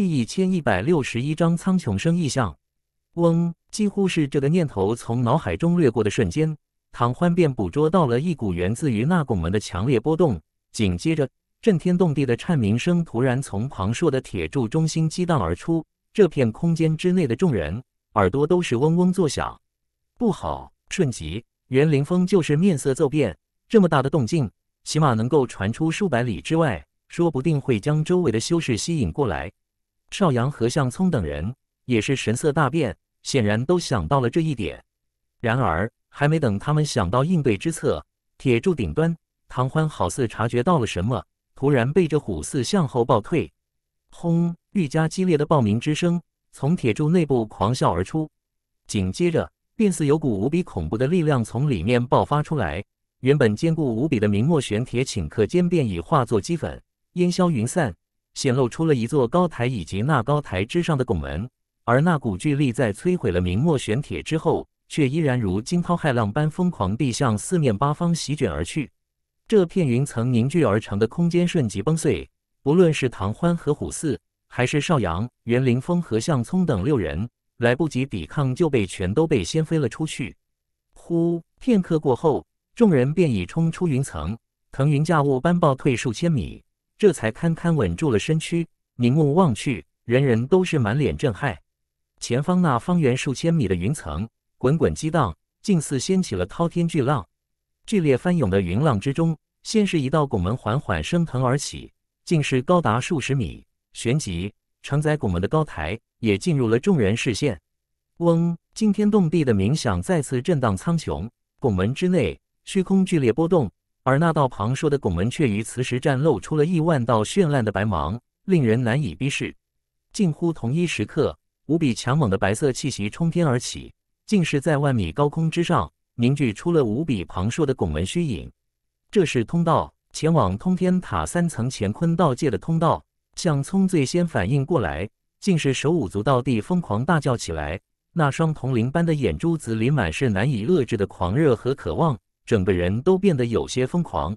第一千一百六十一章苍穹生意象。嗡，几乎是这个念头从脑海中掠过的瞬间，唐欢便捕捉到了一股源自于那拱门的强烈波动。紧接着，震天动地的颤鸣声突然从庞硕的铁柱中心激荡而出，这片空间之内的众人耳朵都是嗡嗡作响。不好！瞬即，袁凌峰就是面色骤变。这么大的动静，起码能够传出数百里之外，说不定会将周围的修士吸引过来。邵阳和向聪等人也是神色大变，显然都想到了这一点。然而，还没等他们想到应对之策，铁柱顶端，唐欢好似察觉到了什么，突然背着虎似向后暴退。轰！愈加激烈的爆鸣之声从铁柱内部狂啸而出，紧接着，便似有股无比恐怖的力量从里面爆发出来。原本坚固无比的明末玄铁，顷刻间便已化作齑粉，烟消云散。显露出了一座高台以及那高台之上的拱门，而那股巨力在摧毁了明末玄铁之后，却依然如惊涛骇浪般疯狂地向四面八方席卷而去。这片云层凝聚而成的空间瞬即崩碎，不论是唐欢和虎四，还是邵阳、袁凌峰和向聪等六人，来不及抵抗就被全都被掀飞了出去。呼！片刻过后，众人便已冲出云层，腾云驾雾般暴退数千米。这才堪堪稳住了身躯，凝目望去，人人都是满脸震撼。前方那方圆数千米的云层滚滚激荡，竟似掀起了滔天巨浪。剧烈翻涌的云浪之中，先是一道拱门缓缓升腾而起，竟是高达数十米。旋即，承载拱门的高台也进入了众人视线。嗡！惊天动地的鸣响再次震荡苍穹，拱门之内虚空剧烈波动。而那道旁硕的拱门却于磁石站露出了亿万道绚烂的白芒，令人难以逼视。近乎同一时刻，无比强猛的白色气息冲天而起，竟是在万米高空之上凝聚出了无比庞硕的拱门虚影。这是通道，前往通天塔三层乾坤道界的通道。向聪最先反应过来，竟是手舞足蹈地疯狂大叫起来，那双铜铃般的眼珠子里满是难以遏制的狂热和渴望。整个人都变得有些疯狂。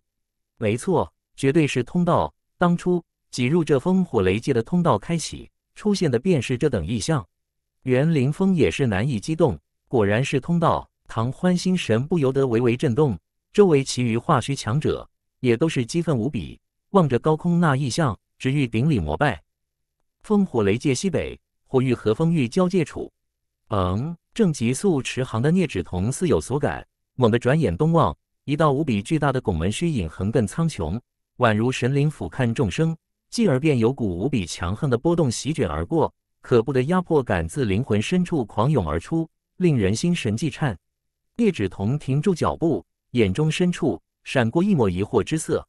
没错，绝对是通道。当初挤入这烽火雷界的通道开启出现的便是这等异象。袁凌峰也是难以激动，果然是通道。唐欢心神不由得微微震动。周围其余化虚强者也都是激愤无比，望着高空那异象，直欲顶礼膜拜。烽火雷界西北火域和风域交界处，嗯，正急速驰航的聂芷彤似有所感。猛地转眼东望，一道无比巨大的拱门虚影横亘苍穹，宛如神灵俯瞰众生。继而便有股无比强横的波动席卷而过，可怖的压迫感自灵魂深处狂涌而出，令人心神悸颤。叶芷彤停住脚步，眼中深处闪过一抹疑惑之色。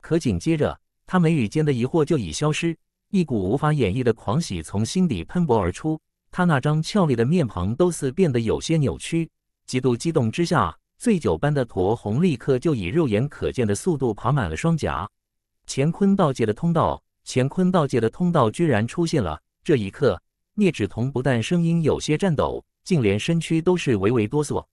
可紧接着，他眉宇间的疑惑就已消失，一股无法演绎的狂喜从心底喷薄而出，他那张俏丽的面庞都似变得有些扭曲。极度激动之下。醉酒般的驼红立刻就以肉眼可见的速度爬满了双颊。乾坤道界的通道，乾坤道界的通道居然出现了。这一刻，聂芷桐不但声音有些颤抖，竟连身躯都是微微哆嗦。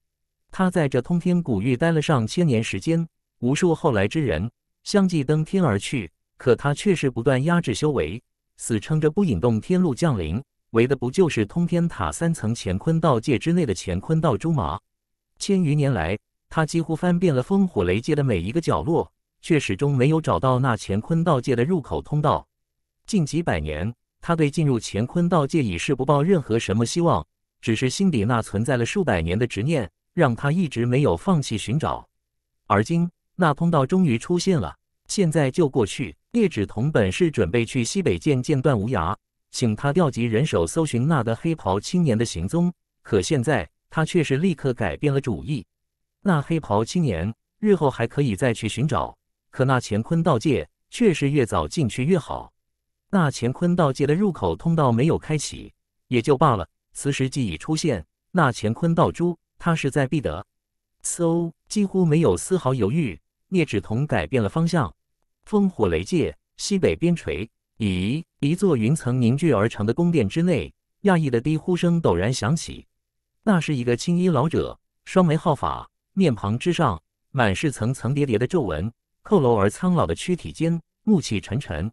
他在这通天古域待了上千年时间，无数后来之人相继登天而去，可他却是不断压制修为，死撑着不引动天路降临，为的不就是通天塔三层乾坤道界之内的乾坤道珠吗？千余年来，他几乎翻遍了烽火雷界的每一个角落，却始终没有找到那乾坤道界的入口通道。近几百年，他对进入乾坤道界已是不抱任何什么希望，只是心底那存在了数百年的执念，让他一直没有放弃寻找。而今，那通道终于出现了。现在就过去。烈指铜本是准备去西北见见段无涯，请他调集人手搜寻那个黑袍青年的行踪。可现在。他却是立刻改变了主意。那黑袍青年日后还可以再去寻找，可那乾坤道界却是越早进去越好。那乾坤道界的入口通道没有开启也就罢了，此时既已出现，那乾坤道珠他势在必得。嗖！几乎没有丝毫犹豫，聂芷桐改变了方向。烽火雷界西北边陲，咦？一座云层凝聚而成的宫殿之内，压抑的低呼声陡然响起。那是一个青衣老者，双眉皓发，面庞之上满是层层叠叠的皱纹，佝偻而苍老的躯体间暮气沉沉。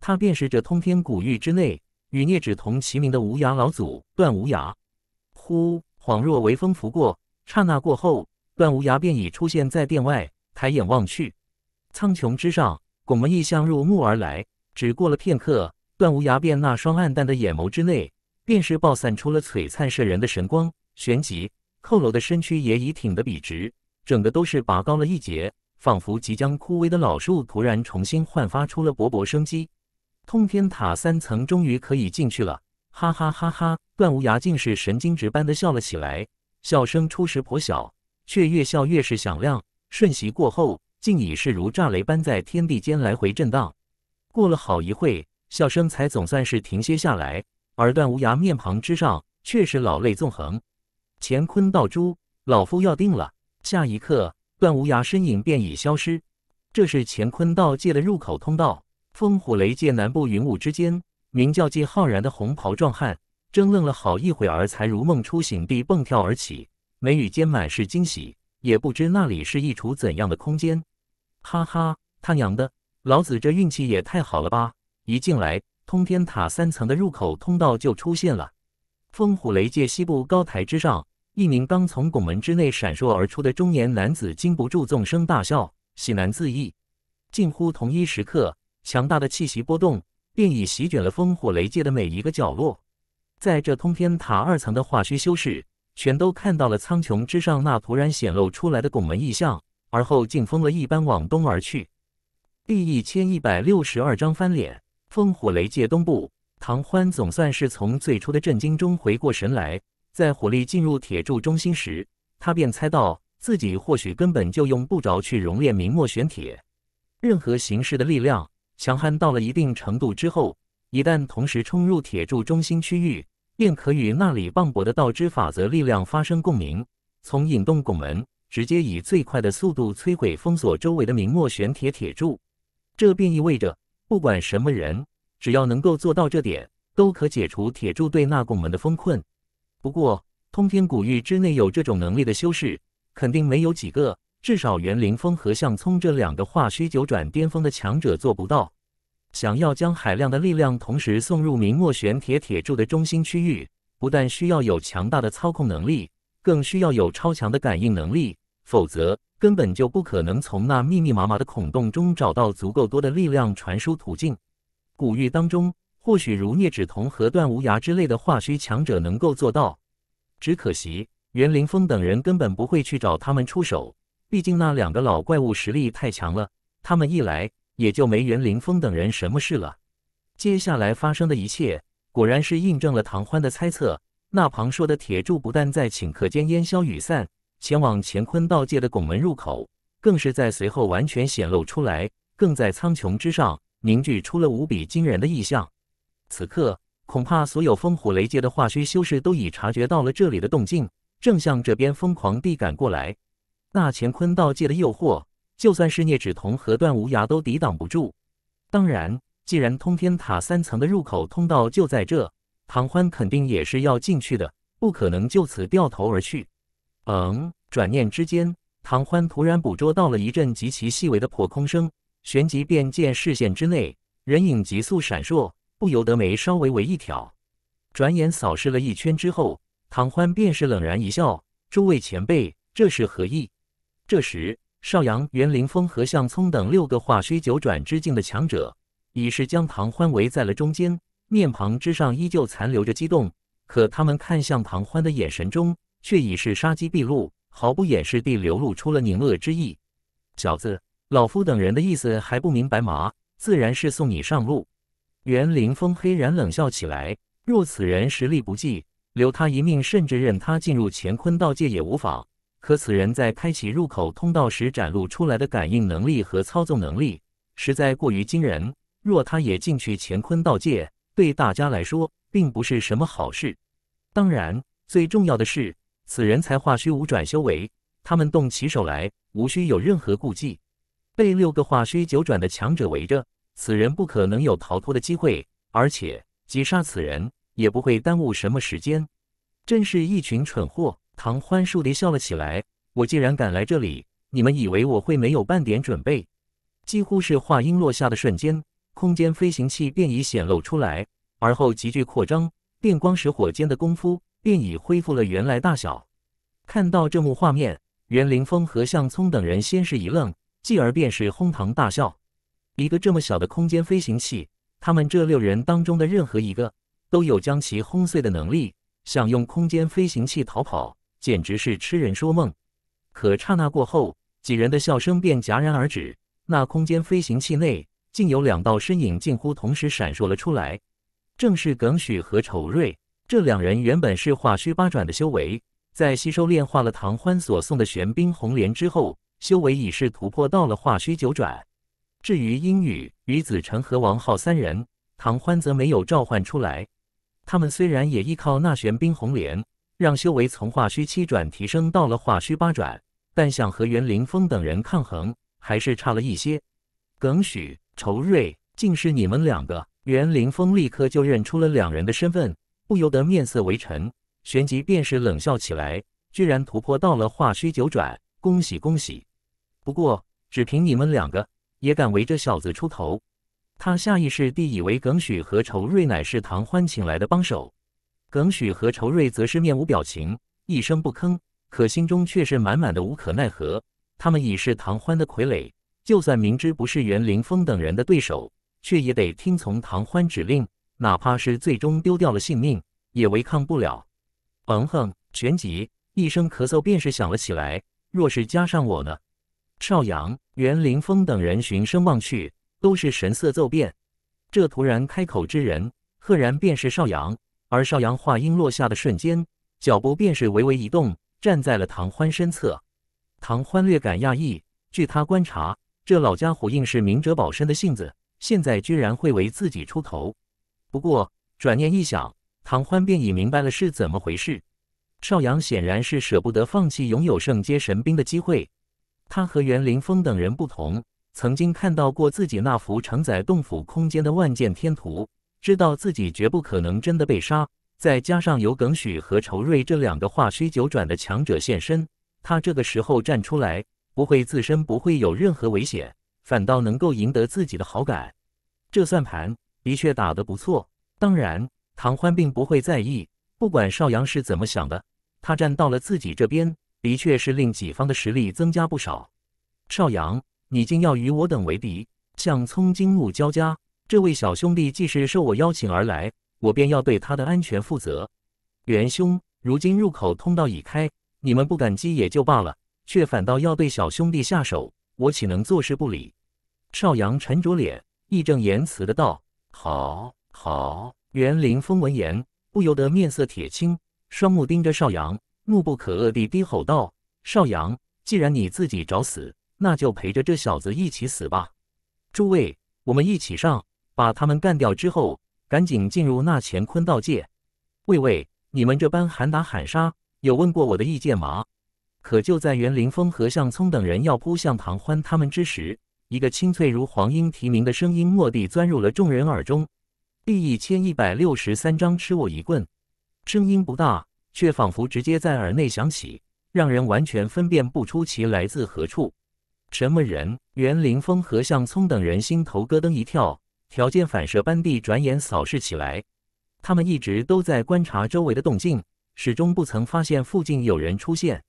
他便是这通天古域之内与聂芷同齐名的无涯老祖段无涯。呼，恍若微风拂过，刹那过后，段无涯便已出现在殿外。抬眼望去，苍穹之上拱门异象入目而来。只过了片刻，段无涯便那双暗淡的眼眸之内，便是爆散出了璀璨慑人的神光。旋即，寇楼的身躯也已挺得笔直，整个都是拔高了一截，仿佛即将枯萎的老树突然重新焕发出了勃勃生机。通天塔三层终于可以进去了，哈哈哈哈！段无涯竟是神经质般的笑了起来，笑声初时颇小，却越笑越是响亮，瞬息过后，竟已是如炸雷般在天地间来回震荡。过了好一会，笑声才总算是停歇下来，而段无涯面庞之上，却是老泪纵横。乾坤道珠，老夫要定了！下一刻，段无涯身影便已消失。这是乾坤道界的入口通道。风虎雷界南部云雾之间，名叫季浩然的红袍壮汉，怔愣了好一会儿，才如梦初醒地蹦跳而起，眉宇间满是惊喜。也不知那里是一处怎样的空间。哈哈，他娘的，老子这运气也太好了吧！一进来，通天塔三层的入口通道就出现了。风虎雷界西部高台之上。一名刚从拱门之内闪烁而出的中年男子禁不住纵声大笑，喜难自抑。近乎同一时刻，强大的气息波动便已席卷了风火雷界的每一个角落。在这通天塔二层的化虚修士，全都看到了苍穹之上那突然显露出来的拱门异象，而后竟疯了一般往东而去。第一千一百六十二章翻脸。风火雷界东部，唐欢总算是从最初的震惊中回过神来。在火力进入铁柱中心时，他便猜到自己或许根本就用不着去熔炼明末玄铁。任何形式的力量强悍到了一定程度之后，一旦同时冲入铁柱中心区域，便可与那里磅礴的道之法则力量发生共鸣，从引动拱门，直接以最快的速度摧毁封锁周围的明末玄铁铁柱。这便意味着，不管什么人，只要能够做到这点，都可解除铁柱对那拱门的封困。不过，通天古玉之内有这种能力的修士，肯定没有几个。至少袁凌峰和向聪这两个化虚九转巅峰的强者做不到。想要将海量的力量同时送入明末玄铁铁柱的中心区域，不但需要有强大的操控能力，更需要有超强的感应能力，否则根本就不可能从那密密麻麻的孔洞中找到足够多的力量传输途径。古玉当中。或许如聂芷桐和段无涯之类的化虚强者能够做到，只可惜袁凌峰等人根本不会去找他们出手，毕竟那两个老怪物实力太强了，他们一来也就没袁凌峰等人什么事了。接下来发生的一切，果然是印证了唐欢的猜测。那旁说的铁柱不但在顷刻间烟消云散，前往乾坤道界的拱门入口，更是在随后完全显露出来，更在苍穹之上凝聚出了无比惊人的异象。此刻恐怕所有风虎雷劫的化虚修士都已察觉到了这里的动静，正向这边疯狂地赶过来。那乾坤道界的诱惑，就算是聂芷桐和段无涯都抵挡不住。当然，既然通天塔三层的入口通道就在这，唐欢肯定也是要进去的，不可能就此掉头而去。嗯，转念之间，唐欢突然捕捉到了一阵极其细微的破空声，旋即便见视线之内人影急速闪烁。不由得眉稍微微一挑，转眼扫视了一圈之后，唐欢便是冷然一笑：“诸位前辈，这是何意？”这时，邵阳、袁凌峰和向聪等六个化虚九转之境的强者，已是将唐欢围在了中间，面庞之上依旧残留着激动，可他们看向唐欢的眼神中，却已是杀机毕露，毫不掩饰地流露出了宁恶之意。“小子，老夫等人的意思还不明白吗？自然是送你上路。”袁凌风黑然冷笑起来。若此人实力不济，留他一命，甚至任他进入乾坤道界也无妨。可此人在开启入口通道时展露出来的感应能力和操纵能力，实在过于惊人。若他也进去乾坤道界，对大家来说并不是什么好事。当然，最重要的是，此人才化虚无转修为，他们动起手来无需有任何顾忌。被六个化虚九转的强者围着。此人不可能有逃脱的机会，而且击杀此人也不会耽误什么时间。真是一群蠢货！唐欢树地笑了起来。我既然敢来这里，你们以为我会没有半点准备？几乎是话音落下的瞬间，空间飞行器便已显露出来，而后急剧扩张，电光石火间的功夫便已恢复了原来大小。看到这幕画面，袁凌峰和向聪等人先是一愣，继而便是哄堂大笑。一个这么小的空间飞行器，他们这六人当中的任何一个都有将其轰碎的能力。想用空间飞行器逃跑，简直是痴人说梦。可刹那过后，几人的笑声便戛然而止。那空间飞行器内竟有两道身影，近乎同时闪烁了出来。正是耿许和丑瑞。这两人原本是化虚八转的修为，在吸收炼化了唐欢所送的玄冰红莲之后，修为已是突破到了化虚九转。至于阴雨、于子成和王浩三人，唐欢则没有召唤出来。他们虽然也依靠那玄冰红莲，让修为从化虚七转提升到了化虚八转，但想和袁凌峰等人抗衡，还是差了一些。耿许、仇瑞，竟是你们两个！袁凌峰立刻就认出了两人的身份，不由得面色微沉，旋即便是冷笑起来：“居然突破到了化虚九转，恭喜恭喜！不过，只凭你们两个……”也敢围着小子出头？他下意识地以为耿许和仇瑞乃是唐欢请来的帮手，耿许和仇瑞则是面无表情，一声不吭，可心中却是满满的无可奈何。他们已是唐欢的傀儡，就算明知不是袁凌峰等人的对手，却也得听从唐欢指令，哪怕是最终丢掉了性命，也违抗不了。哼哼，全集一声咳嗽便是响了起来。若是加上我呢？邵阳。袁凌峰等人循声望去，都是神色骤变。这突然开口之人，赫然便是邵阳。而邵阳话音落下的瞬间，脚步便是微微一动，站在了唐欢身侧。唐欢略感讶异，据他观察，这老家伙硬是明哲保身的性子，现在居然会为自己出头。不过转念一想，唐欢便已明白了是怎么回事。邵阳显然是舍不得放弃拥有圣阶神兵的机会。他和袁凌峰等人不同，曾经看到过自己那幅承载洞府空间的万剑天图，知道自己绝不可能真的被杀。再加上有耿许和仇瑞这两个化虚九转的强者现身，他这个时候站出来，不会自身不会有任何危险，反倒能够赢得自己的好感。这算盘的确打得不错。当然，唐欢并不会在意，不管邵阳是怎么想的，他站到了自己这边。的确是令己方的实力增加不少。邵阳，你竟要与我等为敌，向聪惊怒交加。这位小兄弟既是受我邀请而来，我便要对他的安全负责。元兄，如今入口通道已开，你们不感激也就罢了，却反倒要对小兄弟下手，我岂能坐视不理？邵阳沉着脸，义正言辞的道：“好，好。”元凌峰闻言，不由得面色铁青，双目盯着邵阳。怒不可遏地低吼道：“少阳，既然你自己找死，那就陪着这小子一起死吧！诸位，我们一起上，把他们干掉之后，赶紧进入那乾坤道界。喂喂，你们这般喊打喊杀，有问过我的意见吗？”可就在袁凌峰和向聪等人要扑向唐欢他们之时，一个清脆如黄莺啼鸣的声音蓦地钻入了众人耳中。第一千一百六十三章吃我一棍，声音不大。却仿佛直接在耳内响起，让人完全分辨不出其来自何处、什么人。袁凌峰和向聪等人心头咯噔一跳，条件反射般地转眼扫视起来。他们一直都在观察周围的动静，始终不曾发现附近有人出现。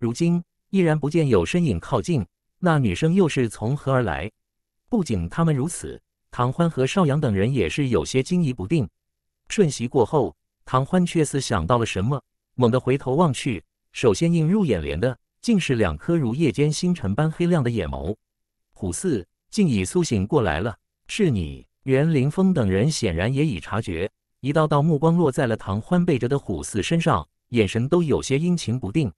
如今依然不见有身影靠近，那女生又是从何而来？不仅他们如此，唐欢和邵阳等人也是有些惊疑不定。瞬息过后。唐欢却似想到了什么，猛地回头望去，首先映入眼帘的竟是两颗如夜间星辰般黑亮的眼眸。虎四竟已苏醒过来了。是你，袁凌峰等人显然也已察觉，一道道目光落在了唐欢背着的虎四身上，眼神都有些阴晴不定。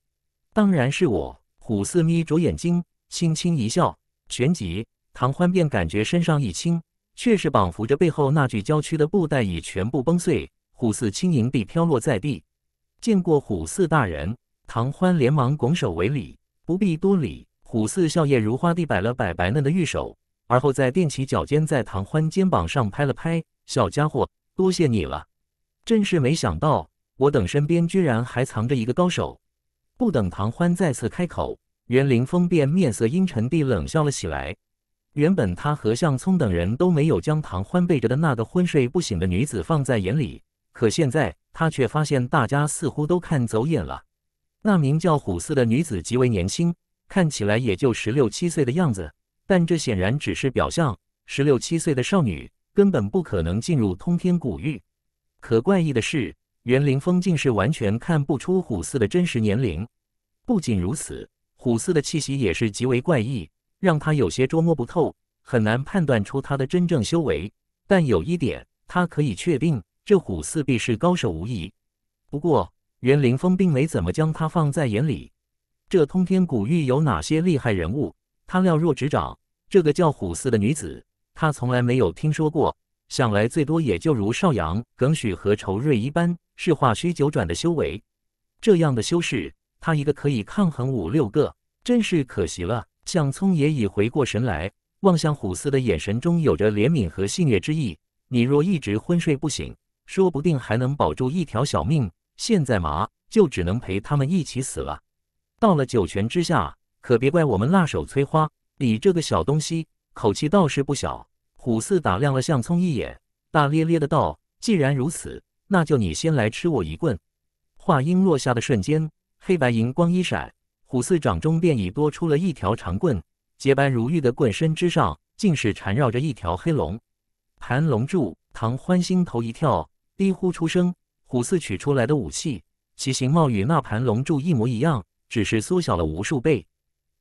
当然是我。虎四眯着眼睛，轻轻一笑，旋即唐欢便感觉身上一轻，却是仿佛着背后那具娇躯的布袋已全部崩碎。虎四轻盈地飘落在地，见过虎四大人。唐欢连忙拱手为礼，不必多礼。虎四笑靥如花地摆了摆白嫩的玉手，而后再踮起脚尖，在唐欢肩膀上拍了拍：“小家伙，多谢你了。真是没想到，我等身边居然还藏着一个高手。”不等唐欢再次开口，袁凌峰便面色阴沉地冷笑了起来。原本他和向聪等人都没有将唐欢背着的那个昏睡不醒的女子放在眼里。可现在他却发现，大家似乎都看走眼了。那名叫虎四的女子极为年轻，看起来也就十六七岁的样子。但这显然只是表象，十六七岁的少女根本不可能进入通天古域。可怪异的是，袁凌风竟是完全看不出虎四的真实年龄。不仅如此，虎四的气息也是极为怪异，让他有些捉摸不透，很难判断出他的真正修为。但有一点，他可以确定。这虎四必是高手无疑，不过袁凌峰并没怎么将他放在眼里。这通天古域有哪些厉害人物，他了若指掌。这个叫虎四的女子，他从来没有听说过。想来最多也就如邵阳、耿许和仇瑞一般，是化虚九转的修为。这样的修士，他一个可以抗衡五六个，真是可惜了。向聪也已回过神来，望向虎四的眼神中有着怜悯和戏谑之意。你若一直昏睡不醒，说不定还能保住一条小命，现在嘛，就只能陪他们一起死了。到了九泉之下，可别怪我们辣手摧花。你这个小东西，口气倒是不小。虎四打量了向聪一眼，大咧咧的道：“既然如此，那就你先来吃我一棍。”话音落下的瞬间，黑白银光一闪，虎四掌中便已多出了一条长棍。洁白如玉的棍身之上，竟是缠绕着一条黑龙。盘龙柱，唐欢心头一跳。低呼出声，虎四取出来的武器，其形貌与那盘龙柱一模一样，只是缩小了无数倍。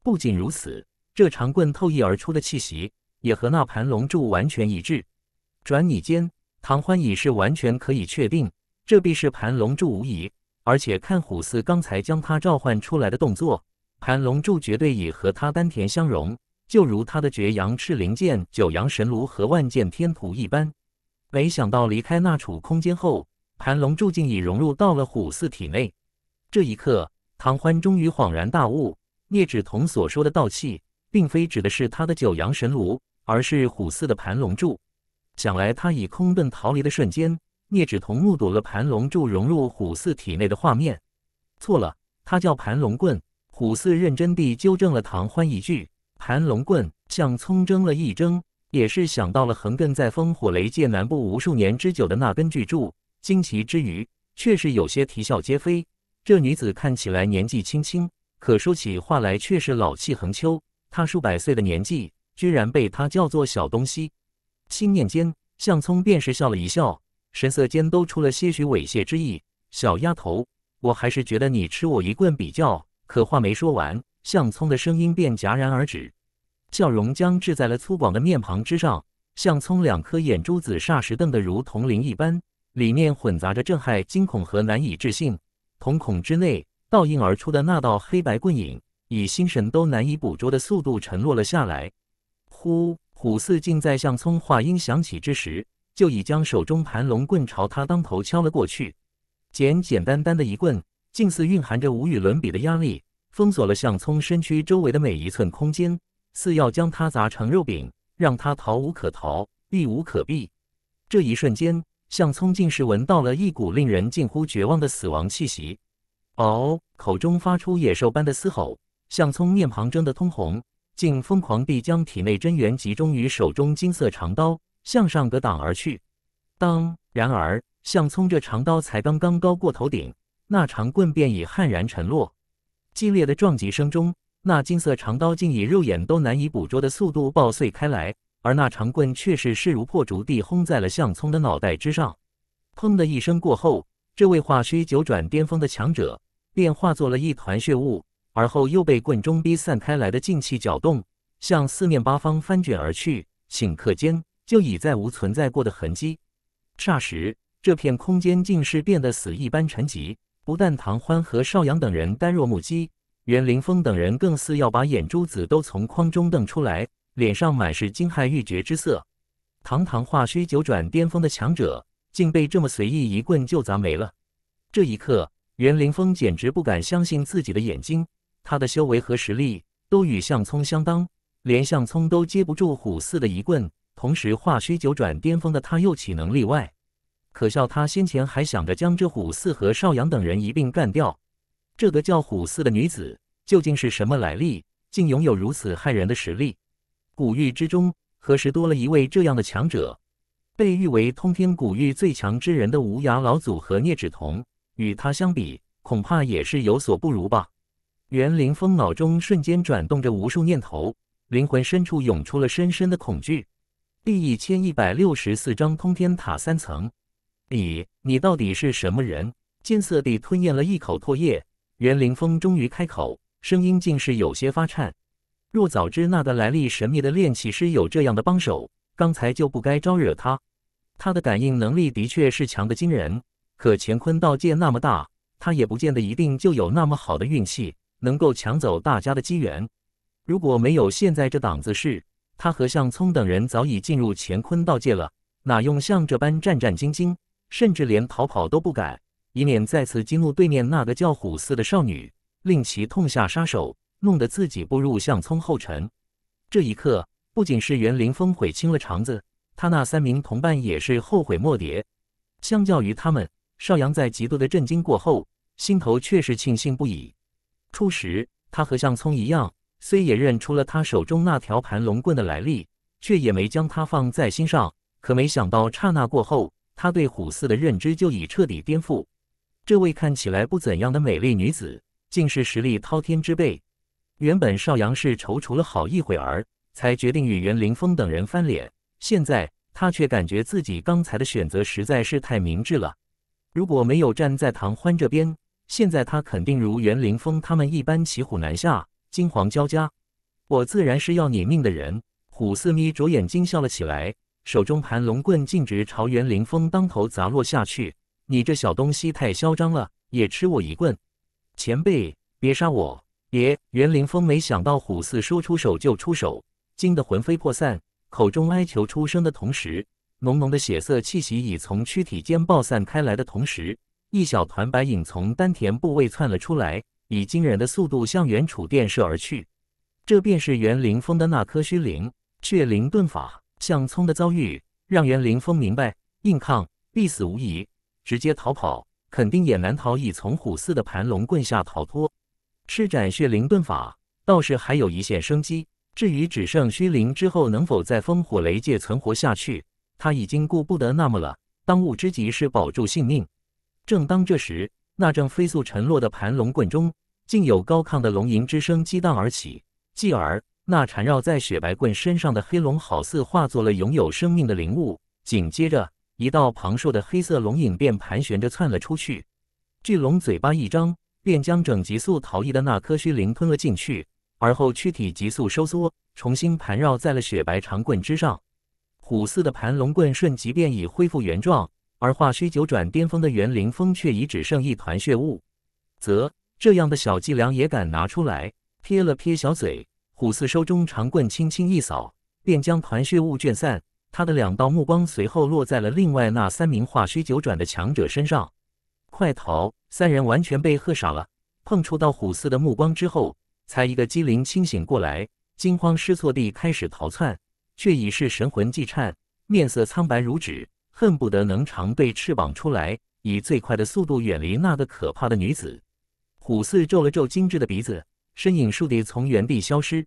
不仅如此，这长棍透溢而出的气息，也和那盘龙柱完全一致。转眼间，唐欢已是完全可以确定，这必是盘龙柱无疑。而且看虎四刚才将它召唤出来的动作，盘龙柱绝对已和他丹田相融，就如他的绝阳赤灵剑、九阳神炉和万剑天图一般。没想到离开那处空间后，盘龙柱竟已融入到了虎四体内。这一刻，唐欢终于恍然大悟：聂芷彤所说的道器，并非指的是他的九阳神炉，而是虎四的盘龙柱。想来他以空遁逃离的瞬间，聂芷彤目睹了盘龙柱融入虎四体内的画面。错了，他叫盘龙棍。虎四认真地纠正了唐欢一句：“盘龙棍。”像葱争了一争。也是想到了横亘在风火雷界南部无数年之久的那根巨柱，惊奇之余，却是有些啼笑皆非。这女子看起来年纪轻轻，可说起话来却是老气横秋。她数百岁的年纪，居然被他叫做小东西。心念间，向聪便是笑了一笑，神色间都出了些许猥亵之意。小丫头，我还是觉得你吃我一棍比较。可话没说完，向聪的声音便戛然而止。笑容僵滞在了粗犷的面庞之上，向聪两颗眼珠子霎时瞪得如铜铃一般，里面混杂着震撼、惊恐和难以置信。瞳孔之内倒映而出的那道黑白棍影，以心神都难以捕捉的速度沉落了下来。呼！虎四竟在向聪话音响起之时，就已将手中盘龙棍朝他当头敲了过去。简简单单的一棍，竟似蕴含着无与伦比的压力，封锁了向聪身躯周围的每一寸空间。似要将他砸成肉饼，让他逃无可逃，避无可避。这一瞬间，向聪竟是闻到了一股令人近乎绝望的死亡气息，嗷！口中发出野兽般的嘶吼。向聪面庞争得通红，竟疯狂地将体内真元集中于手中金色长刀，向上格挡而去。当然而，向聪这长刀才刚刚高过头顶，那长棍便已悍然沉落。激烈的撞击声中。那金色长刀竟以肉眼都难以捕捉的速度爆碎开来，而那长棍却是势如破竹地轰在了向聪的脑袋之上。砰的一声过后，这位化虚九转巅峰的强者便化作了一团血雾，而后又被棍中逼散开来的劲气搅动，向四面八方翻卷而去。顷刻间，就已再无存在过的痕迹。霎时，这片空间竟是变得死一般沉寂。不但唐欢和邵阳等人呆若木鸡。袁凌峰等人更似要把眼珠子都从眶中瞪出来，脸上满是惊骇欲绝之色。堂堂化虚九转巅峰的强者，竟被这么随意一棍就砸没了！这一刻，袁凌峰简直不敢相信自己的眼睛。他的修为和实力都与向聪相当，连向聪都接不住虎四的一棍，同时化虚九转巅峰的他又岂能例外？可笑他先前还想着将这虎四和邵阳等人一并干掉。这个叫虎四的女子究竟是什么来历？竟拥有如此骇人的实力？古域之中何时多了一位这样的强者？被誉为通天古域最强之人的无涯老祖和聂芷桐，与他相比，恐怕也是有所不如吧？袁凌峰脑中瞬间转动着无数念头，灵魂深处涌出了深深的恐惧。第一千一百六十四章通天塔三层。你，你到底是什么人？艰涩地吞咽了一口唾液。袁凌峰终于开口，声音竟是有些发颤。若早知那个来历神秘的炼气师有这样的帮手，刚才就不该招惹他。他的感应能力的确是强得惊人，可乾坤道界那么大，他也不见得一定就有那么好的运气，能够抢走大家的机缘。如果没有现在这档子事，他和向聪等人早已进入乾坤道界了，哪用像这般战战兢兢，甚至连逃跑都不敢。以免再次激怒对面那个叫虎四的少女，令其痛下杀手，弄得自己步入向聪后尘。这一刻，不仅是袁林峰悔青了肠子，他那三名同伴也是后悔莫迭。相较于他们，邵阳在极度的震惊过后，心头确实庆幸不已。初时，他和向聪一样，虽也认出了他手中那条盘龙棍的来历，却也没将他放在心上。可没想到，刹那过后，他对虎四的认知就已彻底颠覆。这位看起来不怎样的美丽女子，竟是实力滔天之辈。原本邵阳是踌躇了好一会儿，才决定与袁凌峰等人翻脸。现在他却感觉自己刚才的选择实在是太明智了。如果没有站在唐欢这边，现在他肯定如袁凌峰他们一般骑虎难下，惊惶交加。我自然是要你命的人。虎四眯着眼睛笑了起来，手中盘龙棍径直朝袁凌峰当头砸落下去。你这小东西太嚣张了，也吃我一棍！前辈，别杀我！爷袁凌峰没想到虎四说出手就出手，惊得魂飞魄散，口中哀求出声的同时，浓浓的血色气息已从躯体间爆散开来的同时，一小团白影从丹田部位窜了出来，以惊人的速度向袁楚电射而去。这便是袁凌峰的那颗虚灵血灵遁法。向聪的遭遇让袁凌峰明白，硬抗必死无疑。直接逃跑，肯定也难逃一从虎似的盘龙棍下逃脱。施展血灵遁法，倒是还有一线生机。至于只剩虚灵之后能否在风火雷界存活下去，他已经顾不得那么了。当务之急是保住性命。正当这时，那正飞速沉落的盘龙棍中，竟有高亢的龙吟之声激荡而起。继而，那缠绕在雪白棍身上的黑龙，好似化作了拥有生命的灵物。紧接着。一道庞硕的黑色龙影便盘旋着窜了出去，巨龙嘴巴一张，便将整急速逃逸的那颗虚灵吞了进去，而后躯体急速收缩，重新盘绕在了雪白长棍之上。虎四的盘龙棍瞬即便已恢复原状，而化虚九转巅峰的元灵峰却已只剩一团血雾。啧，这样的小伎俩也敢拿出来？撇了撇小嘴，虎四手中长棍轻轻一扫，便将团血雾卷散。他的两道目光随后落在了另外那三名化虚九转的强者身上。快逃！三人完全被吓傻了，碰触到虎四的目光之后，才一个机灵清醒过来，惊慌失措地开始逃窜，却已是神魂既颤，面色苍白如纸，恨不得能长对翅膀出来，以最快的速度远离那个可怕的女子。虎四皱了皱精致的鼻子，身影倏地从原地消失。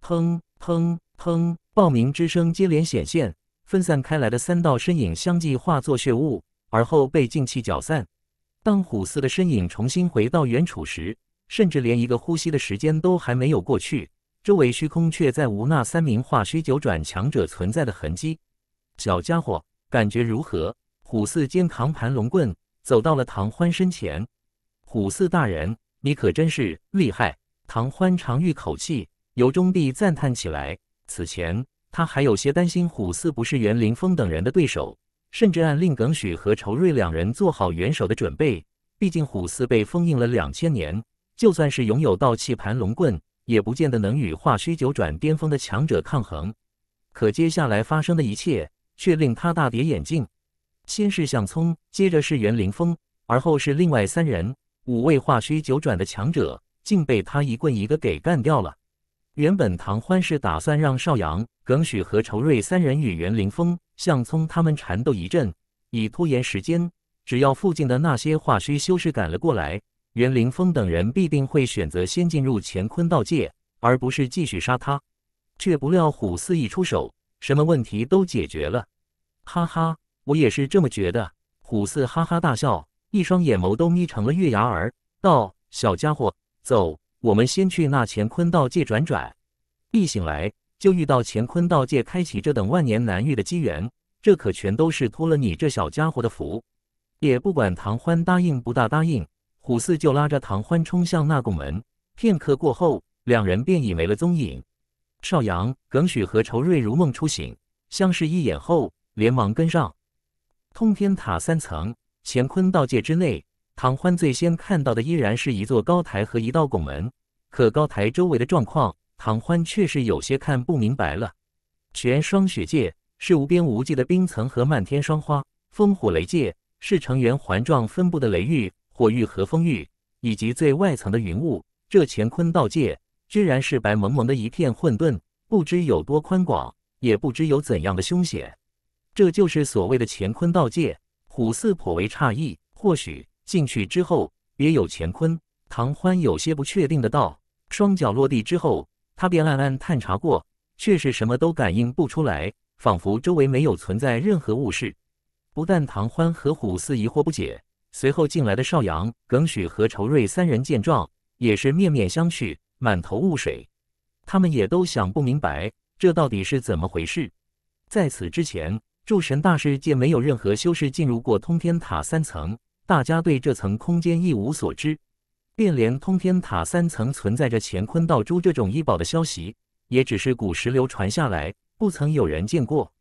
砰砰砰！爆鸣之声接连显现。分散开来的三道身影相继化作血雾，而后被静气搅散。当虎四的身影重新回到原处时，甚至连一个呼吸的时间都还没有过去，周围虚空却再无那三名化虚九转强者存在的痕迹。小家伙，感觉如何？虎四肩扛盘龙棍，走到了唐欢身前。虎四大人，你可真是厉害！唐欢长吁口气，由衷地赞叹起来。此前。他还有些担心虎四不是袁凌峰等人的对手，甚至暗令耿许和仇瑞两人做好援手的准备。毕竟虎四被封印了两千年，就算是拥有道气盘龙棍，也不见得能与化虚九转巅峰的强者抗衡。可接下来发生的一切却令他大跌眼镜：先是向聪，接着是袁凌峰，而后是另外三人，五位化虚九转的强者，竟被他一棍一个给干掉了。原本唐欢是打算让邵阳、耿许和仇瑞三人与袁凌峰、向聪他们缠斗一阵，以拖延时间。只要附近的那些化虚修士赶了过来，袁凌峰等人必定会选择先进入乾坤道界，而不是继续杀他。却不料虎四一出手，什么问题都解决了。哈哈，我也是这么觉得。虎四哈哈大笑，一双眼眸都眯成了月牙儿，道：“小家伙，走。”我们先去那乾坤道界转转，一醒来就遇到乾坤道界开启这等万年难遇的机缘，这可全都是托了你这小家伙的福。也不管唐欢答应不答答应，虎四就拉着唐欢冲向那拱门。片刻过后，两人便已没了踪影。邵阳、耿许和仇瑞如梦初醒，相视一眼后，连忙跟上。通天塔三层，乾坤道界之内。唐欢最先看到的依然是一座高台和一道拱门，可高台周围的状况，唐欢却是有些看不明白了。全霜雪界是无边无际的冰层和漫天霜花，风火雷界是呈圆环状分布的雷域、火域和风域，以及最外层的云雾。这乾坤道界居然是白蒙蒙的一片混沌，不知有多宽广，也不知有怎样的凶险。这就是所谓的乾坤道界。虎四颇为诧异，或许。进去之后，别有乾坤。唐欢有些不确定的道。双脚落地之后，他便暗暗探查过，却是什么都感应不出来，仿佛周围没有存在任何物事。不但唐欢和虎四疑惑不解，随后进来的邵阳、耿许和仇瑞三人见状，也是面面相觑，满头雾水。他们也都想不明白这到底是怎么回事。在此之前，诸神大师界没有任何修士进入过通天塔三层。大家对这层空间一无所知，便连通天塔三层存在着乾坤道珠这种异宝的消息，也只是古时流传下来，不曾有人见过。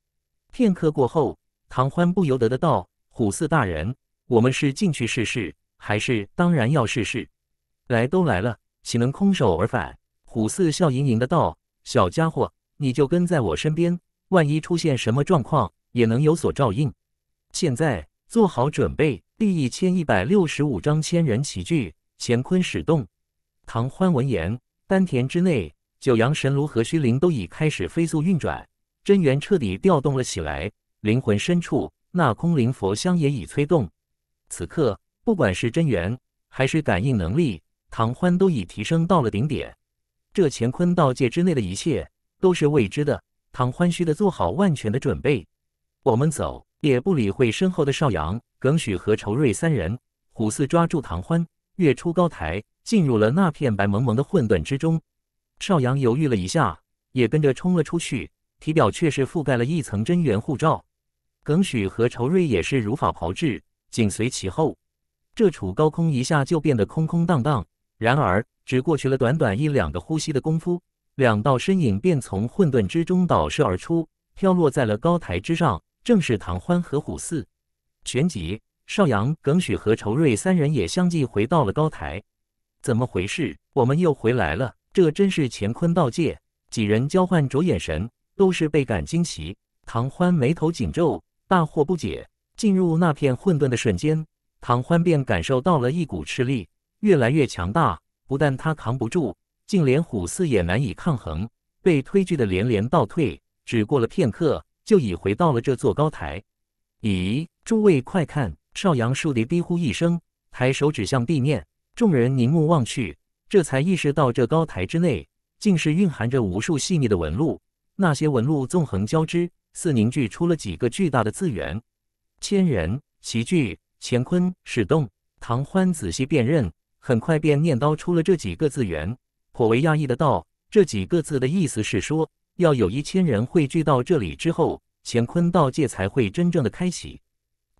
片刻过后，唐欢不由得的道：“虎四大人，我们是进去试试，还是当然要试试。来都来了，岂能空手而返？”虎四笑盈盈的道：“小家伙，你就跟在我身边，万一出现什么状况，也能有所照应。现在做好准备。”第一千一百六十五章千人齐聚，乾坤始动。唐欢闻言，丹田之内，九阳神炉和虚灵都已开始飞速运转，真元彻底调动了起来。灵魂深处，那空灵佛香也已催动。此刻，不管是真元还是感应能力，唐欢都已提升到了顶点。这乾坤道界之内的一切都是未知的，唐欢需得做好万全的准备。我们走，也不理会身后的邵阳。耿许和仇瑞三人，虎四抓住唐欢，跃出高台，进入了那片白蒙蒙的混沌之中。邵阳犹豫了一下，也跟着冲了出去，体表却是覆盖了一层真元护罩。耿许和仇瑞也是如法炮制，紧随其后。这处高空一下就变得空空荡荡。然而，只过去了短短一两个呼吸的功夫，两道身影便从混沌之中倒射而出，飘落在了高台之上，正是唐欢和虎四。全集，邵阳、耿许和仇瑞三人也相继回到了高台。怎么回事？我们又回来了！这真是乾坤道界！几人交换着眼神，都是倍感惊奇。唐欢眉头紧皱，大惑不解。进入那片混沌的瞬间，唐欢便感受到了一股吃力，越来越强大。不但他扛不住，竟连虎四也难以抗衡，被推拒的连连倒退。只过了片刻，就已回到了这座高台。咦，诸位快看！少阳树离低呼一声，抬手指向地面，众人凝目望去，这才意识到这高台之内，竟是蕴含着无数细腻的纹路。那些纹路纵横交织，似凝聚出了几个巨大的字源。千人齐聚，乾坤始动。唐欢仔细辨认，很快便念叨出了这几个字源，颇为讶异的道：“这几个字的意思是说，要有一千人汇聚到这里之后。”乾坤道界才会真正的开启。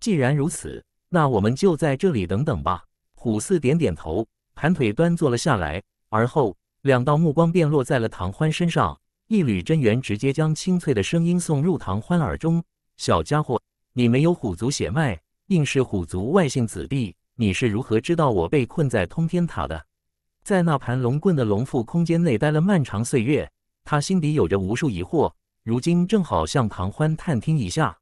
既然如此，那我们就在这里等等吧。虎四点点头，盘腿端坐了下来。而后，两道目光便落在了唐欢身上。一缕真元直接将清脆的声音送入唐欢耳中：“小家伙，你没有虎族血脉，硬是虎族外姓子弟，你是如何知道我被困在通天塔的？”在那盘龙棍的龙腹空间内待了漫长岁月，他心底有着无数疑惑。如今正好向唐欢探听一下，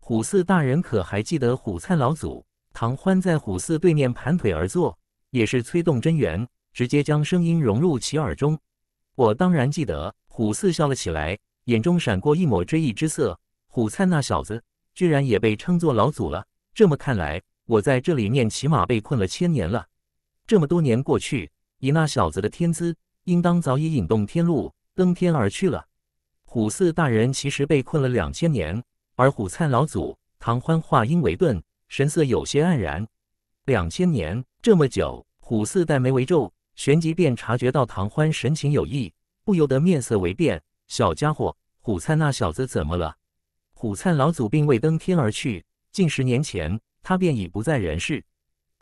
虎四大人可还记得虎灿老祖？唐欢在虎四对面盘腿而坐，也是催动真元，直接将声音融入其耳中。我当然记得。虎四笑了起来，眼中闪过一抹追忆之色。虎灿那小子居然也被称作老祖了。这么看来，我在这里面起码被困了千年了。这么多年过去，以那小子的天资，应当早已引动天路，登天而去了。虎四大人其实被困了两千年，而虎灿老祖唐欢话音未顿，神色有些黯然。两千年这么久，虎四黛眉为皱，旋即便察觉到唐欢神情有异，不由得面色微变。小家伙，虎灿那小子怎么了？虎灿老祖并未登天而去，近十年前他便已不在人世。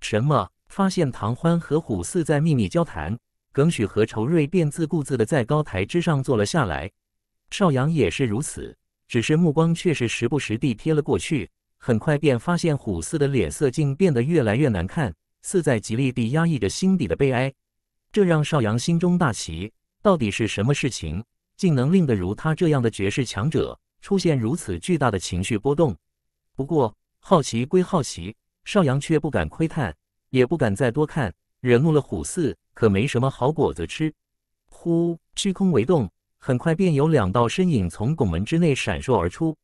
什么？发现唐欢和虎四在秘密交谈？耿许和仇瑞便自顾自的在高台之上坐了下来。邵阳也是如此，只是目光却是时不时地瞥了过去。很快便发现虎四的脸色竟变得越来越难看，似在极力地压抑着心底的悲哀。这让邵阳心中大奇：到底是什么事情，竟能令得如他这样的绝世强者出现如此巨大的情绪波动？不过好奇归好奇，邵阳却不敢窥探，也不敢再多看，惹怒了虎四，可没什么好果子吃。呼，虚空为动。很快便有两道身影从拱门之内闪烁而出，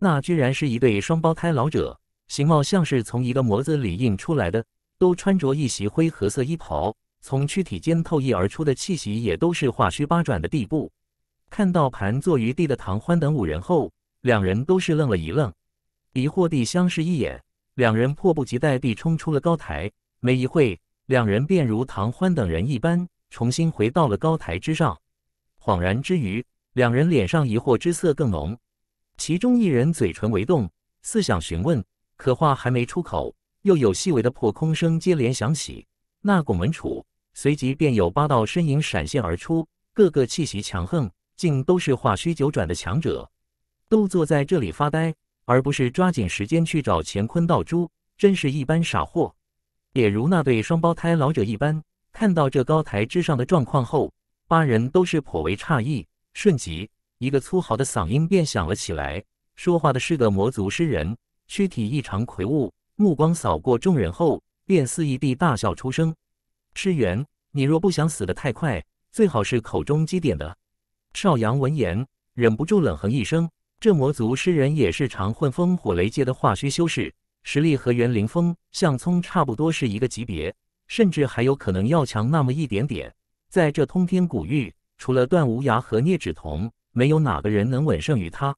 那居然是一对双胞胎老者，形貌像是从一个模子里印出来的，都穿着一袭灰褐色衣袍，从躯体间透溢而出的气息也都是化虚八转的地步。看到盘坐于地的唐欢等五人后，两人都是愣了一愣，疑惑地相视一眼，两人迫不及待地冲出了高台，没一会，两人便如唐欢等人一般，重新回到了高台之上。恍然之余，两人脸上疑惑之色更浓。其中一人嘴唇微动，似想询问，可话还没出口，又有细微的破空声接连响起。那拱门处随即便有八道身影闪现而出，个个气息强横，竟都是化虚九转的强者。都坐在这里发呆，而不是抓紧时间去找乾坤道珠，真是一般傻货。也如那对双胞胎老者一般，看到这高台之上的状况后。八人都是颇为诧异，瞬即，一个粗豪的嗓音便响了起来。说话的是个魔族诗人，躯体异常魁梧，目光扫过众人后，便肆意地大笑出声：“诗元，你若不想死得太快，最好是口中积点的。”少阳闻言，忍不住冷哼一声。这魔族诗人也是长混风火雷界的化虚修士，实力和元灵峰、向聪差不多是一个级别，甚至还有可能要强那么一点点。在这通天古域，除了段无涯和聂芷桐，没有哪个人能稳胜于他。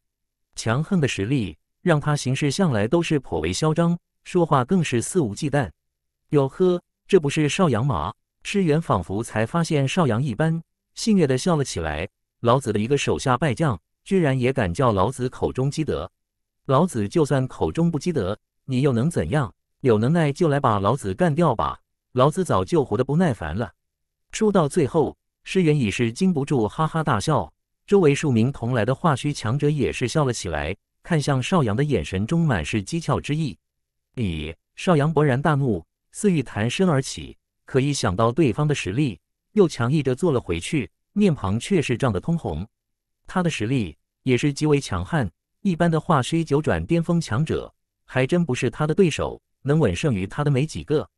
强横的实力让他行事向来都是颇为嚣张，说话更是肆无忌惮。哟呵，这不是少阳吗？师元仿佛才发现少阳一般，戏谑地笑了起来。老子的一个手下败将，居然也敢叫老子口中积德？老子就算口中不积德，你又能怎样？有能耐就来把老子干掉吧！老子早就活得不耐烦了。说到最后，师元已是禁不住哈哈大笑，周围数名同来的化虚强者也是笑了起来，看向邵阳的眼神中满是讥诮之意。咦！邵阳勃然大怒，似欲弹身而起，可一想到对方的实力，又强抑着坐了回去，面庞却是涨得通红。他的实力也是极为强悍，一般的化虚九转巅峰强者还真不是他的对手，能稳胜于他的没几个。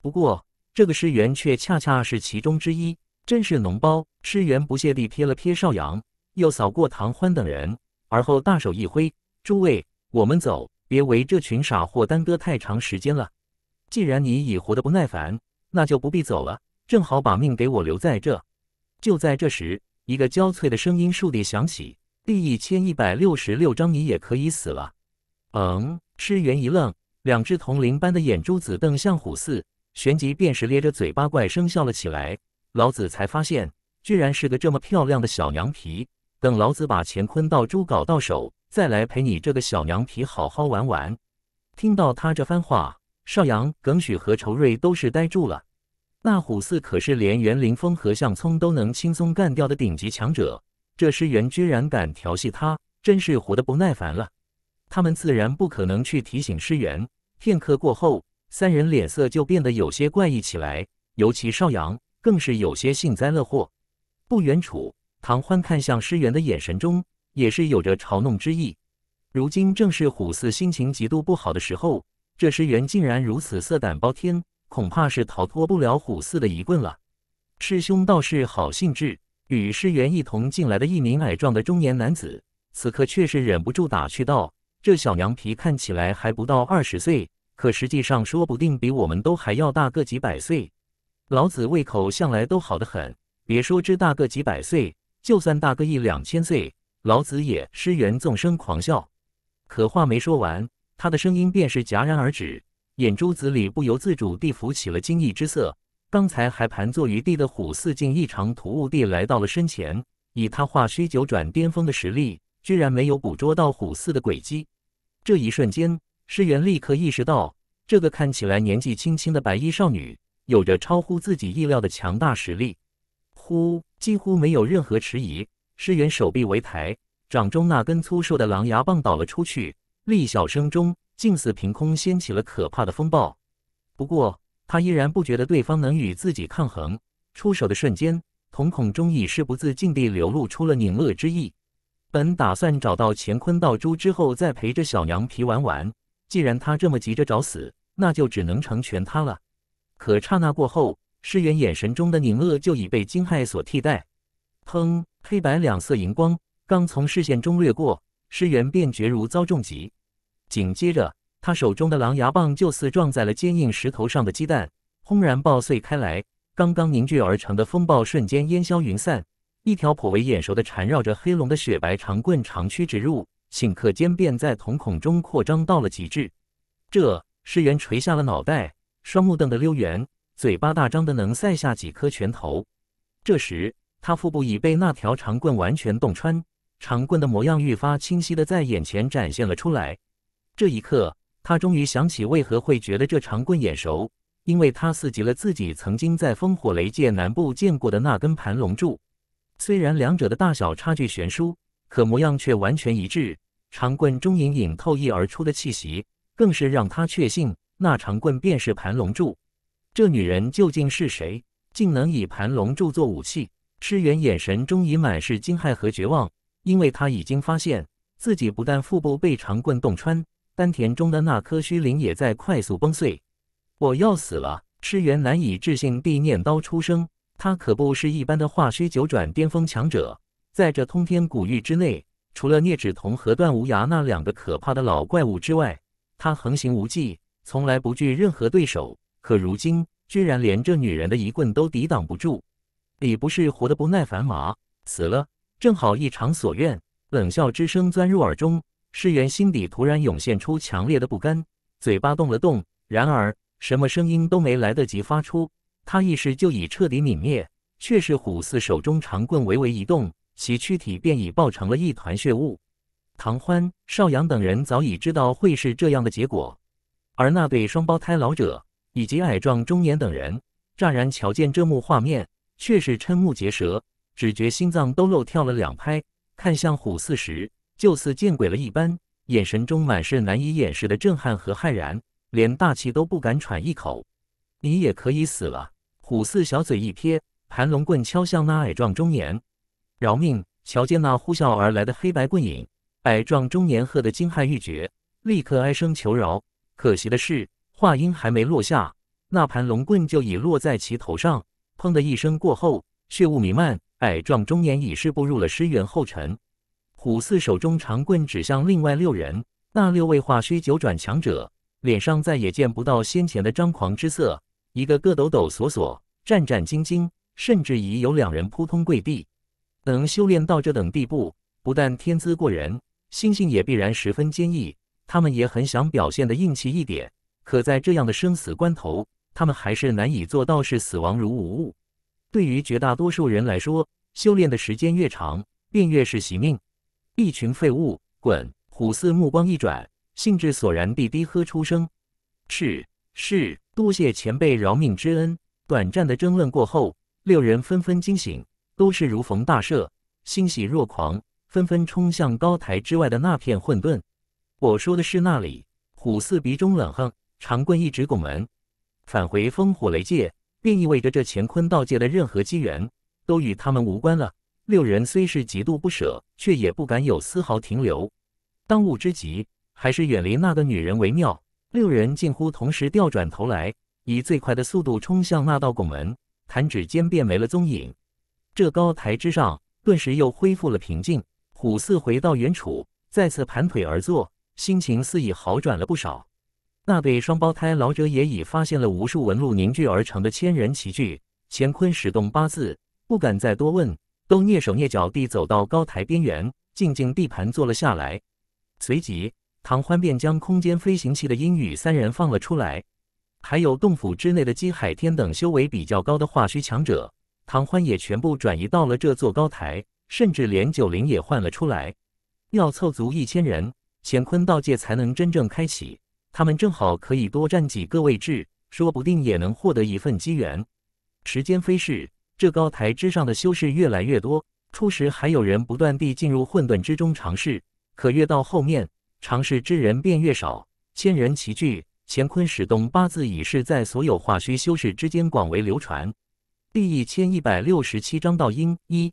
不过。这个师元却恰恰是其中之一，真是脓包！师元不屑地瞥了瞥邵阳，又扫过唐欢等人，而后大手一挥：“诸位，我们走，别为这群傻货耽搁太长时间了。既然你已活得不耐烦，那就不必走了，正好把命给我留在这。”就在这时，一个焦脆的声音倏地响起：“第一千一百六十六章，你也可以死了。”嗯，师元一愣，两只铜铃般的眼珠子瞪向虎四。旋即便是咧着嘴巴怪声笑了起来，老子才发现，居然是个这么漂亮的小娘皮。等老子把乾坤道珠搞到手，再来陪你这个小娘皮好好玩玩。听到他这番话，邵阳、耿许和仇瑞都是呆住了。那虎四可是连袁凌峰和向聪都能轻松干掉的顶级强者，这师元居然敢调戏他，真是活的不耐烦了。他们自然不可能去提醒师元。片刻过后。三人脸色就变得有些怪异起来，尤其邵阳更是有些幸灾乐祸。不远处，唐欢看向师媛的眼神中也是有着嘲弄之意。如今正是虎四心情极度不好的时候，这师媛竟然如此色胆包天，恐怕是逃脱不了虎四的一棍了。师兄倒是好兴致，与师媛一同进来的一名矮壮的中年男子，此刻却是忍不住打趣道：“这小娘皮看起来还不到二十岁。”可实际上，说不定比我们都还要大个几百岁。老子胃口向来都好得很，别说只大个几百岁，就算大个一两千岁，老子也施元纵声狂笑。可话没说完，他的声音便是戛然而止，眼珠子里不由自主地浮起了惊异之色。刚才还盘坐于地的虎四竟异常突兀地来到了身前，以他化虚九转巅峰的实力，居然没有捕捉到虎四的轨迹。这一瞬间。诗源立刻意识到，这个看起来年纪轻轻的白衣少女有着超乎自己意料的强大实力。呼，几乎没有任何迟疑，诗源手臂微抬，掌中那根粗瘦的狼牙棒倒了出去，厉小声中，竟似凭空掀起了可怕的风暴。不过他依然不觉得对方能与自己抗衡。出手的瞬间，瞳孔中已是不自禁地流露出了拧乐之意。本打算找到乾坤道珠之后再陪着小娘皮玩玩。既然他这么急着找死，那就只能成全他了。可刹那过后，诗媛眼神中的凝恶就已被惊骇所替代。砰！黑白两色荧光刚从视线中掠过，诗媛便觉如遭重击。紧接着，他手中的狼牙棒就似撞在了坚硬石头上的鸡蛋，轰然爆碎开来。刚刚凝聚而成的风暴瞬间烟消云散，一条颇为眼熟的缠绕着黑龙的雪白长棍长驱直入。顷刻间便在瞳孔中扩张到了极致。这诗猿垂下了脑袋，双目瞪得溜圆，嘴巴大张的能塞下几颗拳头。这时，他腹部已被那条长棍完全洞穿，长棍的模样愈发清晰的在眼前展现了出来。这一刻，他终于想起为何会觉得这长棍眼熟，因为它似极了自己曾经在烽火雷界南部见过的那根盘龙柱。虽然两者的大小差距悬殊。可模样却完全一致，长棍中隐隐透溢而出的气息，更是让他确信那长棍便是盘龙柱。这女人究竟是谁？竟能以盘龙柱做武器？师元眼神中已满是惊骇和绝望，因为他已经发现自己不但腹部被长棍洞穿，丹田中的那颗虚灵也在快速崩碎。我要死了！师元难以置信地念叨出声。他可不是一般的化虚九转巅峰强者。在这通天古域之内，除了聂芷同和段无涯那两个可怕的老怪物之外，他横行无忌，从来不惧任何对手。可如今，居然连这女人的一棍都抵挡不住，你不是活得不耐烦吗？死了，正好一偿所愿。冷笑之声钻入耳中，师元心底突然涌现出强烈的不甘，嘴巴动了动，然而什么声音都没来得及发出，他意识就已彻底泯灭。却是虎四手中长棍微微一动。其躯体便已爆成了一团血雾。唐欢、邵阳等人早已知道会是这样的结果，而那对双胞胎老者以及矮壮中年等人乍然瞧见这幕画面，却是瞠目结舌，只觉心脏都漏跳了两拍，看向虎四时，就似见鬼了一般，眼神中满是难以掩饰的震撼和骇然，连大气都不敢喘一口。你也可以死了！虎四小嘴一撇，盘龙棍敲向那矮壮中年。饶命！瞧见那呼啸而来的黑白棍影，矮壮中年喝得惊骇欲绝，立刻哀声求饶。可惜的是，话音还没落下，那盘龙棍就已落在其头上，砰的一声过后，血雾弥漫，矮壮中年已是步入了尸元后尘。虎四手中长棍指向另外六人，那六位化虚九转强者脸上再也见不到先前的张狂之色，一个个抖抖索索，战战兢兢，甚至已有两人扑通跪地。能修炼到这等地步，不但天资过人，心性也必然十分坚毅。他们也很想表现得硬气一点，可在这样的生死关头，他们还是难以做到视死亡如无物。对于绝大多数人来说，修炼的时间越长，便越是惜命。一群废物，滚！虎四目光一转，兴致索然地低喝出声：“是，是，多谢前辈饶命之恩。”短暂的争论过后，六人纷纷惊醒。都是如逢大赦，欣喜若狂，纷纷冲向高台之外的那片混沌。我说的是那里。虎四鼻中冷哼，长棍一指拱门，返回风火雷界，便意味着这乾坤道界的任何机缘都与他们无关了。六人虽是极度不舍，却也不敢有丝毫停留。当务之急还是远离那个女人为妙。六人近乎同时掉转头来，以最快的速度冲向那道拱门，弹指间便没了踪影。这高台之上，顿时又恢复了平静。虎四回到原处，再次盘腿而坐，心情似已好转了不少。那对双胞胎老者也已发现了无数纹路凝聚而成的千人齐聚乾坤始动八字，不敢再多问，都蹑手蹑脚地走到高台边缘，静静地盘坐了下来。随即，唐欢便将空间飞行器的阴雨三人放了出来，还有洞府之内的姬海天等修为比较高的化虚强者。唐欢也全部转移到了这座高台，甚至连九灵也换了出来。要凑足一千人，乾坤道界才能真正开启。他们正好可以多占几个位置，说不定也能获得一份机缘。时间飞逝，这高台之上的修士越来越多。初时还有人不断地进入混沌之中尝试，可越到后面，尝试之人便越少。千人齐聚，乾坤始动八字已是在所有化虚修士之间广为流传。第一千一百六十七章道音一，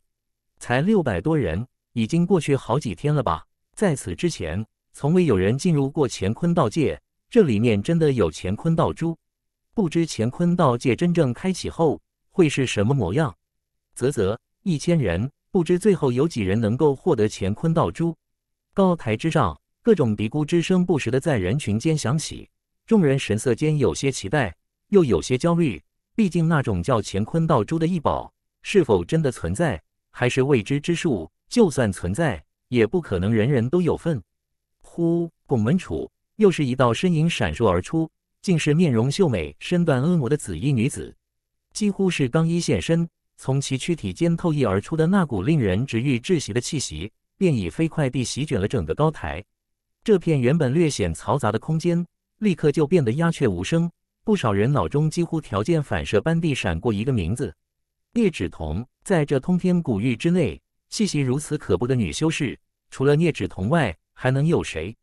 才六百多人，已经过去好几天了吧？在此之前，从未有人进入过乾坤道界，这里面真的有乾坤道珠？不知乾坤道界真正开启后会是什么模样？啧啧，一千人，不知最后有几人能够获得乾坤道珠？高台之上，各种嘀咕之声不时的在人群间响起，众人神色间有些期待，又有些焦虑。毕竟，那种叫乾坤道珠的异宝是否真的存在，还是未知之数。就算存在，也不可能人人都有份。呼，拱门处又是一道身影闪烁而出，竟是面容秀美、身段婀娜的紫衣女子。几乎是刚一现身，从其躯体间透溢而出的那股令人直欲窒息的气息，便已飞快地席卷了整个高台。这片原本略显嘈杂的空间，立刻就变得鸦雀无声。不少人脑中几乎条件反射般地闪过一个名字：聂芷彤。在这通天古域之内，气息如此可怖的女修士，除了聂芷彤外，还能有谁？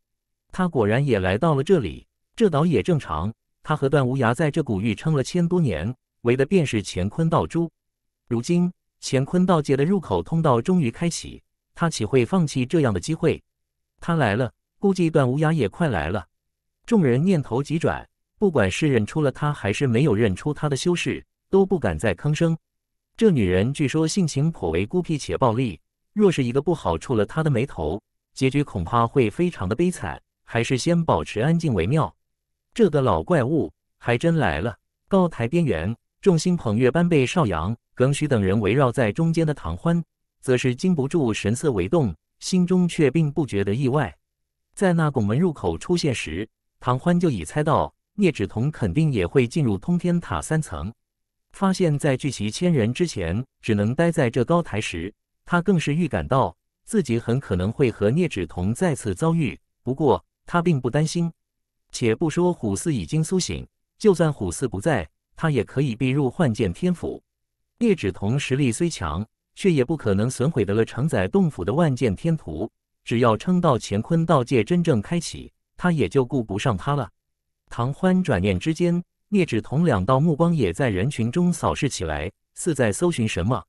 她果然也来到了这里，这倒也正常。他和段无涯在这古域撑了千多年，为的便是乾坤道珠。如今乾坤道界的入口通道终于开启，他岂会放弃这样的机会？他来了，估计段无涯也快来了。众人念头急转。不管是认出了他，还是没有认出他的修士，都不敢再吭声。这女人据说性情颇为孤僻且暴戾，若是一个不好触了她的眉头，结局恐怕会非常的悲惨。还是先保持安静为妙。这个老怪物还真来了！高台边缘，众星捧月般被少阳、耿许等人围绕在中间的唐欢，则是禁不住神色微动，心中却并不觉得意外。在那拱门入口出现时，唐欢就已猜到。聂芷桐肯定也会进入通天塔三层，发现在聚集千人之前，只能待在这高台时，他更是预感到自己很可能会和聂芷桐再次遭遇。不过他并不担心，且不说虎四已经苏醒，就算虎四不在，他也可以避入幻剑天府。聂芷桐实力虽强，却也不可能损毁得了承载洞府的万剑天图。只要撑到乾坤道界真正开启，他也就顾不上他了。唐欢转念之间，聂芷同两道目光也在人群中扫视起来，似在搜寻什么。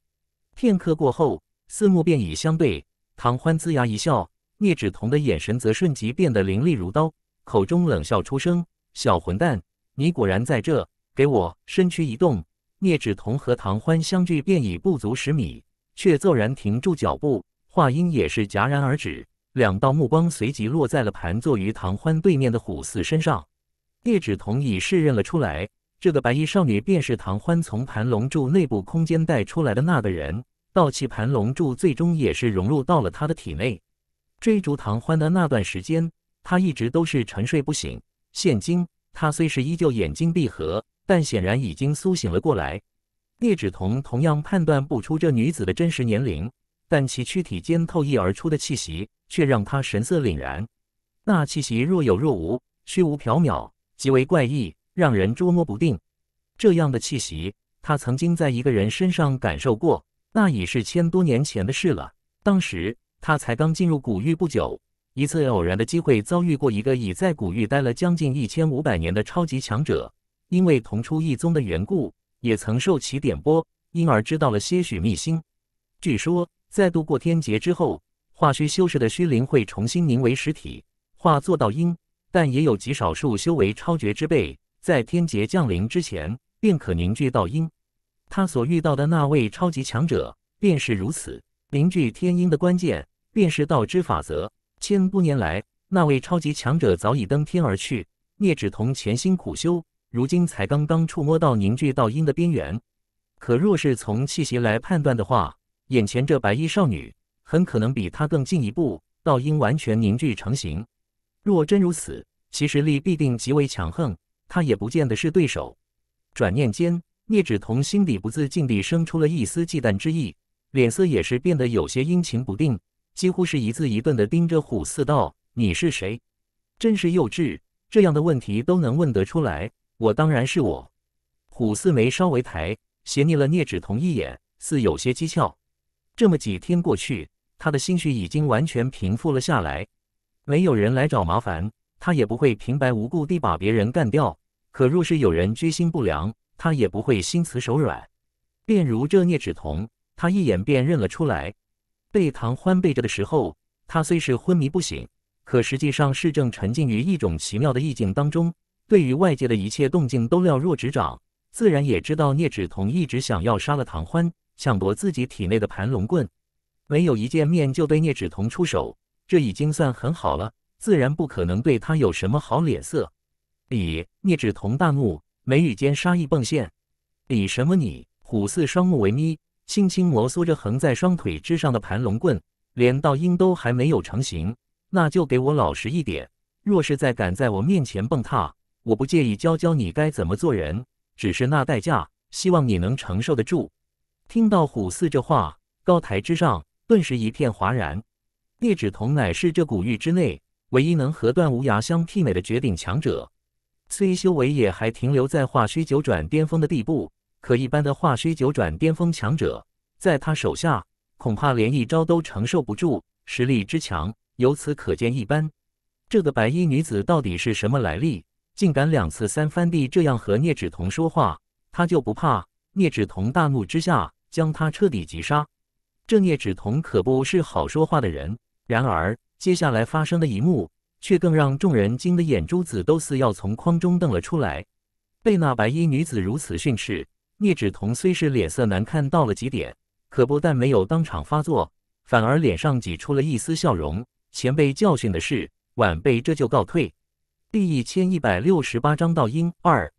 片刻过后，四目便已相对。唐欢龇牙一笑，聂芷同的眼神则瞬即变得凌厉如刀，口中冷笑出声：“小混蛋，你果然在这！给我！”身躯一动，聂芷同和唐欢相距便已不足十米，却骤然停住脚步，话音也是戛然而止。两道目光随即落在了盘坐于唐欢对面的虎四身上。聂芷同已是认了出来，这个白衣少女便是唐欢从盘龙柱内部空间带出来的那个人。道器盘龙柱最终也是融入到了她的体内。追逐唐欢的那段时间，她一直都是沉睡不醒。现今，她虽是依旧眼睛闭合，但显然已经苏醒了过来。聂芷彤同样判断不出这女子的真实年龄，但其躯体间透溢而出的气息却让她神色凛然。那气息若有若无，虚无缥缈。极为怪异，让人捉摸不定。这样的气息，他曾经在一个人身上感受过，那已是千多年前的事了。当时他才刚进入古域不久，一次偶然的机会遭遇过一个已在古域待了将近一千五百年的超级强者，因为同出一宗的缘故，也曾受其点拨，因而知道了些许秘辛。据说，在度过天劫之后，化虚修士的虚灵会重新凝为实体，化作道婴。但也有极少数修为超绝之辈，在天劫降临之前便可凝聚道音。他所遇到的那位超级强者便是如此。凝聚天音的关键便是道之法则。千多年来，那位超级强者早已登天而去。聂芷桐潜心苦修，如今才刚刚触摸到凝聚道音的边缘。可若是从气息来判断的话，眼前这白衣少女很可能比他更进一步，道音完全凝聚成型。若真如此，其实力必定极为强横，他也不见得是对手。转念间，聂芷彤心底不自禁地生出了一丝忌惮之意，脸色也是变得有些阴晴不定，几乎是一字一顿地盯着虎四道：“你是谁？真是幼稚，这样的问题都能问得出来，我当然是我。”虎四眉稍微抬，斜睨了聂芷彤一眼，似有些讥诮。这么几天过去，他的心绪已经完全平复了下来。没有人来找麻烦，他也不会平白无故地把别人干掉。可若是有人居心不良，他也不会心慈手软。便如这聂芷彤，他一眼便认了出来。被唐欢背着的时候，他虽是昏迷不醒，可实际上是正沉浸于一种奇妙的意境当中，对于外界的一切动静都了若指掌，自然也知道聂芷彤一直想要杀了唐欢，抢夺自己体内的盘龙棍，没有一见面就对聂芷彤出手。这已经算很好了，自然不可能对他有什么好脸色。李聂指同大怒，眉宇间杀意迸现。李什么你？虎四双目微眯，轻轻摩挲着横在双腿之上的盘龙棍。连道音都还没有成型，那就给我老实一点。若是再敢在我面前蹦踏，我不介意教教你该怎么做人，只是那代价，希望你能承受得住。听到虎四这话，高台之上顿时一片哗然。聂芷桐乃是这古域之内唯一能和段无涯相媲美的绝顶强者，虽修为也还停留在化虚九转巅峰的地步，可一般的化虚九转巅峰强者，在他手下恐怕连一招都承受不住，实力之强由此可见一斑。这个白衣女子到底是什么来历？竟敢两次三番地这样和聂芷桐说话？她就不怕聂芷桐大怒之下将她彻底击杀？这聂芷桐可不是好说话的人。然而，接下来发生的一幕却更让众人惊得眼珠子都似要从框中瞪了出来。被那白衣女子如此训斥，聂芷彤虽是脸色难看到了极点，可不但没有当场发作，反而脸上挤出了一丝笑容。前辈教训的是，晚辈这就告退。第一千一百六十八章道音二。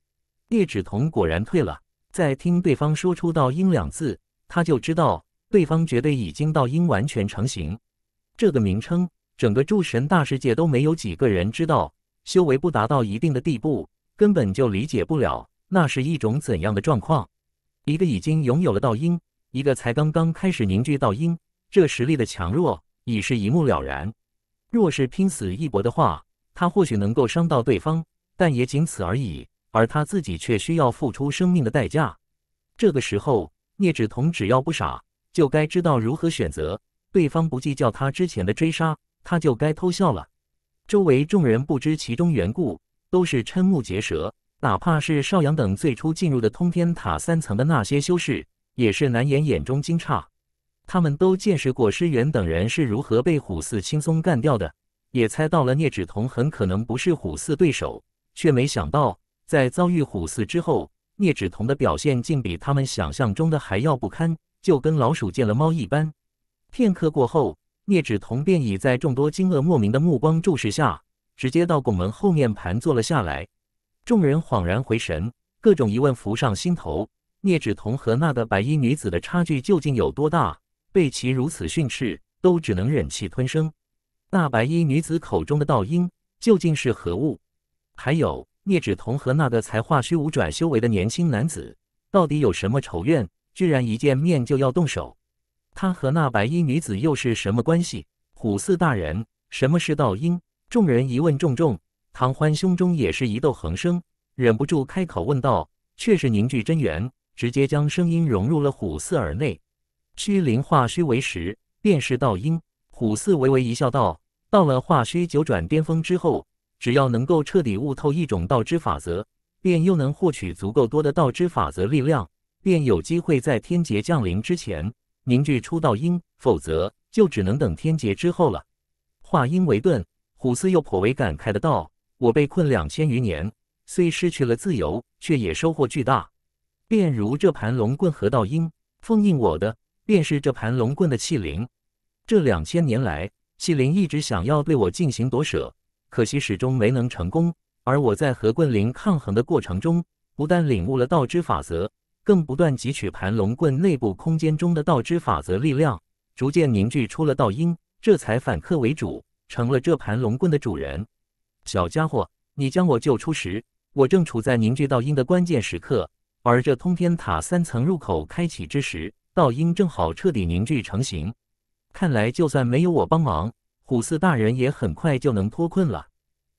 聂芷彤果然退了，在听对方说出“道音”两字，他就知道对方绝对已经道音完全成型。这个名称，整个诸神大世界都没有几个人知道。修为不达到一定的地步，根本就理解不了那是一种怎样的状况。一个已经拥有了道音，一个才刚刚开始凝聚道音，这实力的强弱已是一目了然。若是拼死一搏的话，他或许能够伤到对方，但也仅此而已。而他自己却需要付出生命的代价。这个时候，聂芷彤只要不傻，就该知道如何选择。对方不计较他之前的追杀，他就该偷笑了。周围众人不知其中缘故，都是瞠目结舌。哪怕是邵阳等最初进入的通天塔三层的那些修士，也是难掩眼中惊诧。他们都见识过施远等人是如何被虎四轻松干掉的，也猜到了聂芷彤很可能不是虎四对手，却没想到在遭遇虎四之后，聂芷彤的表现竟比他们想象中的还要不堪，就跟老鼠见了猫一般。片刻过后，聂芷彤便已在众多惊愕莫名的目光注视下，直接到拱门后面盘坐了下来。众人恍然回神，各种疑问浮上心头：聂芷彤和那个白衣女子的差距究竟有多大？被其如此训斥，都只能忍气吞声。那白衣女子口中的道音究竟是何物？还有，聂芷彤和那个才化虚无转修为的年轻男子，到底有什么仇怨？居然一见面就要动手？他和那白衣女子又是什么关系？虎四大人，什么是道音？众人疑问，重重。唐欢胸中也是一抖，横生，忍不住开口问道，却是凝聚真元，直接将声音融入了虎四耳内。虚灵化虚为实，便是道音。虎四微微一笑，道：“到了化虚九转巅峰之后，只要能够彻底悟透一种道之法则，便又能获取足够多的道之法则力量，便有机会在天劫降临之前。”凝聚出道音，否则就只能等天劫之后了。话音未顿，虎四又颇为感慨的道：“我被困两千余年，虽失去了自由，却也收获巨大。便如这盘龙棍和道音封印我的，便是这盘龙棍的气灵。这两千年来，气灵一直想要对我进行夺舍，可惜始终没能成功。而我在和棍灵抗衡的过程中，不但领悟了道之法则。”更不断汲取盘龙棍内部空间中的道之法则力量，逐渐凝聚出了道音，这才反客为主，成了这盘龙棍的主人。小家伙，你将我救出时，我正处在凝聚道音的关键时刻，而这通天塔三层入口开启之时，道音正好彻底凝聚成型。看来就算没有我帮忙，虎四大人也很快就能脱困了。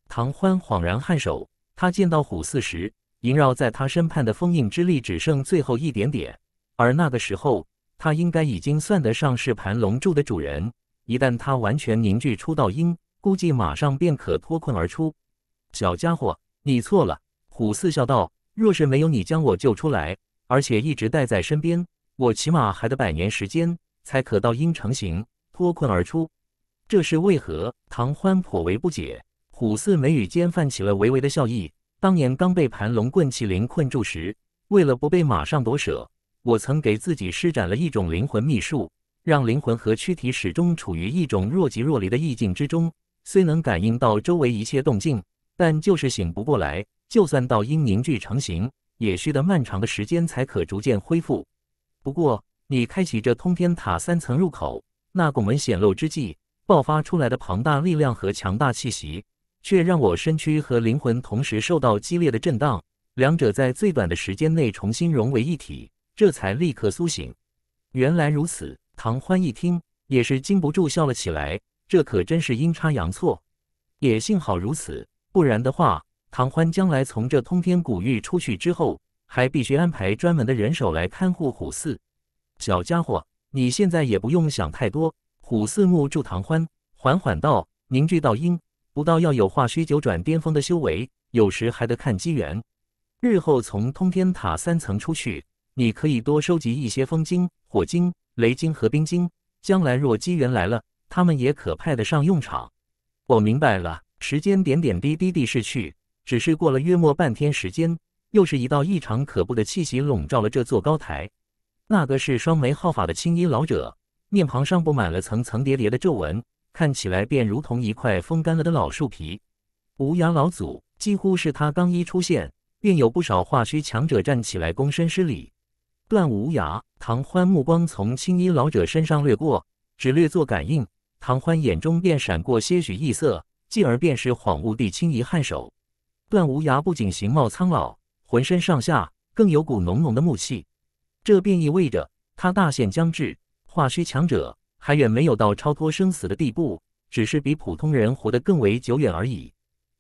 唐欢恍然颔首，他见到虎四时。萦绕在他身畔的封印之力只剩最后一点点，而那个时候，他应该已经算得上是盘龙柱的主人。一旦他完全凝聚出道音，估计马上便可脱困而出。小家伙，你错了。”虎四笑道，“若是没有你将我救出来，而且一直带在身边，我起码还得百年时间才可道音成形、脱困而出。这是为何？”唐欢颇为不解。虎四眉宇间泛起了微微的笑意。当年刚被盘龙棍气灵困住时，为了不被马上夺舍，我曾给自己施展了一种灵魂秘术，让灵魂和躯体始终处于一种若即若离的意境之中。虽能感应到周围一切动静，但就是醒不过来。就算到阴凝聚成型，也需得漫长的时间才可逐渐恢复。不过，你开启这通天塔三层入口，那拱门显露之际，爆发出来的庞大力量和强大气息。却让我身躯和灵魂同时受到激烈的震荡，两者在最短的时间内重新融为一体，这才立刻苏醒。原来如此，唐欢一听也是禁不住笑了起来。这可真是阴差阳错，也幸好如此，不然的话，唐欢将来从这通天古域出去之后，还必须安排专门的人手来看护虎四。小家伙，你现在也不用想太多。虎四目助唐欢，缓缓道：“凝聚道音。”不到要有化虚九转巅峰的修为，有时还得看机缘。日后从通天塔三层出去，你可以多收集一些风晶、火晶、雷晶和冰晶。将来若机缘来了，他们也可派得上用场。我明白了。时间点点滴滴地逝去，只是过了约莫半天时间，又是一道异常可怖的气息笼罩了这座高台。那个是双眉浩法的青衣老者，面庞上布满了层层叠叠的皱纹。看起来便如同一块风干了的老树皮。无涯老祖几乎是他刚一出现，便有不少化虚强者站起来躬身施礼。段无涯，唐欢目光从青衣老者身上掠过，只略作感应，唐欢眼中便闪过些许异色，继而便是恍惚地轻一颔首。段无涯不仅形貌苍老，浑身上下更有股浓浓的木气，这便意味着他大限将至，化虚强者。还远没有到超脱生死的地步，只是比普通人活得更为久远而已。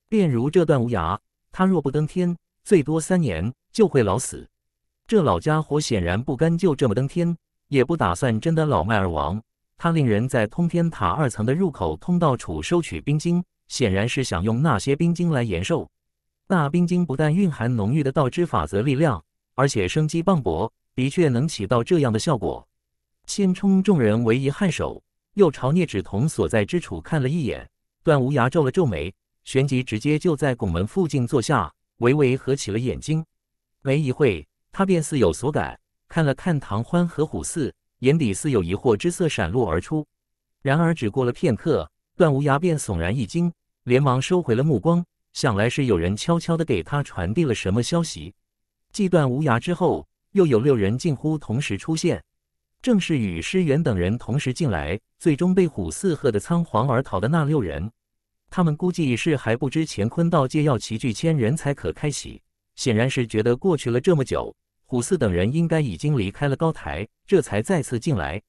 便如这段无涯，他若不登天，最多三年就会老死。这老家伙显然不甘就这么登天，也不打算真的老迈而亡。他令人在通天塔二层的入口通道处收取冰晶，显然是想用那些冰晶来延寿。那冰晶不但蕴含浓郁的道之法则力量，而且生机磅礴，的确能起到这样的效果。先冲众人为一颔首，又朝聂芷彤所在之处看了一眼。段无涯皱了皱眉，旋即直接就在拱门附近坐下，微微合起了眼睛。没一会，他便似有所感，看了看唐欢和虎四，眼底似有疑惑之色闪露而出。然而只过了片刻，段无涯便悚然一惊，连忙收回了目光，想来是有人悄悄地给他传递了什么消息。继段无涯之后，又有六人近乎同时出现。正是与师远等人同时进来，最终被虎四喝的仓皇而逃的那六人，他们估计是还不知乾坤道界要齐聚千人才可开启，显然是觉得过去了这么久，虎四等人应该已经离开了高台，这才再次进来。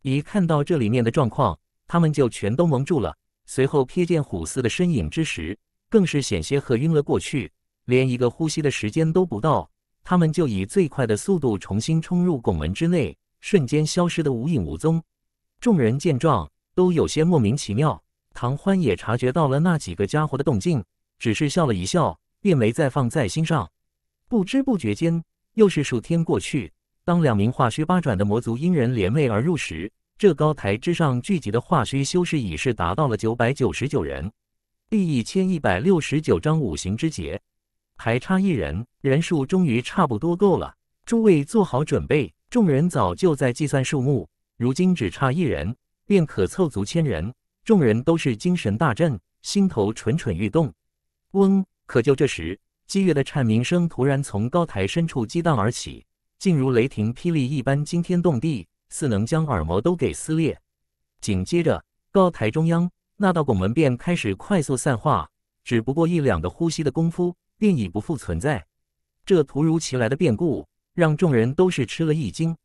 一看到这里面的状况，他们就全都蒙住了。随后瞥见虎四的身影之时，更是险些喝晕了过去，连一个呼吸的时间都不到，他们就以最快的速度重新冲入拱门之内。瞬间消失得无影无踪，众人见状都有些莫名其妙。唐欢也察觉到了那几个家伙的动静，只是笑了一笑，便没再放在心上。不知不觉间，又是数天过去。当两名化虚八转的魔族因人联袂而入时，这高台之上聚集的化虚修士已是达到了九百九十九人。第一千一百六十九章五行之劫，还差一人，人数终于差不多够了。诸位做好准备。众人早就在计算数目，如今只差一人便可凑足千人。众人都是精神大振，心头蠢蠢欲动。嗡！可就这时，激越的颤鸣声突然从高台深处激荡而起，竟如雷霆霹雳一般惊天动地，似能将耳膜都给撕裂。紧接着，高台中央那道拱门便开始快速散化，只不过一两个呼吸的功夫，便已不复存在。这突如其来的变故。让众人都是吃了一惊，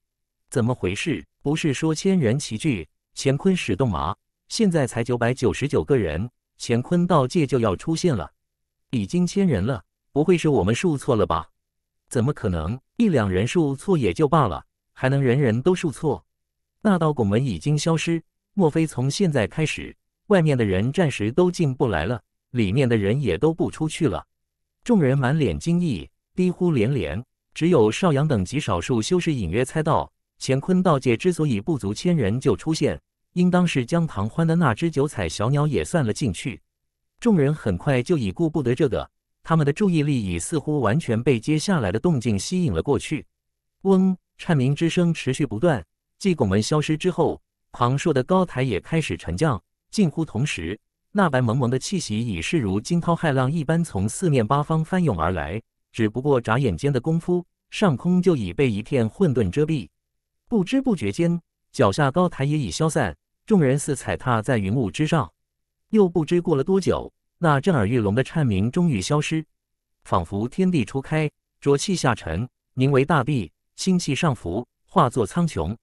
怎么回事？不是说千人齐聚，乾坤始动吗？现在才九百九十九个人，乾坤道界就要出现了，已经千人了，不会是我们数错了吧？怎么可能一两人数错也就罢了，还能人人都数错？那道拱门已经消失，莫非从现在开始，外面的人暂时都进不来了，里面的人也都不出去了？众人满脸惊异，低呼连连。只有邵阳等极少数修士隐约猜到，乾坤道界之所以不足千人就出现，应当是将唐欢的那只九彩小鸟也算了进去。众人很快就已顾不得这个，他们的注意力已似乎完全被接下来的动静吸引了过去。嗡，颤鸣之声持续不断。继拱门消失之后，庞硕的高台也开始沉降。近乎同时，那白蒙蒙的气息已是如惊涛骇浪一般从四面八方翻涌而来。只不过眨眼间的功夫，上空就已被一片混沌遮蔽。不知不觉间，脚下高台也已消散，众人似踩踏在云雾之上。又不知过了多久，那震耳欲聋的颤鸣终于消失，仿佛天地初开，浊气下沉，凝为大地；清气上浮，化作苍穹。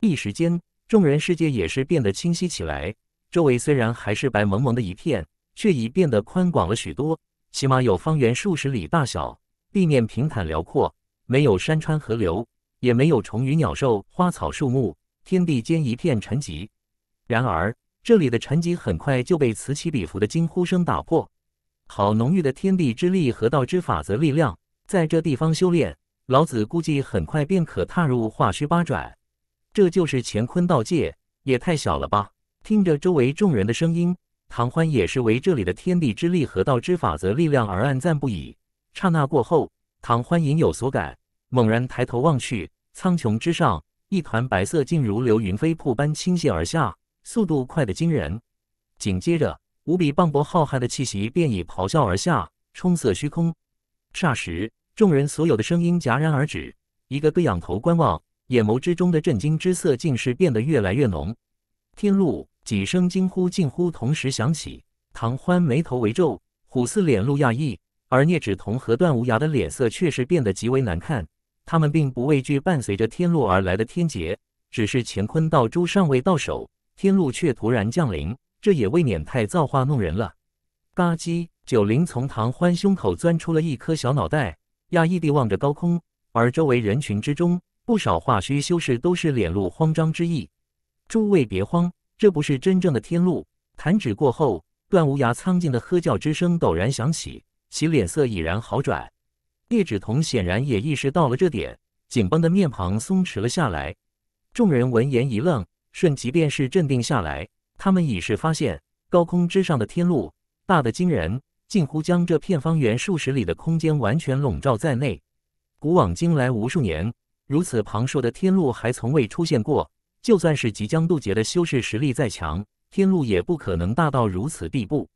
一时间，众人世界也是变得清晰起来。周围虽然还是白蒙蒙的一片，却已变得宽广了许多，起码有方圆数十里大小。地面平坦辽阔，没有山川河流，也没有虫鱼鸟兽、花草树木，天地间一片沉寂。然而，这里的沉寂很快就被此起彼伏的惊呼声打破。好浓郁的天地之力和道之法则力量，在这地方修炼，老子估计很快便可踏入化虚八转。这就是乾坤道界，也太小了吧！听着周围众人的声音，唐欢也是为这里的天地之力和道之法则力量而暗赞不已。刹那过后，唐欢隐有所感，猛然抬头望去，苍穹之上，一团白色竟如流云飞瀑般倾泻而下，速度快得惊人。紧接着，无比磅礴浩瀚的气息便已咆哮而下，冲色虚空。霎时，众人所有的声音戛然而止，一个个仰头观望，眼眸之中的震惊之色竟是变得越来越浓。天路几声惊呼近乎同时响起，唐欢眉头微皱，虎似脸露讶异。而聂芷彤和段无涯的脸色却是变得极为难看，他们并不畏惧伴随着天禄而来的天劫，只是乾坤道珠尚未到手，天禄却突然降临，这也未免太造化弄人了。吧唧，九灵从唐欢胸口钻出了一颗小脑袋，讶异地望着高空，而周围人群之中，不少化虚修士都是脸露慌张之意。诸位别慌，这不是真正的天禄。弹指过后，段无涯苍劲的喝叫之声陡然响起。其脸色已然好转，叶芷彤显然也意识到了这点，紧绷的面庞松弛了下来。众人闻言一愣，瞬即便是镇定下来，他们已是发现高空之上的天路大得惊人，近乎将这片方圆数十里的空间完全笼罩在内。古往今来，无数年如此庞硕的天路还从未出现过。就算是即将渡劫的修士实力再强，天路也不可能大到如此地步。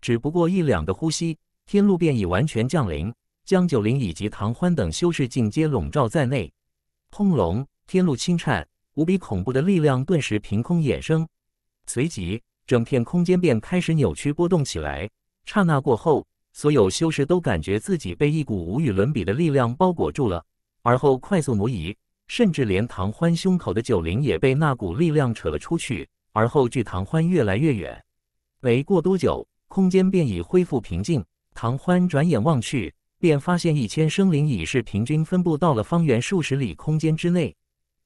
只不过一两个呼吸。天路便已完全降临，将九灵以及唐欢等修士尽皆笼罩在内。轰隆！天路轻颤，无比恐怖的力量顿时凭空衍生，随即整片空间便开始扭曲波动起来。刹那过后，所有修士都感觉自己被一股无与伦比的力量包裹住了，而后快速挪移，甚至连唐欢胸口的九灵也被那股力量扯了出去，而后距唐欢越来越远。没过多久，空间便已恢复平静。唐欢转眼望去，便发现一千生灵已是平均分布到了方圆数十里空间之内。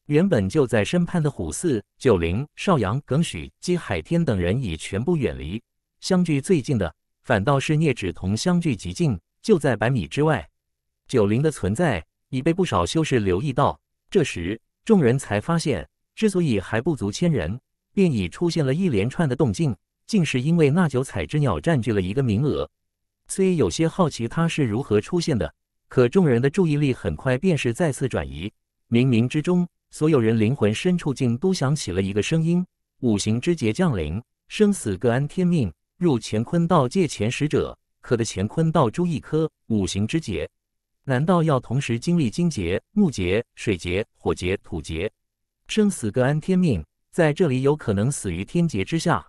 原本就在身畔的虎四、九灵、少阳、耿许及海天等人已全部远离，相距最近的反倒是聂芷桐，相距极近，就在百米之外。九灵的存在已被不少修士留意到。这时，众人才发现，之所以还不足千人，便已出现了一连串的动静，竟是因为那九彩之鸟占据了一个名额。虽有些好奇他是如何出现的，可众人的注意力很快便是再次转移。冥冥之中，所有人灵魂深处竟都响起了一个声音：五行之劫降临，生死各安天命。入乾坤道界前使者，可得乾坤道珠一颗。五行之劫，难道要同时经历金劫、木劫、水劫、火劫、土劫？生死各安天命，在这里有可能死于天劫之下。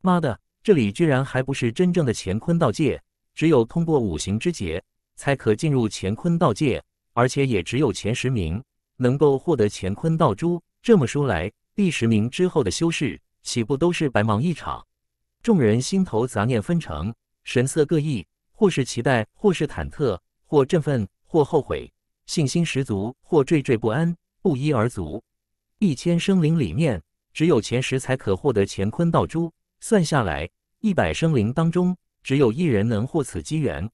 妈的，这里居然还不是真正的乾坤道界！只有通过五行之劫，才可进入乾坤道界，而且也只有前十名能够获得乾坤道珠。这么说来，第十名之后的修士岂不都是白忙一场？众人心头杂念纷呈，神色各异，或是期待，或是忐忑，或振奋，或后悔，信心十足，或惴惴不安，不一而足。一千生灵里面，只有前十才可获得乾坤道珠。算下来，一百生灵当中。只有一人能获此机缘，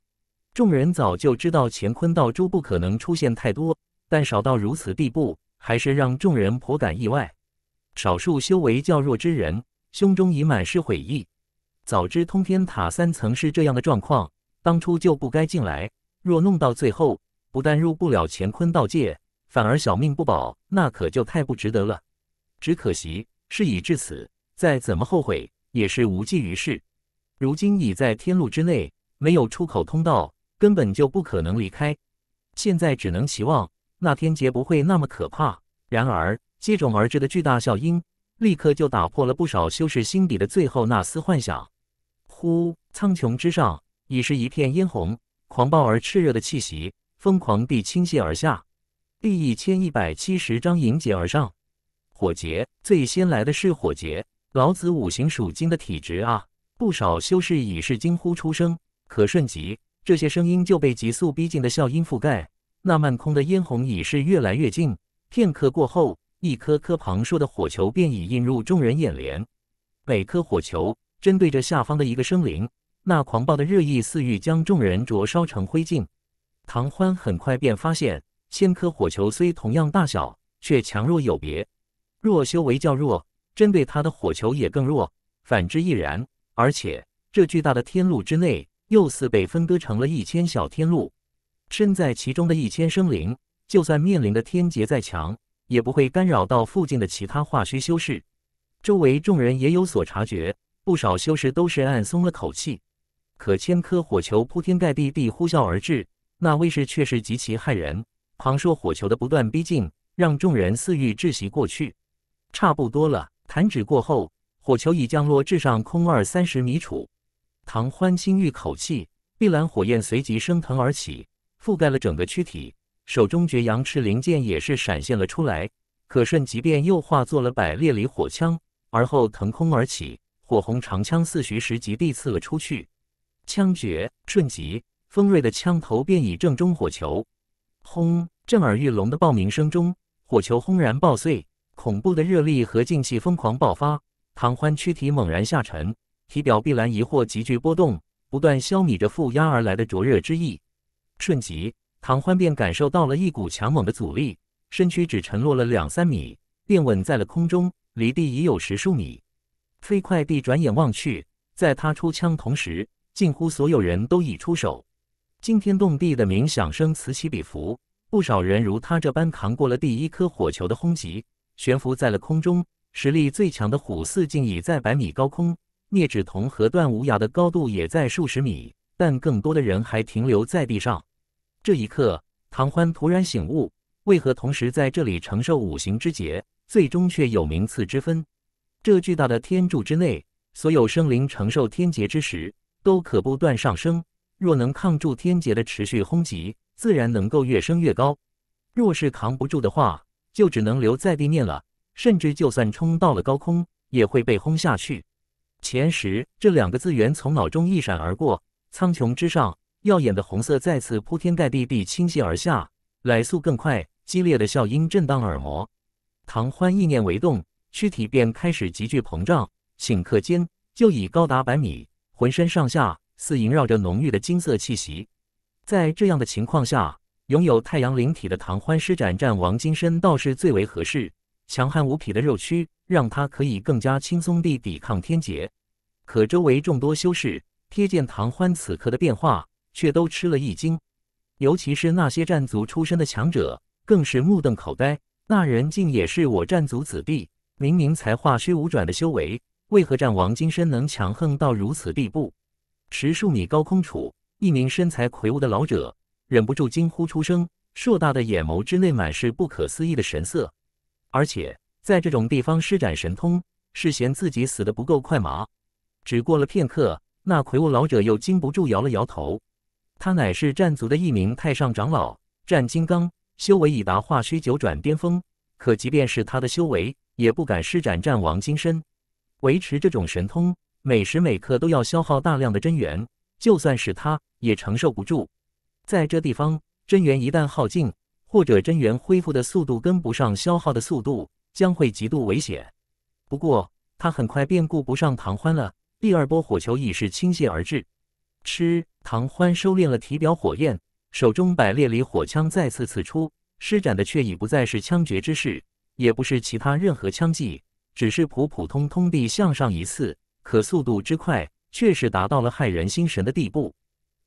众人早就知道乾坤道珠不可能出现太多，但少到如此地步，还是让众人颇感意外。少数修为较弱之人，胸中已满是悔意。早知通天塔三层是这样的状况，当初就不该进来。若弄到最后，不但入不了乾坤道界，反而小命不保，那可就太不值得了。只可惜事已至此，再怎么后悔也是无济于事。如今已在天路之内，没有出口通道，根本就不可能离开。现在只能期望那天劫不会那么可怕。然而，接踵而至的巨大效应，立刻就打破了不少修士心底的最后那丝幻想。呼！苍穹之上已是一片嫣红，狂暴而炽热的气息疯狂地倾泻而下。第一千一百七十章迎接而上。火劫最先来的是火劫，老子五行属金的体质啊！不少修士已是惊呼出声，可瞬即，这些声音就被急速逼近的笑音覆盖。那漫空的嫣红已是越来越近，片刻过后，一颗颗庞硕的火球便已映入众人眼帘。每颗火球针对着下方的一个生灵，那狂暴的热意似欲将众人灼烧成灰烬。唐欢很快便发现，千颗火球虽同样大小，却强弱有别。若修为较弱，针对他的火球也更弱，反之亦然。而且，这巨大的天路之内，又似被分割成了一千小天路。身在其中的一千生灵，就算面临的天劫再强，也不会干扰到附近的其他化虚修士。周围众人也有所察觉，不少修士都是暗松了口气。可千颗火球铺天盖地地呼啸而至，那威势却是极其骇人。庞硕火球的不断逼近，让众人似欲窒息过去。差不多了，弹指过后。火球已降落至上空二三十米处，唐欢轻吁口气，碧蓝火焰随即升腾而起，覆盖了整个躯体。手中绝阳赤灵剑也是闪现了出来。可瞬即便又化作了百裂离火枪，而后腾空而起，火红长枪四徐时极地刺了出去。枪决瞬即，锋锐的枪头便已正中火球。轰！震耳欲聋的爆鸣声中，火球轰然爆碎，恐怖的热力和劲气疯狂爆发。唐欢躯体猛然下沉，体表碧蓝疑惑急剧波动，不断消弭着负压而来的灼热之意。瞬即，唐欢便感受到了一股强猛的阻力，身躯只沉落了两三米，便稳在了空中，离地已有十数米。飞快地转眼望去，在他出枪同时，近乎所有人都已出手，惊天动地的鸣响声此起彼伏，不少人如他这般扛过了第一颗火球的轰击，悬浮在了空中。实力最强的虎四竟已在百米高空，聂志桐和段无涯的高度也在数十米，但更多的人还停留在地上。这一刻，唐欢突然醒悟：为何同时在这里承受五行之劫，最终却有名次之分？这巨大的天柱之内，所有生灵承受天劫之时，都可不断上升。若能抗住天劫的持续轰击，自然能够越升越高；若是扛不住的话，就只能留在地面了。甚至就算冲到了高空，也会被轰下去。前十这两个字源从脑中一闪而过，苍穹之上耀眼的红色再次铺天盖地地倾泻而下，来速更快，激烈的笑音震荡耳膜。唐欢意念为动，躯体便开始急剧膨胀，顷刻间就已高达百米，浑身上下似萦绕着浓郁的金色气息。在这样的情况下，拥有太阳灵体的唐欢施展战王金身倒是最为合适。强悍无匹的肉躯，让他可以更加轻松地抵抗天劫。可周围众多修士瞥见唐欢此刻的变化，却都吃了一惊。尤其是那些战族出身的强者，更是目瞪口呆。那人竟也是我战族子弟，明明才化虚无转的修为，为何战王金身能强横到如此地步？十数米高空处，一名身材魁梧的老者忍不住惊呼出声，硕大的眼眸之内满是不可思议的神色。而且在这种地方施展神通，是嫌自己死得不够快吗？只过了片刻，那魁梧老者又禁不住摇了摇头。他乃是战族的一名太上长老，战金刚，修为已达化虚九转巅峰。可即便是他的修为，也不敢施展战王金身。维持这种神通，每时每刻都要消耗大量的真元，就算是他，也承受不住。在这地方，真元一旦耗尽。或者真元恢复的速度跟不上消耗的速度，将会极度危险。不过他很快便顾不上唐欢了。第二波火球已是倾泻而至，吃唐欢收敛了体表火焰，手中百裂离火枪再次刺出，施展的却已不再是枪决之势，也不是其他任何枪技，只是普普通通地向上一刺。可速度之快，确实达到了骇人心神的地步。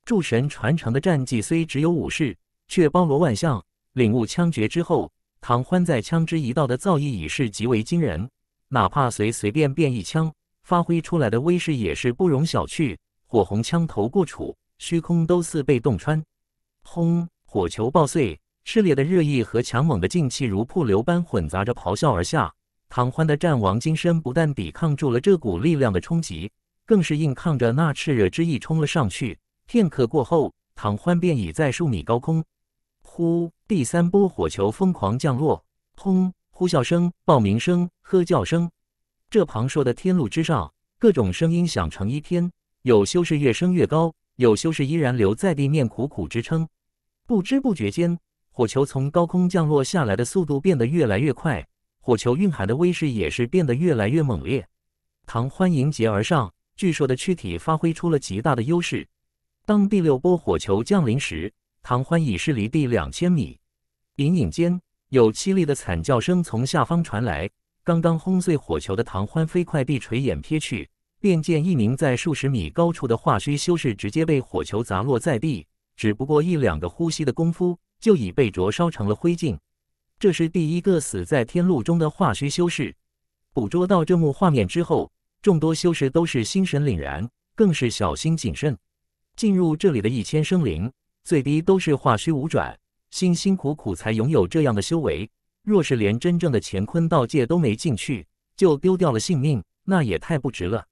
诸神传承的战绩虽只有五式，却包罗万象。领悟枪诀之后，唐欢在枪之一道的造诣已是极为惊人。哪怕随随便便一枪，发挥出来的威势也是不容小觑。火红枪头过处，虚空都似被洞穿。轰！火球爆碎，炽烈的热意和强猛的劲气如瀑流般混杂着咆哮而下。唐欢的战王金身不但抵抗住了这股力量的冲击，更是硬抗着那炽热之意冲了上去。片刻过后，唐欢便已在数米高空。呼！第三波火球疯狂降落，轰！呼啸声、爆鸣声、喝叫声，这庞硕的天路之上，各种声音响成一片。有修士越升越高，有修士依然留在地面苦苦支撑。不知不觉间，火球从高空降落下来的速度变得越来越快，火球蕴含的威势也是变得越来越猛烈。唐欢迎劫而上，巨兽的躯体发挥出了极大的优势。当第六波火球降临时，唐欢已是离地两千米，隐隐间有凄厉的惨叫声从下方传来。刚刚轰碎火球的唐欢飞快地垂眼瞥去，便见一名在数十米高处的化虚修士直接被火球砸落在地，只不过一两个呼吸的功夫，就已被灼烧成了灰烬。这是第一个死在天路中的化虚修士。捕捉到这幕画面之后，众多修士都是心神凛然，更是小心谨慎。进入这里的一千生灵。最低都是化虚五转，辛辛苦苦才拥有这样的修为。若是连真正的乾坤道界都没进去，就丢掉了性命，那也太不值了。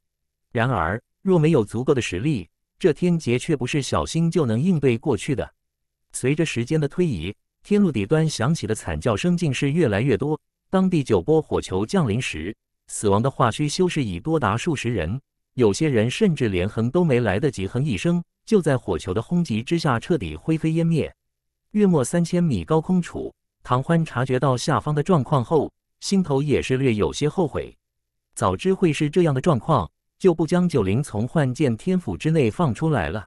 然而，若没有足够的实力，这天劫却不是小心就能应对过去的。随着时间的推移，天路底端响起的惨叫声竟是越来越多。当第九波火球降临时，死亡的化虚修士已多达数十人，有些人甚至连哼都没来得及哼一声。就在火球的轰击之下，彻底灰飞烟灭。月末三千米高空处，唐欢察觉到下方的状况后，心头也是略有些后悔。早知会是这样的状况，就不将九灵从幻剑天府之内放出来了。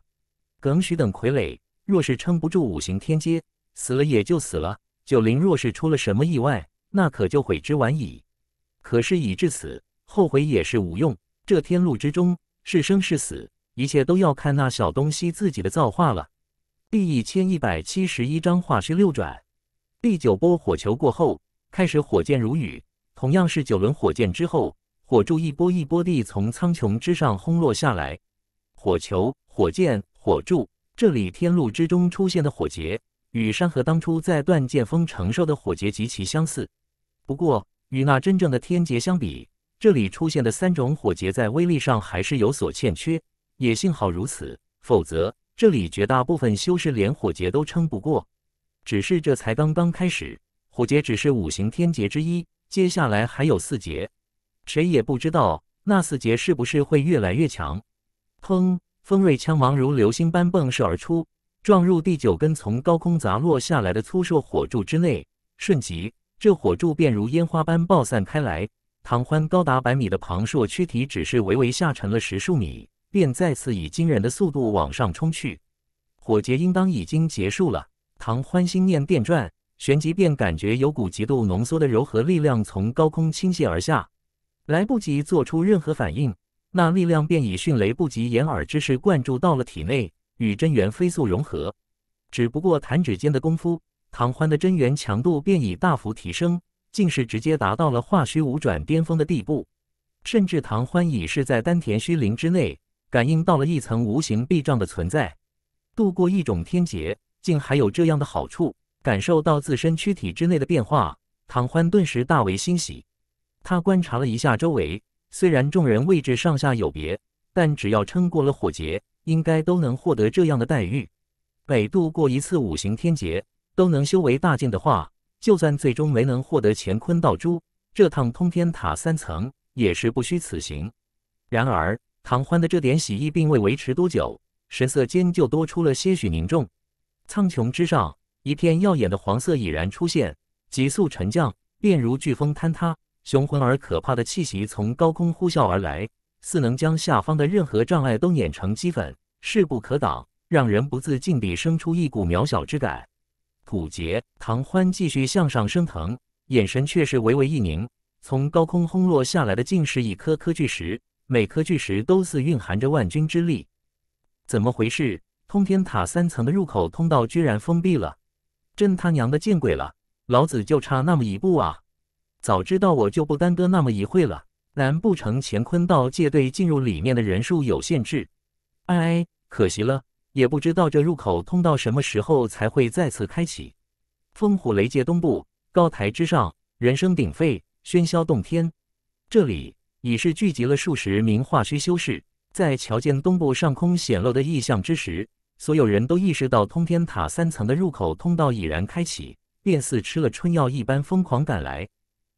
耿许等傀儡若是撑不住五行天阶，死了也就死了。九灵若是出了什么意外，那可就悔之晚矣。可是已至此，后悔也是无用。这天路之中，是生是死。一切都要看那小东西自己的造化了。第一千一百七十一章画师六转，第九波火球过后，开始火箭如雨。同样是九轮火箭之后，火柱一波一波地从苍穹之上轰落下来。火球、火箭、火柱，这里天路之中出现的火劫，与山河当初在断剑峰承受的火劫极其相似。不过，与那真正的天劫相比，这里出现的三种火劫在威力上还是有所欠缺。也幸好如此，否则这里绝大部分修士连火劫都撑不过。只是这才刚刚开始，火劫只是五行天劫之一，接下来还有四劫，谁也不知道那四劫是不是会越来越强。砰！锋锐枪芒如流星般迸射而出，撞入第九根从高空砸落下来的粗硕火柱之内，瞬即这火柱便如烟花般爆散开来。唐欢高达百米的庞硕躯体只是微微下沉了十数米。便再次以惊人的速度往上冲去，火劫应当已经结束了。唐欢心念电转，旋即便感觉有股极度浓缩的柔和力量从高空倾泻而下，来不及做出任何反应，那力量便以迅雷不及掩耳之势灌注到了体内，与真元飞速融合。只不过弹指间的功夫，唐欢的真元强度便已大幅提升，竟是直接达到了化虚无转巅峰的地步，甚至唐欢已是在丹田虚灵之内。感应到了一层无形壁障的存在，度过一种天劫，竟还有这样的好处。感受到自身躯体之内的变化，唐欢顿时大为欣喜。他观察了一下周围，虽然众人位置上下有别，但只要撑过了火劫，应该都能获得这样的待遇。每度过一次五行天劫，都能修为大进的话，就算最终没能获得乾坤道珠，这趟通天塔三层也是不虚此行。然而。唐欢的这点喜意并未维持多久，神色间就多出了些许凝重。苍穹之上，一片耀眼的黄色已然出现，急速沉降，便如飓风坍塌，雄浑而可怕的气息从高空呼啸而来，似能将下方的任何障碍都碾成齑粉，势不可挡，让人不自禁地生出一股渺小之感。土劫，唐欢继续向上升腾，眼神却是微微一凝。从高空轰落下来的，竟是一颗颗巨石。每颗巨石都似蕴含着万钧之力，怎么回事？通天塔三层的入口通道居然封闭了！真他娘的见鬼了！老子就差那么一步啊！早知道我就不耽搁那么一会了。难不成乾坤道界队进入里面的人数有限制？哎，可惜了。也不知道这入口通道什么时候才会再次开启。风虎雷界东部高台之上，人声鼎沸，喧嚣动天。这里。已是聚集了数十名化虚修士，在瞧见东部上空显露的异象之时，所有人都意识到通天塔三层的入口通道已然开启，便似吃了春药一般疯狂赶来。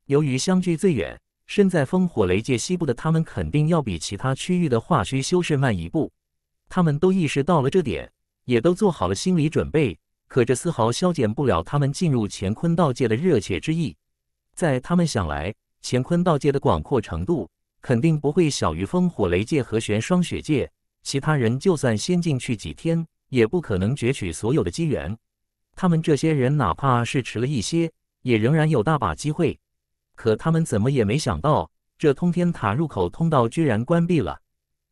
由于相距最远，身在烽火雷界西部的他们肯定要比其他区域的化虚修士慢一步，他们都意识到了这点，也都做好了心理准备。可这丝毫消减不了他们进入乾坤道界的热切之意，在他们想来。乾坤道界的广阔程度肯定不会小于风火雷界和玄霜雪界，其他人就算先进去几天，也不可能攫取所有的机缘。他们这些人哪怕是迟了一些，也仍然有大把机会。可他们怎么也没想到，这通天塔入口通道居然关闭了。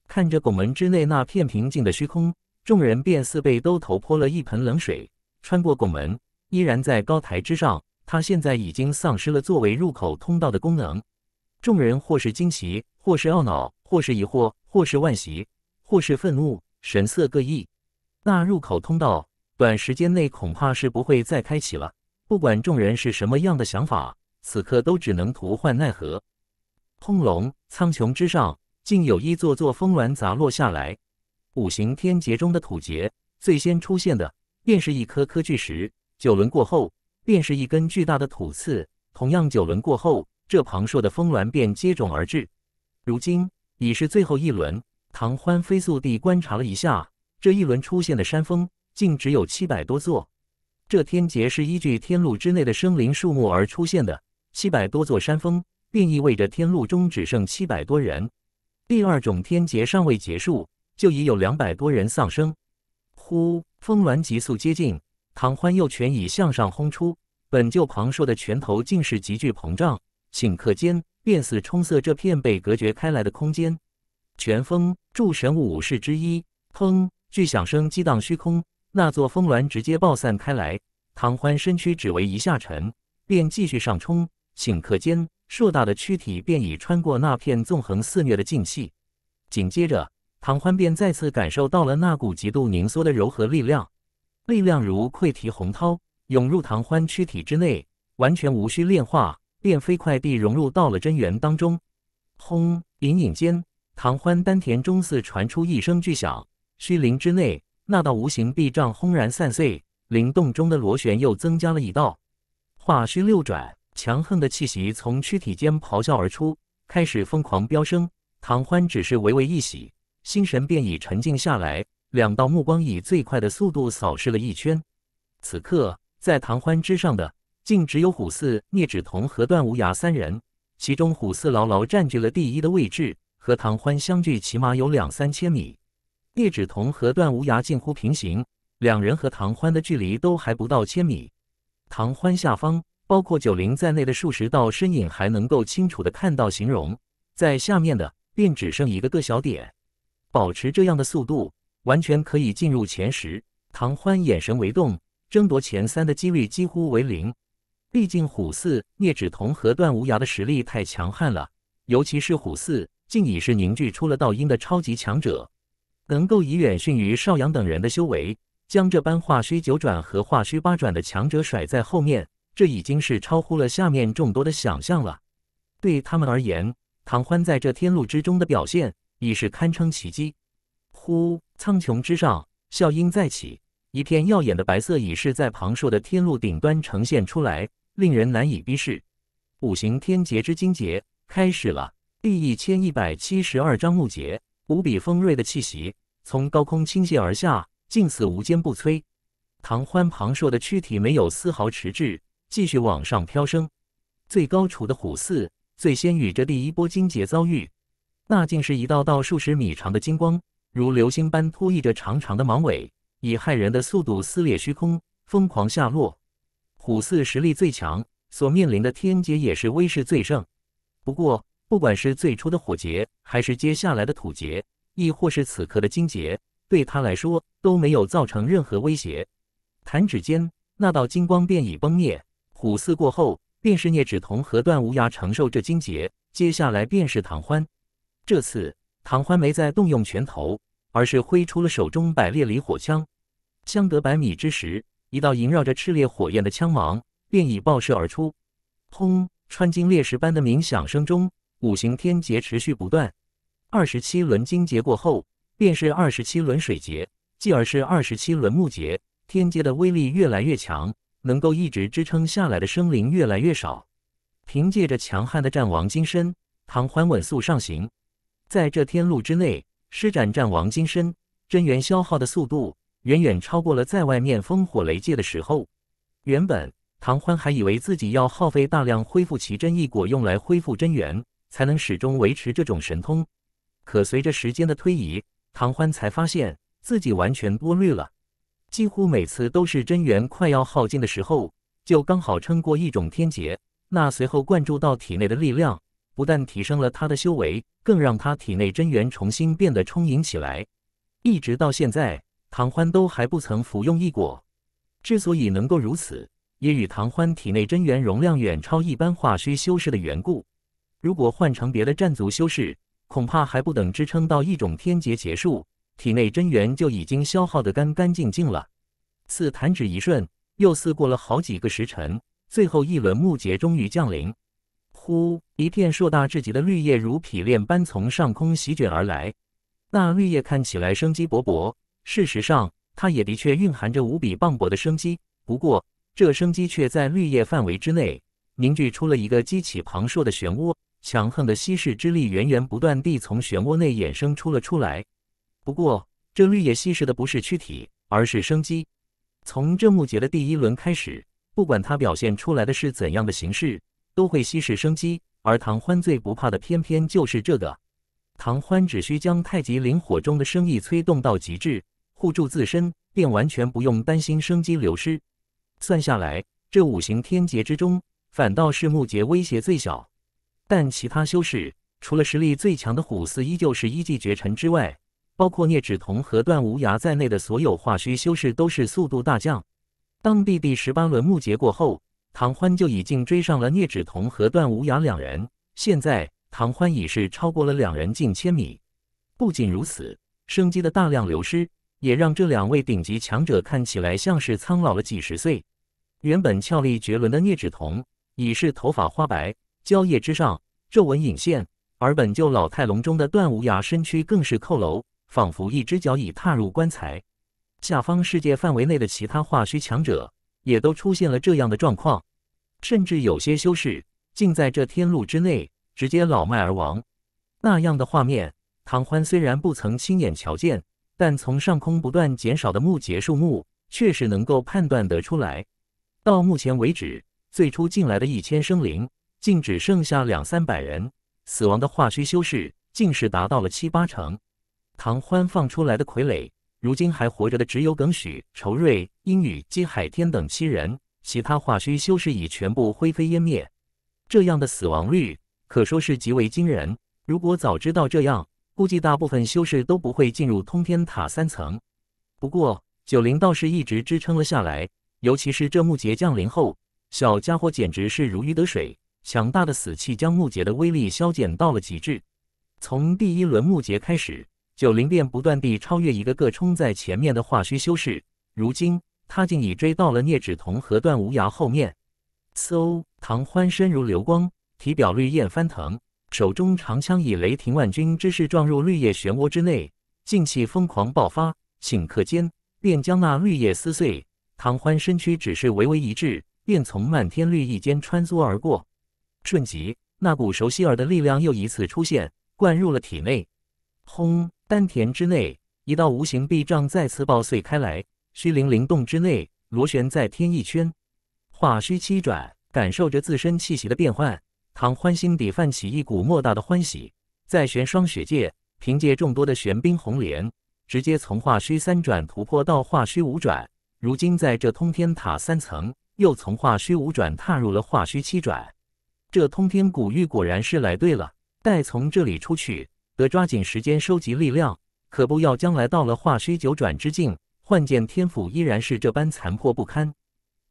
看着拱门之内那片平静的虚空，众人便似被兜头泼了一盆冷水。穿过拱门，依然在高台之上。他现在已经丧失了作为入口通道的功能。众人或是惊奇，或是懊恼，或是疑惑，或是惋惜，或是愤怒，神色各异。那入口通道短时间内恐怕是不会再开启了。不管众人是什么样的想法，此刻都只能徒唤奈何。轰隆！苍穹之上，竟有一座座峰峦砸落下来。五行天劫中的土劫最先出现的，便是一颗颗巨石。九轮过后。便是一根巨大的土刺，同样九轮过后，这庞硕的峰峦便接踵而至。如今已是最后一轮，唐欢飞速地观察了一下，这一轮出现的山峰竟只有七百多座。这天劫是依据天路之内的生灵树木而出现的，七百多座山峰便意味着天路中只剩七百多人。第二种天劫尚未结束，就已有两百多人丧生。呼，峰峦急速接近。唐欢右拳已向上轰出，本就狂硕的拳头竟是急剧膨胀，顷刻间便似冲塞这片被隔绝开来的空间。拳风诸神武士之一，砰！巨响声激荡虚空，那座峰峦直接爆散开来。唐欢身躯只为一下沉，便继续上冲，顷刻间，硕大的躯体便已穿过那片纵横肆虐的劲气。紧接着，唐欢便再次感受到了那股极度凝缩的柔和力量。力量如溃堤洪涛涌入唐欢躯体之内，完全无需炼化，便飞快地融入到了真元当中。轰！隐隐间，唐欢丹田中似传出一声巨响，虚灵之内那道无形壁障轰然散碎，灵洞中的螺旋又增加了一道。化虚六转，强横的气息从躯体间咆哮而出，开始疯狂飙升。唐欢只是微微一喜，心神便已沉静下来。两道目光以最快的速度扫视了一圈。此刻，在唐欢之上的，竟只有虎四、聂芷桐和段无涯三人。其中，虎四牢牢占据了第一的位置，和唐欢相距起码有两三千米。聂芷彤和段无涯近乎平行，两人和唐欢的距离都还不到千米。唐欢下方，包括九灵在内的数十道身影还能够清楚的看到形容，在下面的便只剩一个个小点。保持这样的速度。完全可以进入前十。唐欢眼神微动，争夺前三的几率几乎为零。毕竟虎四、聂芷桐和段无涯的实力太强悍了，尤其是虎四，竟已是凝聚出了道音的超级强者，能够以远逊于邵阳等人的修为，将这般化虚九转和化虚八转的强者甩在后面，这已经是超乎了下面众多的想象了。对他们而言，唐欢在这天路之中的表现，已是堪称奇迹。呼。苍穹之上，啸音再起，一片耀眼的白色已是在庞硕的天路顶端呈现出来，令人难以逼视。五行天劫之金劫开始了。第一千一百七十二章木劫，无比锋锐的气息从高空倾泻而下，近似无坚不摧。唐欢庞硕的躯体没有丝毫迟滞，继续往上飘升。最高处的虎四最先与这第一波金劫遭遇，那竟是一道道数十米长的金光。如流星般突曳着长长的芒尾，以骇人的速度撕裂虚空，疯狂下落。虎四实力最强，所面临的天劫也是威势最盛。不过，不管是最初的火劫，还是接下来的土劫，亦或是此刻的金劫，对他来说都没有造成任何威胁。弹指间，那道金光便已崩灭。虎四过后，便是聂芷桐和段无涯承受这金劫。接下来便是唐欢，这次。唐欢没再动用拳头，而是挥出了手中百烈离火枪。相隔百米之时，一道萦绕着炽烈火焰的枪芒便已爆射而出。轰！穿金裂石般的鸣响声中，五行天劫持续不断。二十七轮金劫过后，便是二十七轮水劫，继而是二十七轮木劫。天劫的威力越来越强，能够一直支撑下来的生灵越来越少。凭借着强悍的战王金身，唐欢稳速上行。在这天路之内施展战王金身，真元消耗的速度远远超过了在外面烽火雷界的时候。原本唐欢还以为自己要耗费大量恢复奇珍异果用来恢复真元，才能始终维持这种神通。可随着时间的推移，唐欢才发现自己完全多虑了，几乎每次都是真元快要耗尽的时候，就刚好撑过一种天劫，那随后灌注到体内的力量。不但提升了他的修为，更让他体内真元重新变得充盈起来。一直到现在，唐欢都还不曾服用一果。之所以能够如此，也与唐欢体内真元容量远超一般化虚修士的缘故。如果换成别的战族修士，恐怕还不等支撑到一种天劫结束，体内真元就已经消耗得干干净净了。似弹指一瞬，又似过了好几个时辰。最后一轮木劫终于降临。呼！一片硕大至极的绿叶如匹练般从上空席卷而来。那绿叶看起来生机勃勃，事实上，它也的确蕴含着无比磅礴的生机。不过，这生机却在绿叶范围之内凝聚出了一个激起磅硕的漩涡，强横的吸食之力源源不断地从漩涡内衍生出了出来。不过，这绿叶吸食的不是躯体，而是生机。从这木结的第一轮开始，不管它表现出来的是怎样的形式。都会稀释生机，而唐欢最不怕的，偏偏就是这个。唐欢只需将太极灵火中的生意催动到极致，护住自身，便完全不用担心生机流失。算下来，这五行天劫之中，反倒是木劫威胁最小。但其他修士，除了实力最强的虎四依旧是一骑绝尘之外，包括聂芷桐和段无涯在内的所有化虚修士，都是速度大降。当第第十八轮木劫过后。唐欢就已经追上了聂芷彤和段无涯两人，现在唐欢已是超过了两人近千米。不仅如此，生机的大量流失，也让这两位顶级强者看起来像是苍老了几十岁。原本俏丽绝伦的聂芷彤，已是头发花白，蕉叶之上皱纹隐现；而本就老态龙钟的段无涯，身躯更是佝偻，仿佛一只脚已踏入棺材。下方世界范围内的其他化虚强者。也都出现了这样的状况，甚至有些修士竟在这天路之内直接老迈而亡。那样的画面，唐欢虽然不曾亲眼瞧见，但从上空不断减少的木结树木，确实能够判断得出来。到目前为止，最初进来的一千生灵，竟只剩下两三百人，死亡的化虚修士竟是达到了七八成。唐欢放出来的傀儡。如今还活着的只有耿许、仇瑞、殷宇、姬海天等七人，其他化虚修士已全部灰飞烟灭。这样的死亡率可说是极为惊人。如果早知道这样，估计大部分修士都不会进入通天塔三层。不过九灵倒是一直支撑了下来，尤其是这木节降临后，小家伙简直是如鱼得水。强大的死气将木节的威力消减到了极致。从第一轮木节开始。九灵便不断地超越一个个冲在前面的化虚修士，如今他竟已追到了聂芷桐和段无涯后面。嗖！唐欢身如流光，体表绿焰翻腾，手中长枪以雷霆万钧之势撞入绿叶漩涡之内，劲气疯狂爆发，顷刻间便将那绿叶撕碎。唐欢身躯只是微微一滞，便从漫天绿意间穿梭而过。瞬即，那股熟悉而的力量又一次出现，灌入了体内。轰！丹田之内，一道无形壁障再次爆碎开来。虚灵灵动之内，螺旋再添一圈，化虚七转。感受着自身气息的变换，唐欢心底泛起一股莫大的欢喜。在玄霜雪界，凭借众多的玄冰红莲，直接从化虚三转突破到化虚五转。如今，在这通天塔三层，又从化虚五转踏入了化虚七转。这通天古玉果然是来对了。待从这里出去。得抓紧时间收集力量，可不要将来到了化虚九转之境，幻剑天赋依然是这般残破不堪。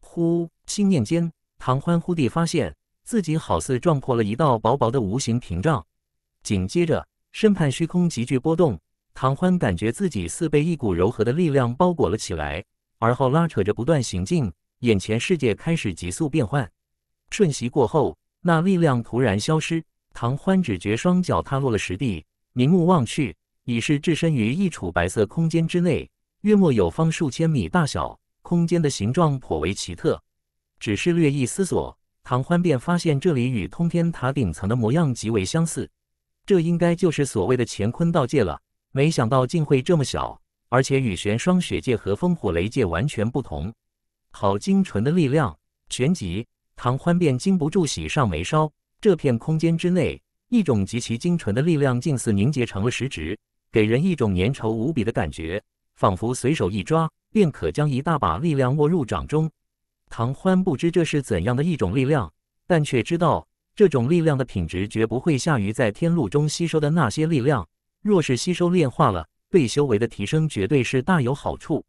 呼，心念间，唐欢忽地发现自己好似撞破了一道薄薄的无形屏障，紧接着身畔虚空急剧波动，唐欢感觉自己似被一股柔和的力量包裹了起来，而后拉扯着不断行进，眼前世界开始急速变幻。瞬息过后，那力量突然消失，唐欢只觉双脚踏落了实地。凝目望去，已是置身于一处白色空间之内，约莫有方数千米大小。空间的形状颇为奇特，只是略一思索，唐欢便发现这里与通天塔顶层的模样极为相似。这应该就是所谓的乾坤道界了。没想到竟会这么小，而且与玄霜雪界和风火雷界完全不同。好精纯的力量，旋即唐欢便禁不住喜上眉梢。这片空间之内。一种极其精纯的力量，近似凝结成了实质，给人一种粘稠无比的感觉，仿佛随手一抓，便可将一大把力量握入掌中。唐欢不知这是怎样的一种力量，但却知道这种力量的品质绝不会下于在天路中吸收的那些力量。若是吸收炼化了，对修为的提升绝对是大有好处。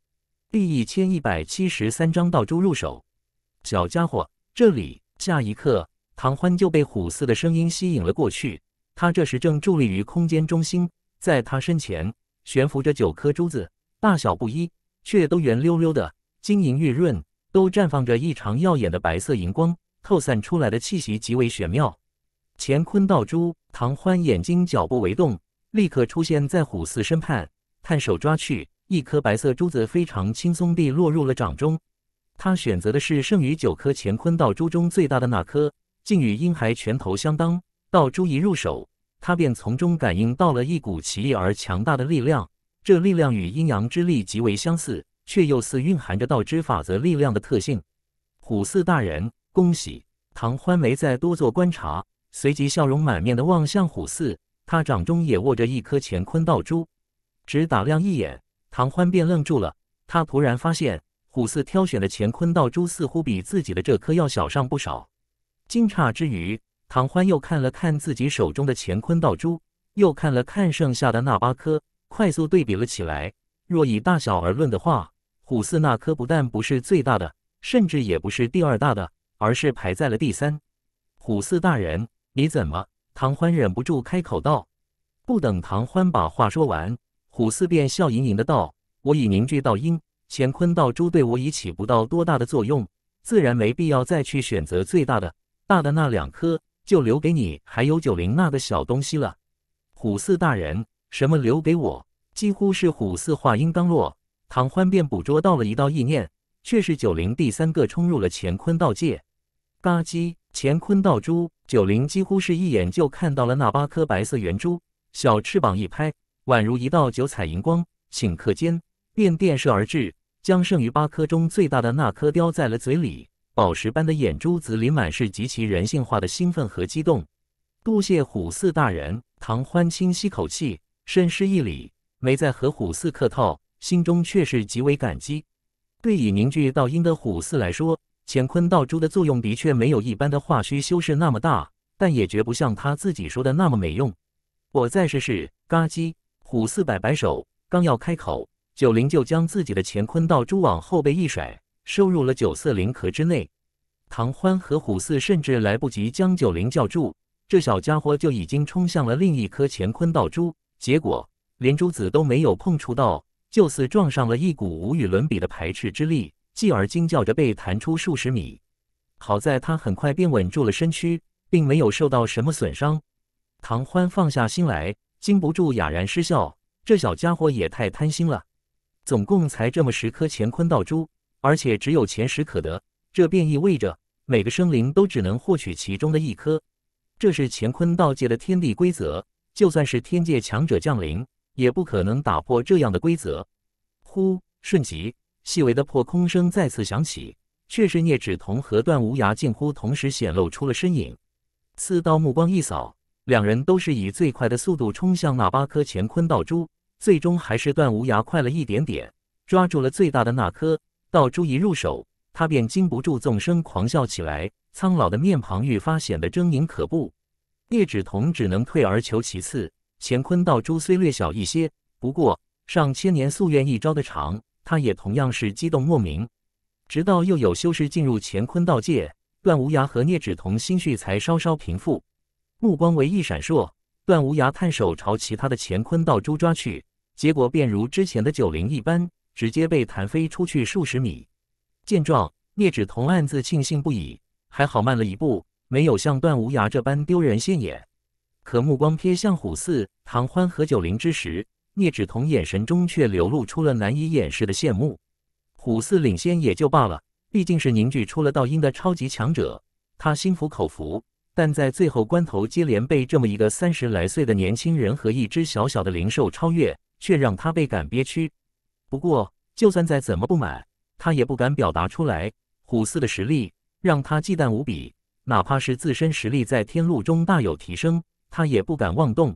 第一千一百七十三章道珠入手，小家伙，这里，下一刻。唐欢就被虎四的声音吸引了过去。他这时正伫立于空间中心，在他身前悬浮着九颗珠子，大小不一，却都圆溜溜的，晶莹玉润，都绽放着异常耀眼的白色荧光，透散出来的气息极为玄妙。乾坤道珠，唐欢眼睛脚步为动，立刻出现在虎四身畔，探手抓去，一颗白色珠子非常轻松地落入了掌中。他选择的是剩余九颗乾坤道珠中最大的那颗。竟与婴孩拳头相当。道珠一入手，他便从中感应到了一股奇异而强大的力量。这力量与阴阳之力极为相似，却又似蕴含着道之法则力量的特性。虎四大人，恭喜！唐欢没再多做观察，随即笑容满面的望向虎四。他掌中也握着一颗乾坤道珠，只打量一眼，唐欢便愣住了。他突然发现，虎四挑选的乾坤道珠似乎比自己的这颗要小上不少。惊诧之余，唐欢又看了看自己手中的乾坤道珠，又看了看剩下的那八颗，快速对比了起来。若以大小而论的话，虎四那颗不但不是最大的，甚至也不是第二大的，而是排在了第三。虎四大人，你怎么？唐欢忍不住开口道。不等唐欢把话说完，虎四便笑盈盈的道：“我已凝聚道音，乾坤道珠对我已起不到多大的作用，自然没必要再去选择最大的。”大的那两颗就留给你，还有九灵那个小东西了。虎四大人，什么留给我？几乎是虎四话音刚落，唐欢便捕捉到了一道意念，却是九灵第三个冲入了乾坤道界。吧唧，乾坤道珠，九灵几乎是一眼就看到了那八颗白色圆珠，小翅膀一拍，宛如一道九彩荧光，顷刻间便电射而至，将剩余八颗中最大的那颗叼在了嘴里。宝石般的眼珠子里满是极其人性化的兴奋和激动。多谢虎四大人，唐欢轻吸口气，深施一礼，没再和虎四客套，心中却是极为感激。对已凝聚道音的虎四来说，乾坤道珠的作用的确没有一般的化虚修士那么大，但也绝不像他自己说的那么没用。我再试试。嘎叽，虎四摆摆手，刚要开口，九灵就将自己的乾坤道珠往后背一甩。收入了九色灵壳之内，唐欢和虎四甚至来不及将九灵叫住，这小家伙就已经冲向了另一颗乾坤道珠，结果连珠子都没有碰触到，就似撞上了一股无与伦比的排斥之力，继而惊叫着被弹出数十米。好在他很快便稳住了身躯，并没有受到什么损伤。唐欢放下心来，禁不住哑然失笑：这小家伙也太贪心了，总共才这么十颗乾坤道珠。而且只有前十可得，这便意味着每个生灵都只能获取其中的一颗。这是乾坤道界的天地规则，就算是天界强者降临，也不可能打破这样的规则。呼！瞬即，细微的破空声再次响起，却是聂芷桐和段无涯近乎同时显露出了身影。刺刀目光一扫，两人都是以最快的速度冲向那八颗乾坤道珠，最终还是段无涯快了一点点，抓住了最大的那颗。道珠一入手，他便禁不住纵声狂笑起来，苍老的面庞愈发显得狰狞可怖。聂芷彤只能退而求其次。乾坤道珠虽略小一些，不过上千年夙愿一朝的长，他也同样是激动莫名。直到又有修士进入乾坤道界，段无涯和聂芷彤心绪才稍稍平复，目光为一闪烁。段无涯探手朝其他的乾坤道珠抓去，结果便如之前的九灵一般。直接被弹飞出去数十米。见状，聂芷彤暗自庆幸不已，还好慢了一步，没有像段无涯这般丢人现眼。可目光瞥向虎四、唐欢和九灵之时，聂芷彤眼神中却流露出了难以掩饰的羡慕。虎四领先也就罢了，毕竟是凝聚出了道音的超级强者，他心服口服。但在最后关头接连被这么一个三十来岁的年轻人和一只小小的灵兽超越，却让他倍感憋屈。不过，就算再怎么不满，他也不敢表达出来。虎四的实力让他忌惮无比，哪怕是自身实力在天路中大有提升，他也不敢妄动。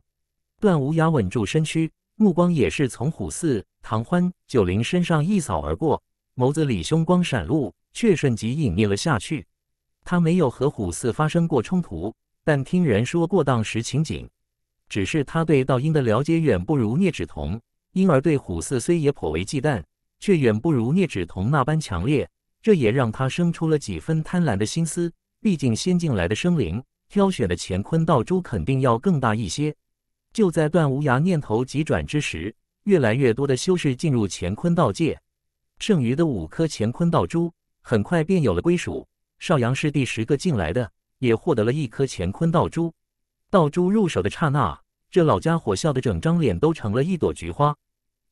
段无涯稳住身躯，目光也是从虎四、唐欢、九灵身上一扫而过，眸子里凶光闪露，却瞬即隐匿了下去。他没有和虎四发生过冲突，但听人说过当时情景。只是他对道英的了解远不如聂芷彤，因而对虎四虽也颇为忌惮，却远不如聂芷彤那般强烈。这也让他生出了几分贪婪的心思。毕竟先进来的生灵挑选的乾坤道珠肯定要更大一些。就在段无涯念头急转之时，越来越多的修士进入乾坤道界，剩余的五颗乾坤道珠很快便有了归属。邵阳是第十个进来的，也获得了一颗乾坤道珠。道珠入手的刹那，这老家伙笑得整张脸都成了一朵菊花。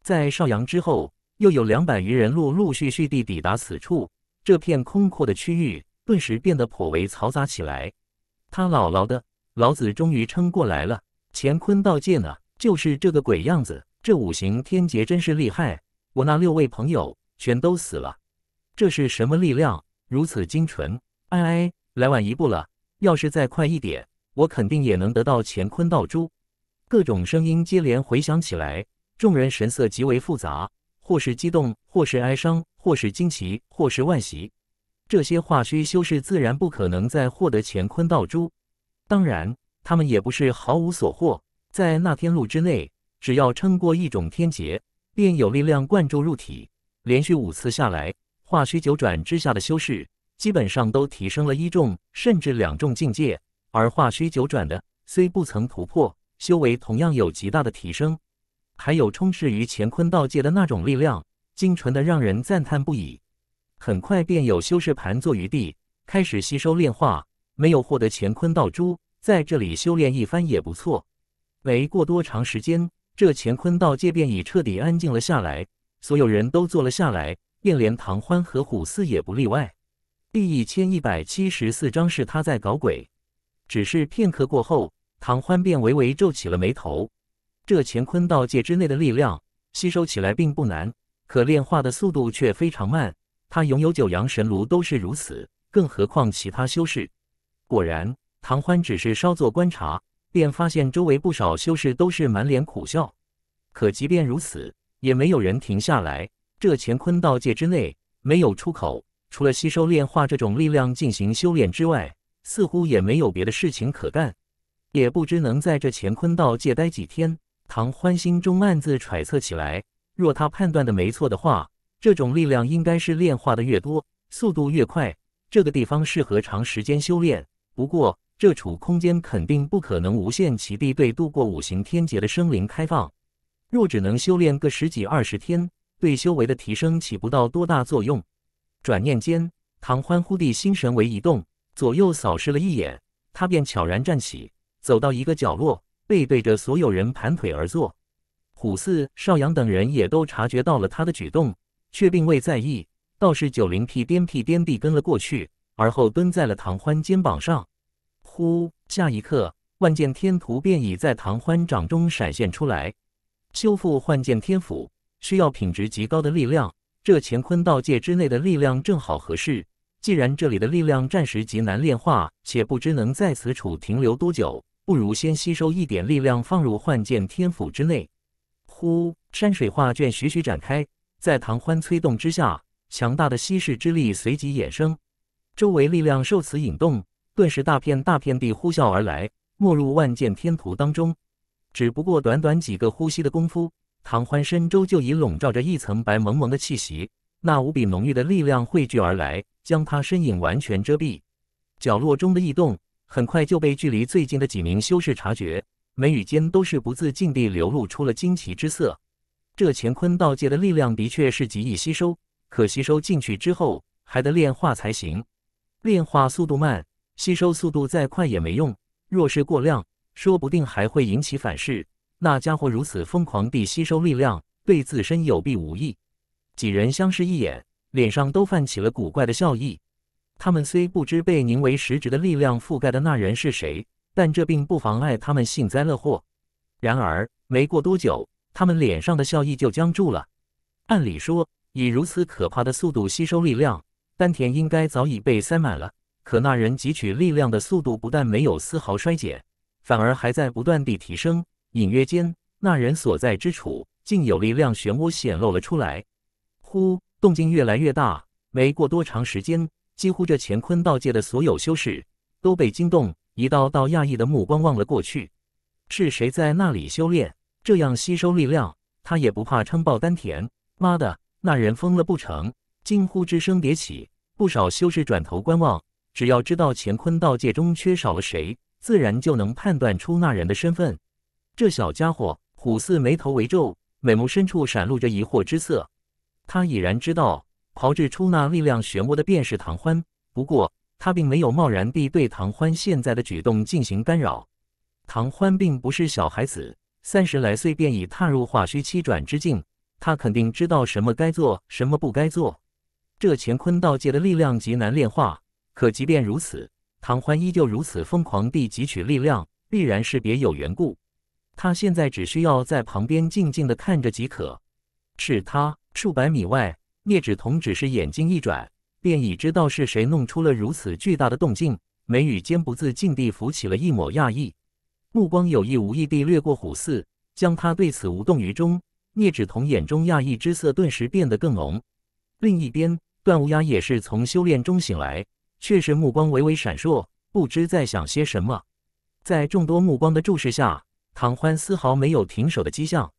在邵阳之后，又有两百余人陆陆续续地抵达此处。这片空阔的区域顿时变得颇为嘈杂起来。他姥姥的，老子终于撑过来了！乾坤道界呢？就是这个鬼样子！这五行天劫真是厉害，我那六位朋友全都死了。这是什么力量？如此精纯！哎，来晚一步了，要是再快一点，我肯定也能得到乾坤道珠。各种声音接连回响起来。众人神色极为复杂，或是激动，或是哀伤，或是惊奇，或是万喜。这些化虚修士自然不可能再获得乾坤道珠，当然，他们也不是毫无所获。在那天路之内，只要撑过一种天劫，便有力量灌注入体。连续五次下来，化虚九转之下的修士基本上都提升了一重，甚至两重境界。而化虚九转的虽不曾突破，修为同样有极大的提升。还有充斥于乾坤道界的那种力量，精纯的让人赞叹不已。很快便有修士盘坐于地，开始吸收炼化。没有获得乾坤道珠，在这里修炼一番也不错。没过多长时间，这乾坤道界便已彻底安静了下来。所有人都坐了下来，便连唐欢和虎四也不例外。第一千一百七十四章是他在搞鬼。只是片刻过后，唐欢便微微皱起了眉头。这乾坤道界之内的力量吸收起来并不难，可炼化的速度却非常慢。他拥有九阳神炉都是如此，更何况其他修士。果然，唐欢只是稍作观察，便发现周围不少修士都是满脸苦笑。可即便如此，也没有人停下来。这乾坤道界之内没有出口，除了吸收炼化这种力量进行修炼之外，似乎也没有别的事情可干。也不知能在这乾坤道界待几天。唐欢心中暗自揣测起来，若他判断的没错的话，这种力量应该是炼化的越多，速度越快。这个地方适合长时间修炼，不过这处空间肯定不可能无限期地对度过五行天劫的生灵开放。若只能修炼个十几二十天，对修为的提升起不到多大作用。转念间，唐欢忽地心神为一动，左右扫视了一眼，他便悄然站起，走到一个角落。背对着所有人盘腿而坐，虎四、少阳等人也都察觉到了他的举动，却并未在意。倒是九灵屁颠屁颠地跟了过去，而后蹲在了唐欢肩膀上。呼！下一刻，万剑天图便已在唐欢掌中闪现出来。修复幻剑天斧需要品质极高的力量，这乾坤道界之内的力量正好合适。既然这里的力量暂时极难炼化，且不知能在此处停留多久。不如先吸收一点力量，放入幻剑天府之内。呼，山水画卷徐徐展开，在唐欢催动之下，强大的吸世之力随即衍生，周围力量受此引动，顿时大片大片地呼啸而来，没入万剑天图当中。只不过短短几个呼吸的功夫，唐欢身周就已笼罩着一层白蒙蒙的气息，那无比浓郁的力量汇聚而来，将他身影完全遮蔽。角落中的异动。很快就被距离最近的几名修士察觉，眉宇间都是不自禁地流露出了惊奇之色。这乾坤道界的力量的确是极易吸收，可吸收进去之后还得炼化才行。炼化速度慢，吸收速度再快也没用。若是过量，说不定还会引起反噬。那家伙如此疯狂地吸收力量，对自身有弊无益。几人相视一眼，脸上都泛起了古怪的笑意。他们虽不知被凝为实质的力量覆盖的那人是谁，但这并不妨碍他们幸灾乐祸。然而，没过多久，他们脸上的笑意就僵住了。按理说，以如此可怕的速度吸收力量，丹田应该早已被塞满了。可那人汲取力量的速度不但没有丝毫衰减，反而还在不断地提升。隐约间，那人所在之处竟有力量漩涡显露了出来。呼，动静越来越大。没过多长时间。几乎这乾坤道界的所有修士都被惊动，一道道讶异的目光望了过去。是谁在那里修炼？这样吸收力量，他也不怕撑爆丹田？妈的，那人疯了不成？惊呼之声迭起，不少修士转头观望。只要知道乾坤道界中缺少了谁，自然就能判断出那人的身份。这小家伙，虎四眉头微皱，美眸深处闪露着疑惑之色。他已然知道。炮制出那力量漩涡的便是唐欢，不过他并没有贸然地对唐欢现在的举动进行干扰。唐欢并不是小孩子，三十来岁便已踏入化虚七转之境，他肯定知道什么该做，什么不该做。这乾坤道界的力量极难炼化，可即便如此，唐欢依旧如此疯狂地汲取力量，必然是别有缘故。他现在只需要在旁边静静的看着即可。是他，数百米外。聂芷彤只是眼睛一转，便已知道是谁弄出了如此巨大的动静，眉宇间不自禁地浮起了一抹讶异，目光有意无意地掠过虎四，将他对此无动于衷。聂芷彤眼中讶异之色顿时变得更浓。另一边，段无涯也是从修炼中醒来，却是目光微微闪烁，不知在想些什么。在众多目光的注视下，唐欢丝毫没有停手的迹象。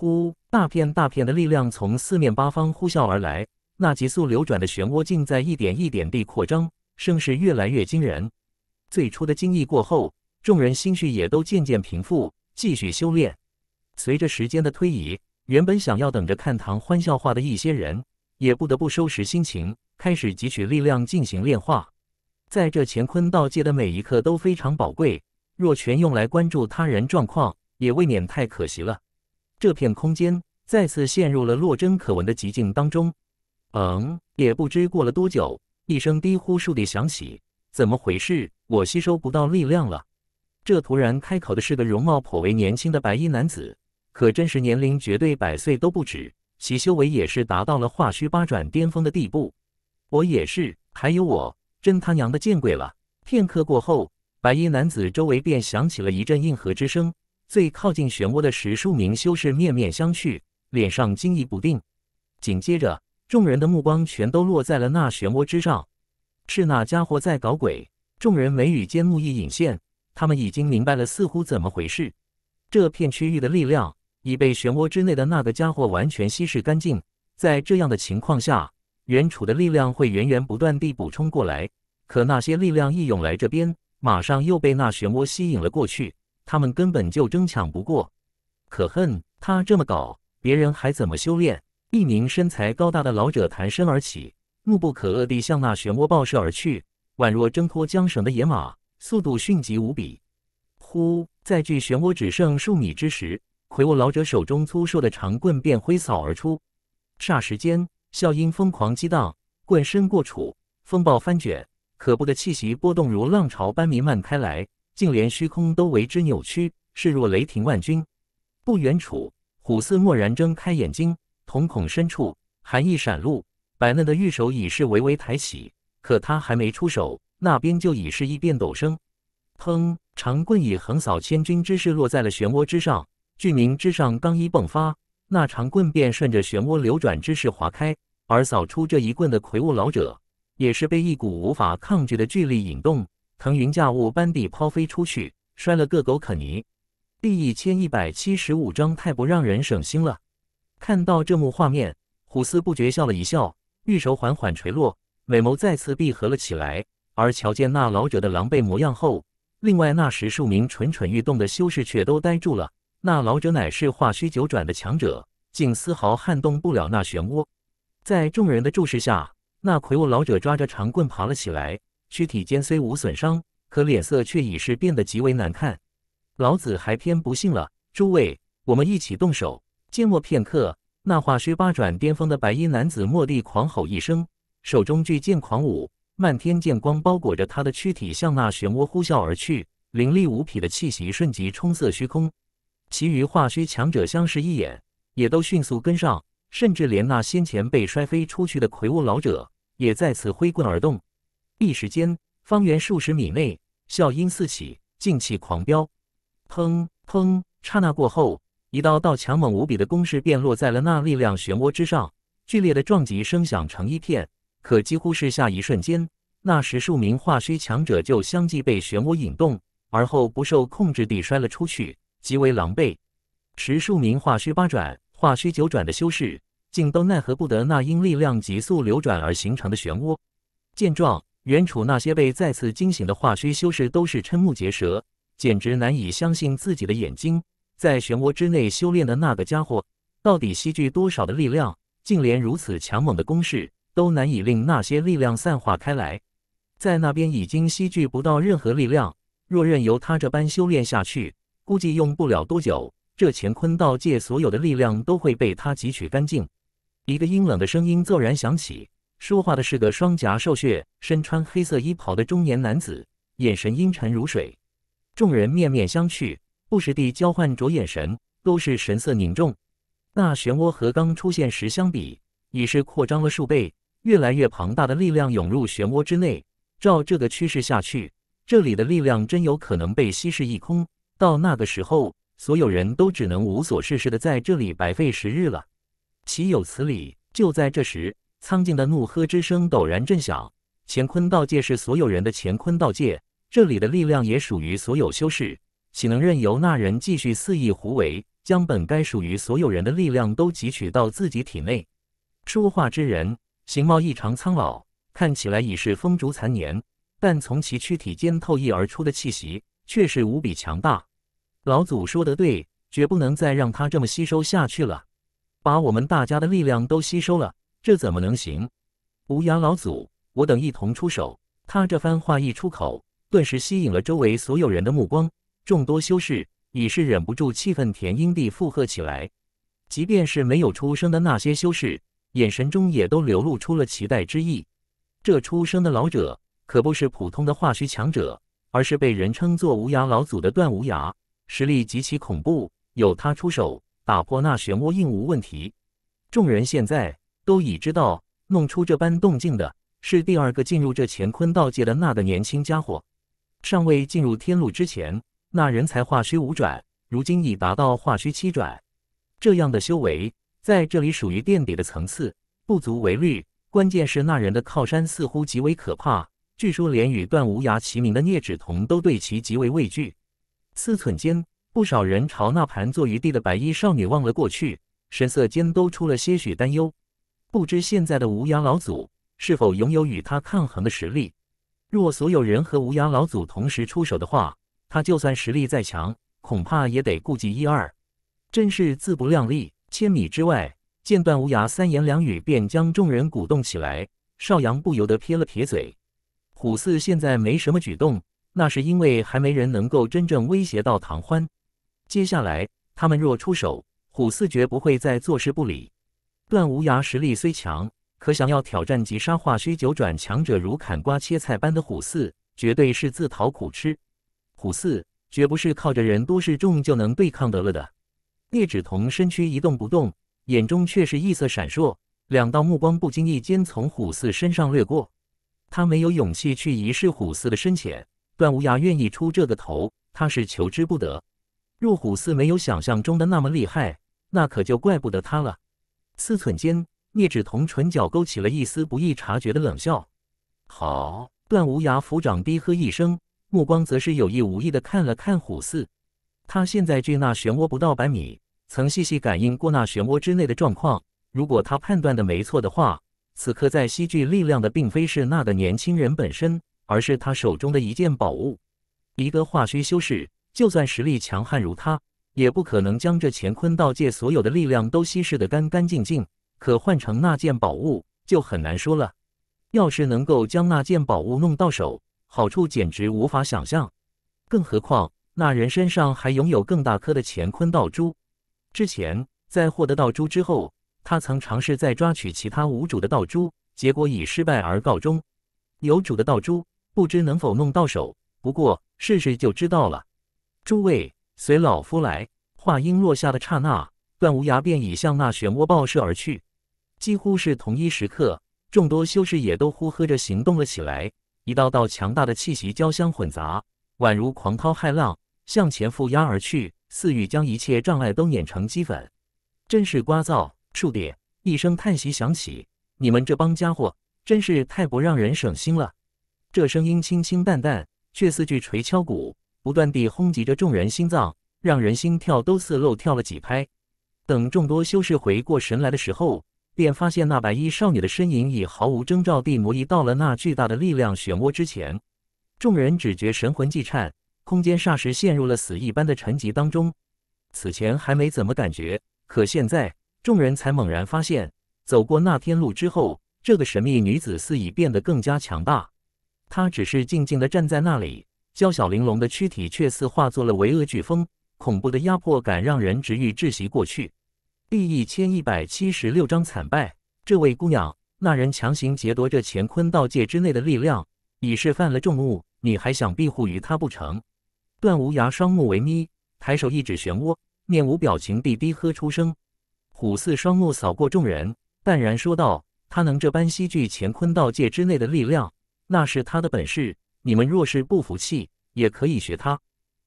呼！大片大片的力量从四面八方呼啸而来，那急速流转的漩涡竟在一点一点地扩张，声势越来越惊人。最初的惊异过后，众人心绪也都渐渐平复，继续修炼。随着时间的推移，原本想要等着看唐欢笑话的一些人，也不得不收拾心情，开始汲取力量进行炼化。在这乾坤道界的每一刻都非常宝贵，若全用来关注他人状况，也未免太可惜了。这片空间再次陷入了落针可闻的寂静当中。嗯，也不知过了多久，一声低呼倏地响起。怎么回事？我吸收不到力量了。这突然开口的是个容貌颇为年轻的白衣男子，可真实年龄绝对百岁都不止，其修为也是达到了化虚八转巅峰的地步。我也是，还有我，真他娘的见鬼了！片刻过后，白衣男子周围便响起了一阵应和之声。最靠近漩涡的十数名修士面面相觑，脸上惊疑不定。紧接着，众人的目光全都落在了那漩涡之上。是那家伙在搞鬼！众人眉宇间怒意隐现，他们已经明白了，似乎怎么回事。这片区域的力量已被漩涡之内的那个家伙完全稀释干净。在这样的情况下，原处的力量会源源不断地补充过来。可那些力量一涌来这边，马上又被那漩涡吸引了过去。他们根本就争抢不过，可恨他这么搞，别人还怎么修炼？一名身材高大的老者弹身而起，怒不可遏地向那漩涡爆射而去，宛若挣脱缰绳的野马，速度迅疾无比。呼！在距漩涡只剩数米之时，魁梧老者手中粗硕的长棍便挥扫而出，霎时间，笑音疯狂激荡，棍身过处，风暴翻卷，可怖的气息波动如浪潮般弥漫开来。竟连虚空都为之扭曲，势若雷霆万钧。不远处，虎四蓦然睁开眼睛，瞳孔深处寒意闪露，白嫩的玉手已是微微抬起。可他还没出手，那边就已是一变陡声，砰！长棍以横扫千军之势落在了漩涡之上，巨鸣之上刚一迸发，那长棍便顺着漩涡流转之势划开。而扫出这一棍的魁梧老者，也是被一股无法抗拒的巨力引动。腾云驾雾般地抛飞出去，摔了个狗啃泥。第一千一百七十五章太不让人省心了。看到这幕画面，虎斯不觉笑了一笑，玉手缓缓垂落，美眸再次闭合了起来。而瞧见那老者的狼狈模样后，另外那十数名蠢蠢欲动的修士却都呆住了。那老者乃是化虚九转的强者，竟丝毫撼动不了那漩涡。在众人的注视下，那魁梧老者抓着长棍爬了起来。躯体间虽无损伤，可脸色却已是变得极为难看。老子还偏不信了，诸位，我们一起动手！静默片刻，那化虚八转巅峰的白衣男子蓦地狂吼一声，手中巨剑狂舞，漫天剑光包裹着他的躯体，向那漩涡呼啸而去，凌厉无匹的气息瞬即冲塞虚空。其余化虚强者相视一眼，也都迅速跟上，甚至连那先前被摔飞出去的魁梧老者，也再次挥棍而动。一时间，方圆数十米内，笑音四起，劲气狂飙。砰砰！刹那过后，一道道强猛无比的攻势便落在了那力量漩涡之上，剧烈的撞击声响成一片。可几乎是下一瞬间，那十数名化虚强者就相继被漩涡引动，而后不受控制地摔了出去，极为狼狈。十数名化虚八转、化虚九转的修士，竟都奈何不得那因力量急速流转而形成的漩涡。见状，原处那些被再次惊醒的化虚修士都是瞠目结舌，简直难以相信自己的眼睛。在漩涡之内修炼的那个家伙，到底吸聚多少的力量，竟连如此强猛的攻势都难以令那些力量散化开来？在那边已经吸聚不到任何力量，若任由他这般修炼下去，估计用不了多久，这乾坤道界所有的力量都会被他汲取干净。一个阴冷的声音骤然响起。说话的是个双颊瘦削、身穿黑色衣袍的中年男子，眼神阴沉如水。众人面面相觑，不时地交换着眼神，都是神色凝重。那漩涡和刚出现时相比，已是扩张了数倍，越来越庞大的力量涌入漩涡之内。照这个趋势下去，这里的力量真有可能被稀释一空。到那个时候，所有人都只能无所事事的在这里白费时日了。岂有此理！就在这时。苍劲的怒喝之声陡然震响，乾坤道界是所有人的乾坤道界，这里的力量也属于所有修士，岂能任由那人继续肆意胡为，将本该属于所有人的力量都汲取到自己体内？说话之人形貌异常苍老，看起来已是风烛残年，但从其躯体间透溢而出的气息却是无比强大。老祖说的对，绝不能再让他这么吸收下去了，把我们大家的力量都吸收了。这怎么能行？无涯老祖，我等一同出手。他这番话一出口，顿时吸引了周围所有人的目光。众多修士已是忍不住气愤填膺地附和起来。即便是没有出声的那些修士，眼神中也都流露出了期待之意。这出生的老者可不是普通的化虚强者，而是被人称作无涯老祖的段无涯，实力极其恐怖。有他出手，打破那漩涡应无问题。众人现在。都已知道，弄出这般动静的是第二个进入这乾坤道界的那个年轻家伙。尚未进入天路之前，那人才化虚五转，如今已达到化虚七转。这样的修为在这里属于垫底的层次，不足为虑。关键是那人的靠山似乎极为可怕，据说连与段无涯齐名的聂芷彤都对其极为畏惧。思忖间，不少人朝那盘坐于地的白衣少女望了过去，神色间都出了些许担忧。不知现在的无涯老祖是否拥有与他抗衡的实力？若所有人和无涯老祖同时出手的话，他就算实力再强，恐怕也得顾及一二。真是自不量力！千米之外，见断无涯三言两语便将众人鼓动起来。少阳不由得撇了撇嘴。虎四现在没什么举动，那是因为还没人能够真正威胁到唐欢。接下来他们若出手，虎四绝不会再坐视不理。段无涯实力虽强，可想要挑战急杀化虚九转强者如砍瓜切菜般的虎四，绝对是自讨苦吃。虎四绝不是靠着人多势众就能对抗得了的。聂芷彤身躯一动不动，眼中却是异色闪烁，两道目光不经意间从虎四身上掠过。他没有勇气去疑视虎四的深浅。段无涯愿意出这个头，他是求之不得。若虎四没有想象中的那么厉害，那可就怪不得他了。思忖间，聂芷彤唇角勾起了一丝不易察觉的冷笑。好，段无涯抚掌低喝一声，目光则是有意无意的看了看虎四。他现在距那漩涡不到百米，曾细细感应过那漩涡之内的状况。如果他判断的没错的话，此刻在吸聚力量的并非是那个年轻人本身，而是他手中的一件宝物。一个化虚修士，就算实力强悍如他。也不可能将这乾坤道界所有的力量都稀释得干干净净。可换成那件宝物，就很难说了。要是能够将那件宝物弄到手，好处简直无法想象。更何况那人身上还拥有更大颗的乾坤道珠。之前在获得道珠之后，他曾尝试在抓取其他无主的道珠，结果以失败而告终。有主的道珠，不知能否弄到手？不过试试就知道了。诸位。随老夫来！话音落下的刹那，段无涯便已向那漩涡爆射而去。几乎是同一时刻，众多修士也都呼喝着行动了起来。一道道强大的气息交相混杂，宛如狂涛骇浪向前覆压而去，似欲将一切障碍都碾成齑粉。真是聒噪，触点一声叹息响起：“你们这帮家伙，真是太不让人省心了。”这声音清清淡淡，却似巨锤敲鼓。不断地轰击着众人心脏，让人心跳都似漏跳了几拍。等众多修士回过神来的时候，便发现那白衣少女的身影已毫无征兆地挪移到了那巨大的力量漩涡之前。众人只觉神魂悸颤，空间霎时陷入了死一般的沉寂当中。此前还没怎么感觉，可现在众人才猛然发现，走过那天路之后，这个神秘女子似已变得更加强大。她只是静静地站在那里。娇小玲珑的躯体却似化作了为恶飓风，恐怖的压迫感让人直欲窒息。过去，第一千一百七十六章惨败。这位姑娘，那人强行劫夺这乾坤道界之内的力量，已是犯了众怒，你还想庇护于他不成？段无涯双目微眯，抬手一指漩涡，面无表情地低喝出声。虎四双目扫过众人，淡然说道：“他能这般吸聚乾坤道界之内的力量，那是他的本事。”你们若是不服气，也可以学他，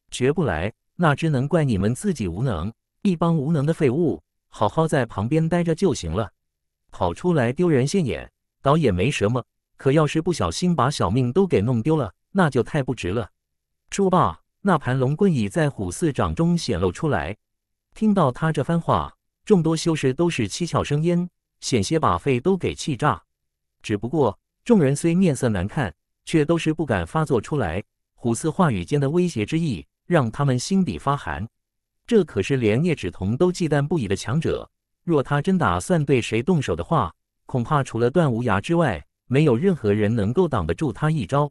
绝不来，那只能怪你们自己无能，一帮无能的废物，好好在旁边待着就行了。跑出来丢人现眼倒也没什么，可要是不小心把小命都给弄丢了，那就太不值了。说罢，那盘龙棍已在虎四掌中显露出来。听到他这番话，众多修士都是七窍生烟，险些把肺都给气炸。只不过，众人虽面色难看。却都是不敢发作出来。虎四话语间的威胁之意，让他们心底发寒。这可是连叶芷瞳都忌惮不已的强者。若他真打算对谁动手的话，恐怕除了段无涯之外，没有任何人能够挡得住他一招。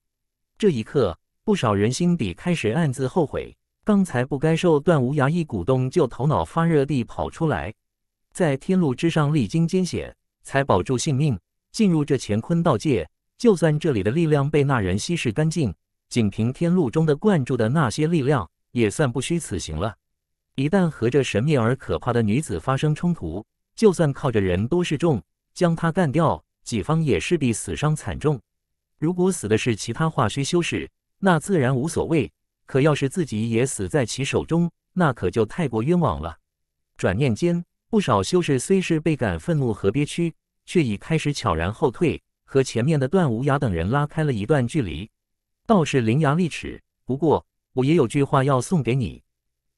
这一刻，不少人心底开始暗自后悔，刚才不该受段无涯一鼓动就头脑发热地跑出来，在天路之上历经艰险才保住性命，进入这乾坤道界。就算这里的力量被那人稀释干净，仅凭天路中的灌注的那些力量，也算不虚此行了。一旦和这神秘而可怕的女子发生冲突，就算靠着人多势众将她干掉，己方也势必死伤惨重。如果死的是其他化虚修士，那自然无所谓；可要是自己也死在其手中，那可就太过冤枉了。转念间，不少修士虽是倍感愤怒和憋屈，却已开始悄然后退。和前面的段无涯等人拉开了一段距离，倒是伶牙俐齿。不过我也有句话要送给你。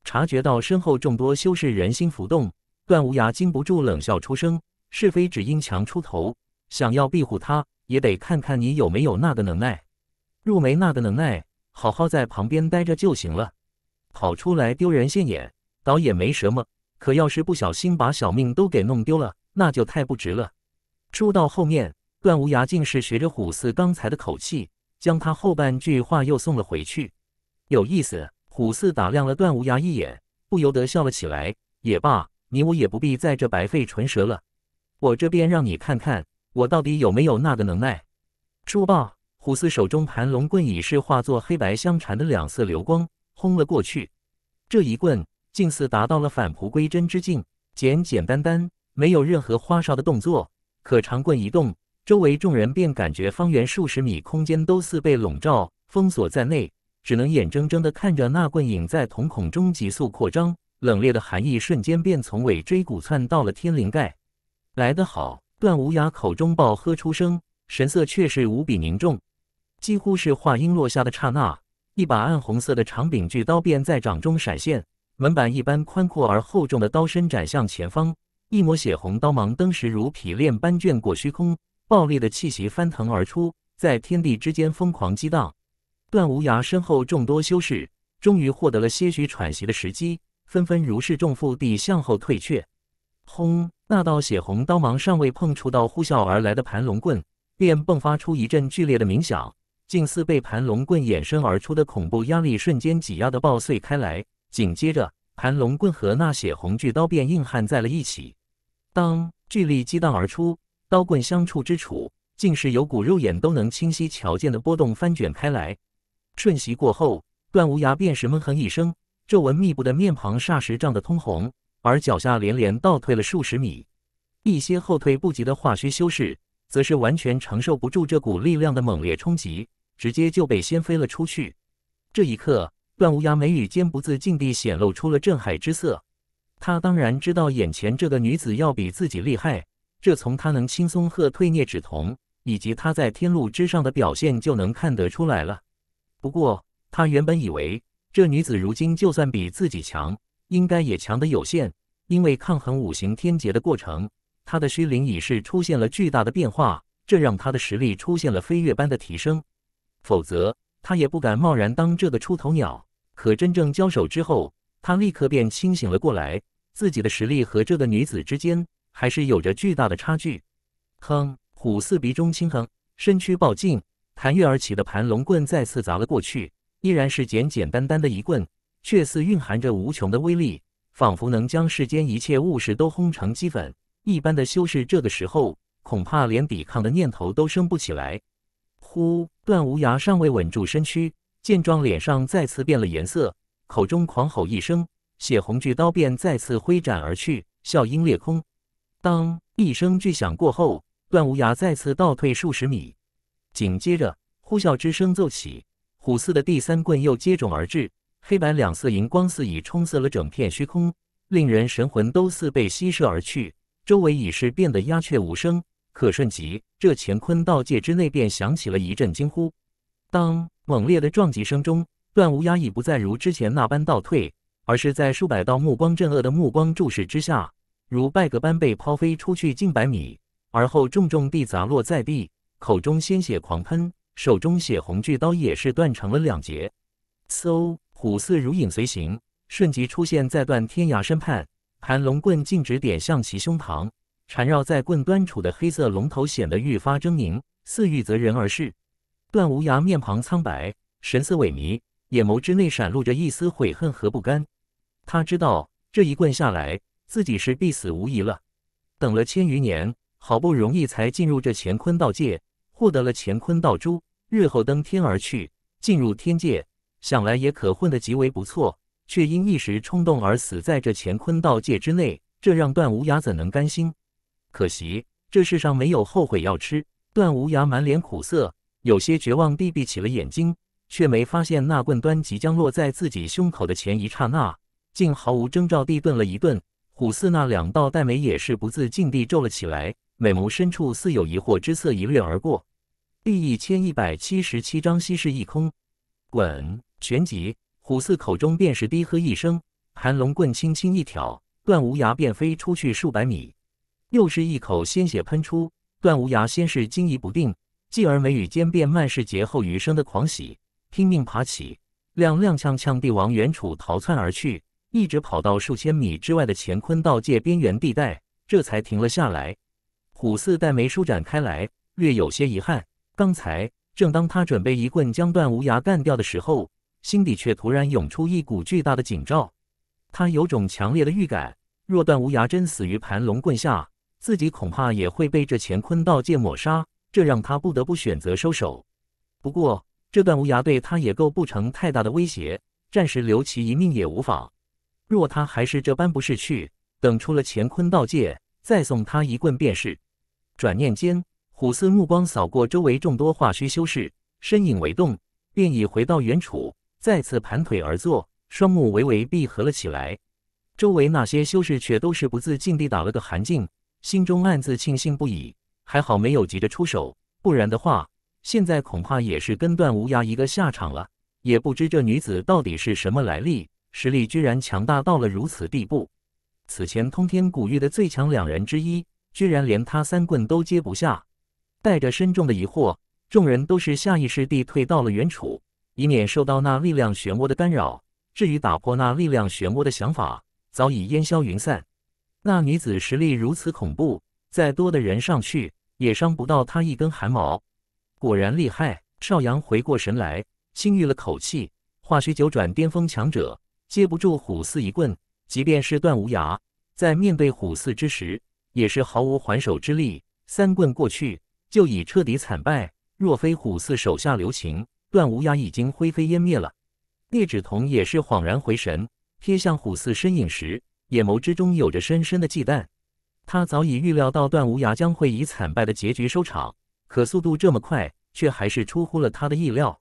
察觉到身后众多修士人心浮动，段无涯禁不住冷笑出声：“是非只因强出头，想要庇护他，也得看看你有没有那个能耐。若没那个能耐，好好在旁边待着就行了。跑出来丢人现眼倒也没什么，可要是不小心把小命都给弄丢了，那就太不值了。”说到后面。段无涯竟是学着虎四刚才的口气，将他后半句话又送了回去。有意思，虎四打量了段无涯一眼，不由得笑了起来。也罢，你我也不必在这白费唇舌了。我这边让你看看，我到底有没有那个能耐。说罢，虎四手中盘龙棍已是化作黑白相缠的两色流光，轰了过去。这一棍，竟似达到了返璞归真之境，简简单单，没有任何花哨的动作，可长棍一动。周围众人便感觉方圆数十米空间都似被笼罩、封锁在内，只能眼睁睁地看着那棍影在瞳孔中急速扩张，冷冽的寒意瞬间便从尾椎骨窜到了天灵盖。来得好！段无涯口中暴喝出声，神色却是无比凝重。几乎是话音落下的刹那，一把暗红色的长柄巨刀便在掌中闪现，门板一般宽阔而厚重的刀身斩向前方，一抹血红刀芒登时如匹练般卷过虚空。暴力的气息翻腾而出，在天地之间疯狂激荡。段无涯身后众多修士终于获得了些许喘息的时机，纷纷如释重负地向后退却。轰！那道血红刀芒尚未碰触到呼啸而来的盘龙棍，便迸发出一阵剧烈的鸣响，竟似被盘龙棍衍生而出的恐怖压力瞬间挤压的爆碎开来。紧接着，盘龙棍和那血红巨刀便硬汉在了一起。当巨力激荡而出。刀棍相触之处，竟是有股肉眼都能清晰瞧见的波动翻卷开来。瞬息过后，段无涯便是闷哼一声，皱纹密布的面庞霎时涨得通红，而脚下连连倒退了数十米。一些后退不及的化虚修士，则是完全承受不住这股力量的猛烈冲击，直接就被掀飞了出去。这一刻，段无涯眉宇间不自禁地显露出了震撼之色。他当然知道眼前这个女子要比自己厉害。这从他能轻松喝退聂芷酮，以及他在天路之上的表现就能看得出来了。不过，他原本以为这女子如今就算比自己强，应该也强得有限，因为抗衡五行天劫的过程，他的虚灵已是出现了巨大的变化，这让他的实力出现了飞跃般的提升。否则，他也不敢贸然当这个出头鸟。可真正交手之后，他立刻便清醒了过来，自己的实力和这个女子之间。还是有着巨大的差距。哼，虎四鼻中轻哼，身躯暴劲，弹跃而起的盘龙棍再次砸了过去，依然是简简单单的一棍，却似蕴含着无穷的威力，仿佛能将世间一切物事都轰成齑粉。一般的修士这个时候恐怕连抵抗的念头都升不起来。呼，段无涯尚未稳住身躯，见状脸上再次变了颜色，口中狂吼一声，血红巨刀便再次挥斩而去，笑音裂空。当一声巨响过后，段无涯再次倒退数十米，紧接着呼啸之声奏起，虎四的第三棍又接踵而至，黑白两色荧光似已充色了整片虚空，令人神魂都似被吸射而去。周围已是变得鸦雀无声，可瞬即这乾坤道界之内便响起了一阵惊呼。当猛烈的撞击声中，段无涯已不再如之前那般倒退，而是在数百道目光震愕的目光注视之下。如败革般被抛飞出去近百米，而后重重地砸落在地，口中鲜血狂喷，手中血红巨刀也是断成了两截。嗖，虎似如影随形，瞬即出现在段天涯身畔，盘龙棍径直点向其胸膛，缠绕在棍端处的黑色龙头显得愈发狰狞，似欲择人而噬。段无涯面庞苍白，神色萎靡，眼眸之内闪露着一丝悔恨和不甘。他知道这一棍下来。自己是必死无疑了。等了千余年，好不容易才进入这乾坤道界，获得了乾坤道珠，日后登天而去，进入天界，想来也可混得极为不错。却因一时冲动而死在这乾坤道界之内，这让段无涯怎能甘心？可惜这世上没有后悔药吃。段无涯满脸苦涩，有些绝望地闭起了眼睛，却没发现那棍端即将落在自己胸口的前一刹那，竟毫无征兆地顿了一顿。虎四那两道黛眉也是不自禁地皱了起来，美眸深处似有疑惑之色一掠而过。第一千一百七十七章稀释一空。滚！旋即，虎四口中便是低喝一声，盘龙棍轻轻一挑，段无涯便飞出去数百米，又是一口鲜血喷出。段无涯先是惊疑不定，继而眉宇间便满是劫后余生的狂喜，拼命爬起，踉踉跄跄地往远处逃窜而去。一直跑到数千米之外的乾坤道界边缘地带，这才停了下来。虎四带眉舒展开来，略有些遗憾。刚才，正当他准备一棍将段无涯干掉的时候，心底却突然涌出一股巨大的警兆。他有种强烈的预感，若段无涯真死于盘龙棍下，自己恐怕也会被这乾坤道界抹杀。这让他不得不选择收手。不过，这段无涯对他也构不成太大的威胁，暂时留其一命也无妨。若他还是这般不识趣，等出了乾坤道界，再送他一棍便是。转念间，虎四目光扫过周围众多化虚修士，身影未动，便已回到原处，再次盘腿而坐，双目微微闭合了起来。周围那些修士却都是不自禁地打了个寒噤，心中暗自庆幸不已，还好没有急着出手，不然的话，现在恐怕也是跟段无涯一个下场了。也不知这女子到底是什么来历。实力居然强大到了如此地步，此前通天古域的最强两人之一，居然连他三棍都接不下。带着深重的疑惑，众人都是下意识地退到了原处，以免受到那力量漩涡的干扰。至于打破那力量漩涡的想法，早已烟消云散。那女子实力如此恐怖，再多的人上去也伤不到她一根汗毛。果然厉害！邵阳回过神来，轻吁了口气，化虚九转巅峰强者。接不住虎四一棍，即便是段无涯在面对虎四之时，也是毫无还手之力。三棍过去，就已彻底惨败。若非虎四手下留情，段无涯已经灰飞烟灭了。叶芷彤也是恍然回神，瞥向虎四身影时，眼眸之中有着深深的忌惮。他早已预料到段无涯将会以惨败的结局收场，可速度这么快，却还是出乎了他的意料。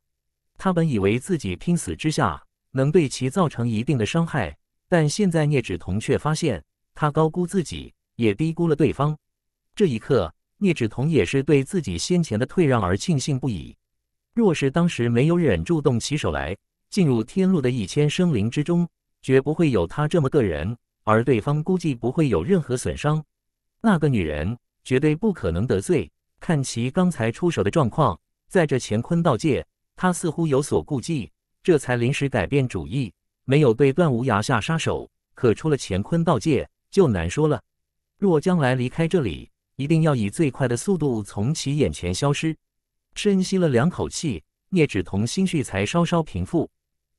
他本以为自己拼死之下。能对其造成一定的伤害，但现在聂芷彤却发现，他高估自己，也低估了对方。这一刻，聂芷彤也是对自己先前的退让而庆幸不已。若是当时没有忍住动起手来，进入天路的一千生灵之中，绝不会有他这么个人，而对方估计不会有任何损伤。那个女人绝对不可能得罪。看其刚才出手的状况，在这乾坤道界，她似乎有所顾忌。这才临时改变主意，没有对段无涯下杀手，可出了乾坤道界就难说了。若将来离开这里，一定要以最快的速度从其眼前消失。深吸了两口气，聂芷桐心绪才稍稍平复。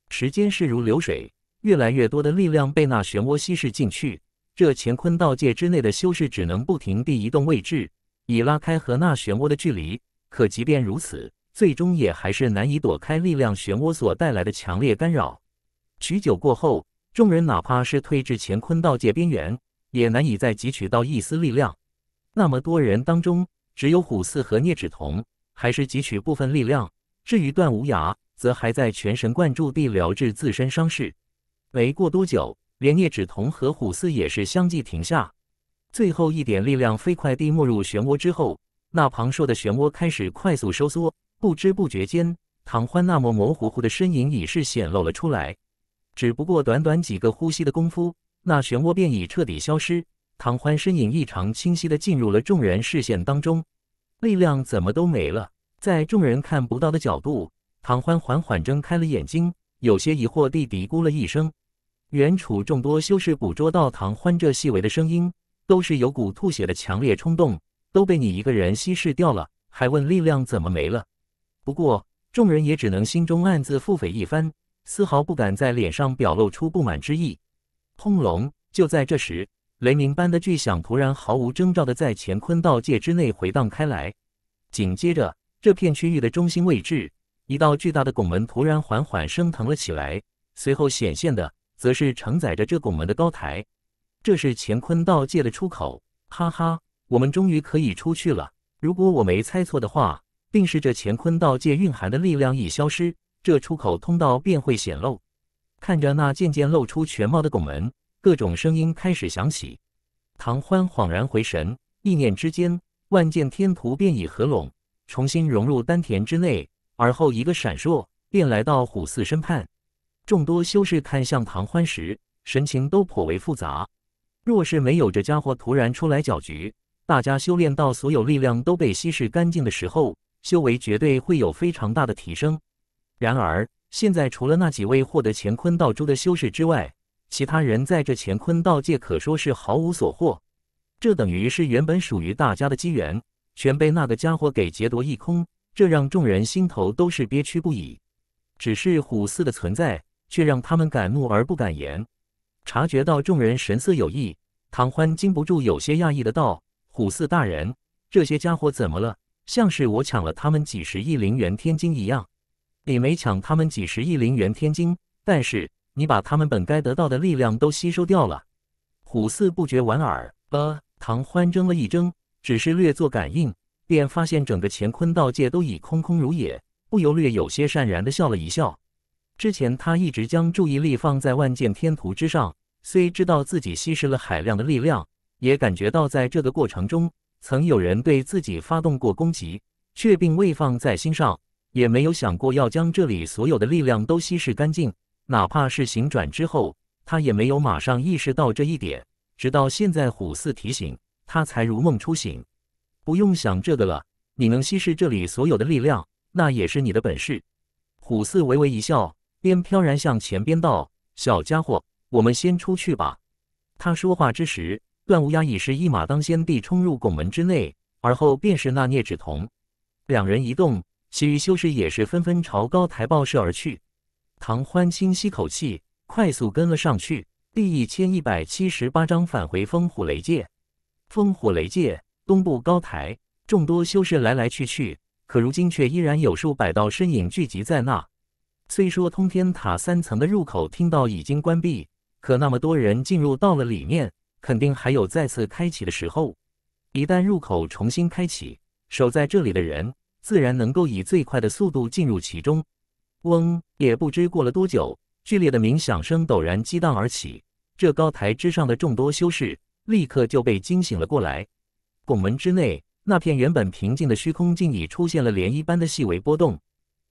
时间是如流水，越来越多的力量被那漩涡吸释进去。这乾坤道界之内的修士只能不停地移动位置，以拉开和那漩涡的距离。可即便如此，最终也还是难以躲开力量漩涡所带来的强烈干扰。许久过后，众人哪怕是退至乾坤道界边缘，也难以再汲取到一丝力量。那么多人当中，只有虎四和聂芷桐还是汲取部分力量。至于段无涯，则还在全神贯注地疗治自身伤势。没过多久，连聂芷桐和虎四也是相继停下。最后一点力量飞快地没入漩涡之后，那庞硕的漩涡开始快速收缩。不知不觉间，唐欢那模模糊糊的身影已是显露了出来。只不过短短几个呼吸的功夫，那漩涡便已彻底消失。唐欢身影异常清晰的进入了众人视线当中。力量怎么都没了？在众人看不到的角度，唐欢缓缓睁开了眼睛，有些疑惑地嘀咕了一声。远处众多修士捕捉到唐欢这细微的声音，都是有股吐血的强烈冲动，都被你一个人稀释掉了，还问力量怎么没了？不过，众人也只能心中暗自腹诽一番，丝毫不敢在脸上表露出不满之意。轰隆！就在这时，雷鸣般的巨响突然毫无征兆的在乾坤道界之内回荡开来。紧接着，这片区域的中心位置，一道巨大的拱门突然缓缓升腾了起来。随后显现的，则是承载着这拱门的高台。这是乾坤道界的出口。哈哈，我们终于可以出去了。如果我没猜错的话。并试这乾坤道界蕴含的力量一消失，这出口通道便会显露。看着那渐渐露出全貌的拱门，各种声音开始响起。唐欢恍然回神，意念之间，万剑天图便已合拢，重新融入丹田之内。而后一个闪烁，便来到虎寺身畔。众多修士看向唐欢时，神情都颇为复杂。若是没有这家伙突然出来搅局，大家修炼到所有力量都被稀释干净的时候。修为绝对会有非常大的提升。然而，现在除了那几位获得乾坤道珠的修士之外，其他人在这乾坤道界可说是毫无所获。这等于是原本属于大家的机缘，全被那个家伙给劫夺一空。这让众人心头都是憋屈不已。只是虎四的存在，却让他们敢怒而不敢言。察觉到众人神色有异，唐欢禁不住有些讶异的道：“虎四大人，这些家伙怎么了？”像是我抢了他们几十亿灵元天金一样，你没抢他们几十亿灵元天金，但是你把他们本该得到的力量都吸收掉了。虎四不觉莞尔，呃，唐欢怔了一怔，只是略作感应，便发现整个乾坤道界都已空空如也，不由略有些善然的笑了一笑。之前他一直将注意力放在万剑天图之上，虽知道自己吸食了海量的力量，也感觉到在这个过程中。曾有人对自己发动过攻击，却并未放在心上，也没有想过要将这里所有的力量都稀释干净。哪怕是醒转之后，他也没有马上意识到这一点，直到现在虎四提醒他，才如梦初醒。不用想这个了，你能稀释这里所有的力量，那也是你的本事。虎四微微一笑，边飘然向前，边道：“小家伙，我们先出去吧。”他说话之时。段无涯已是一马当先地冲入拱门之内，而后便是那聂芷彤。两人一动，其余修士也是纷纷朝高台报射而去。唐欢轻吸口气，快速跟了上去。第一千一百七十八章返回风火雷界。风火雷界东部高台，众多修士来来去去，可如今却依然有数百道身影聚集在那。虽说通天塔三层的入口听到已经关闭，可那么多人进入到了里面。肯定还有再次开启的时候。一旦入口重新开启，守在这里的人自然能够以最快的速度进入其中。嗡！也不知过了多久，剧烈的鸣响声陡然激荡而起，这高台之上的众多修士立刻就被惊醒了过来。拱门之内那片原本平静的虚空，竟已出现了涟漪般的细微波动。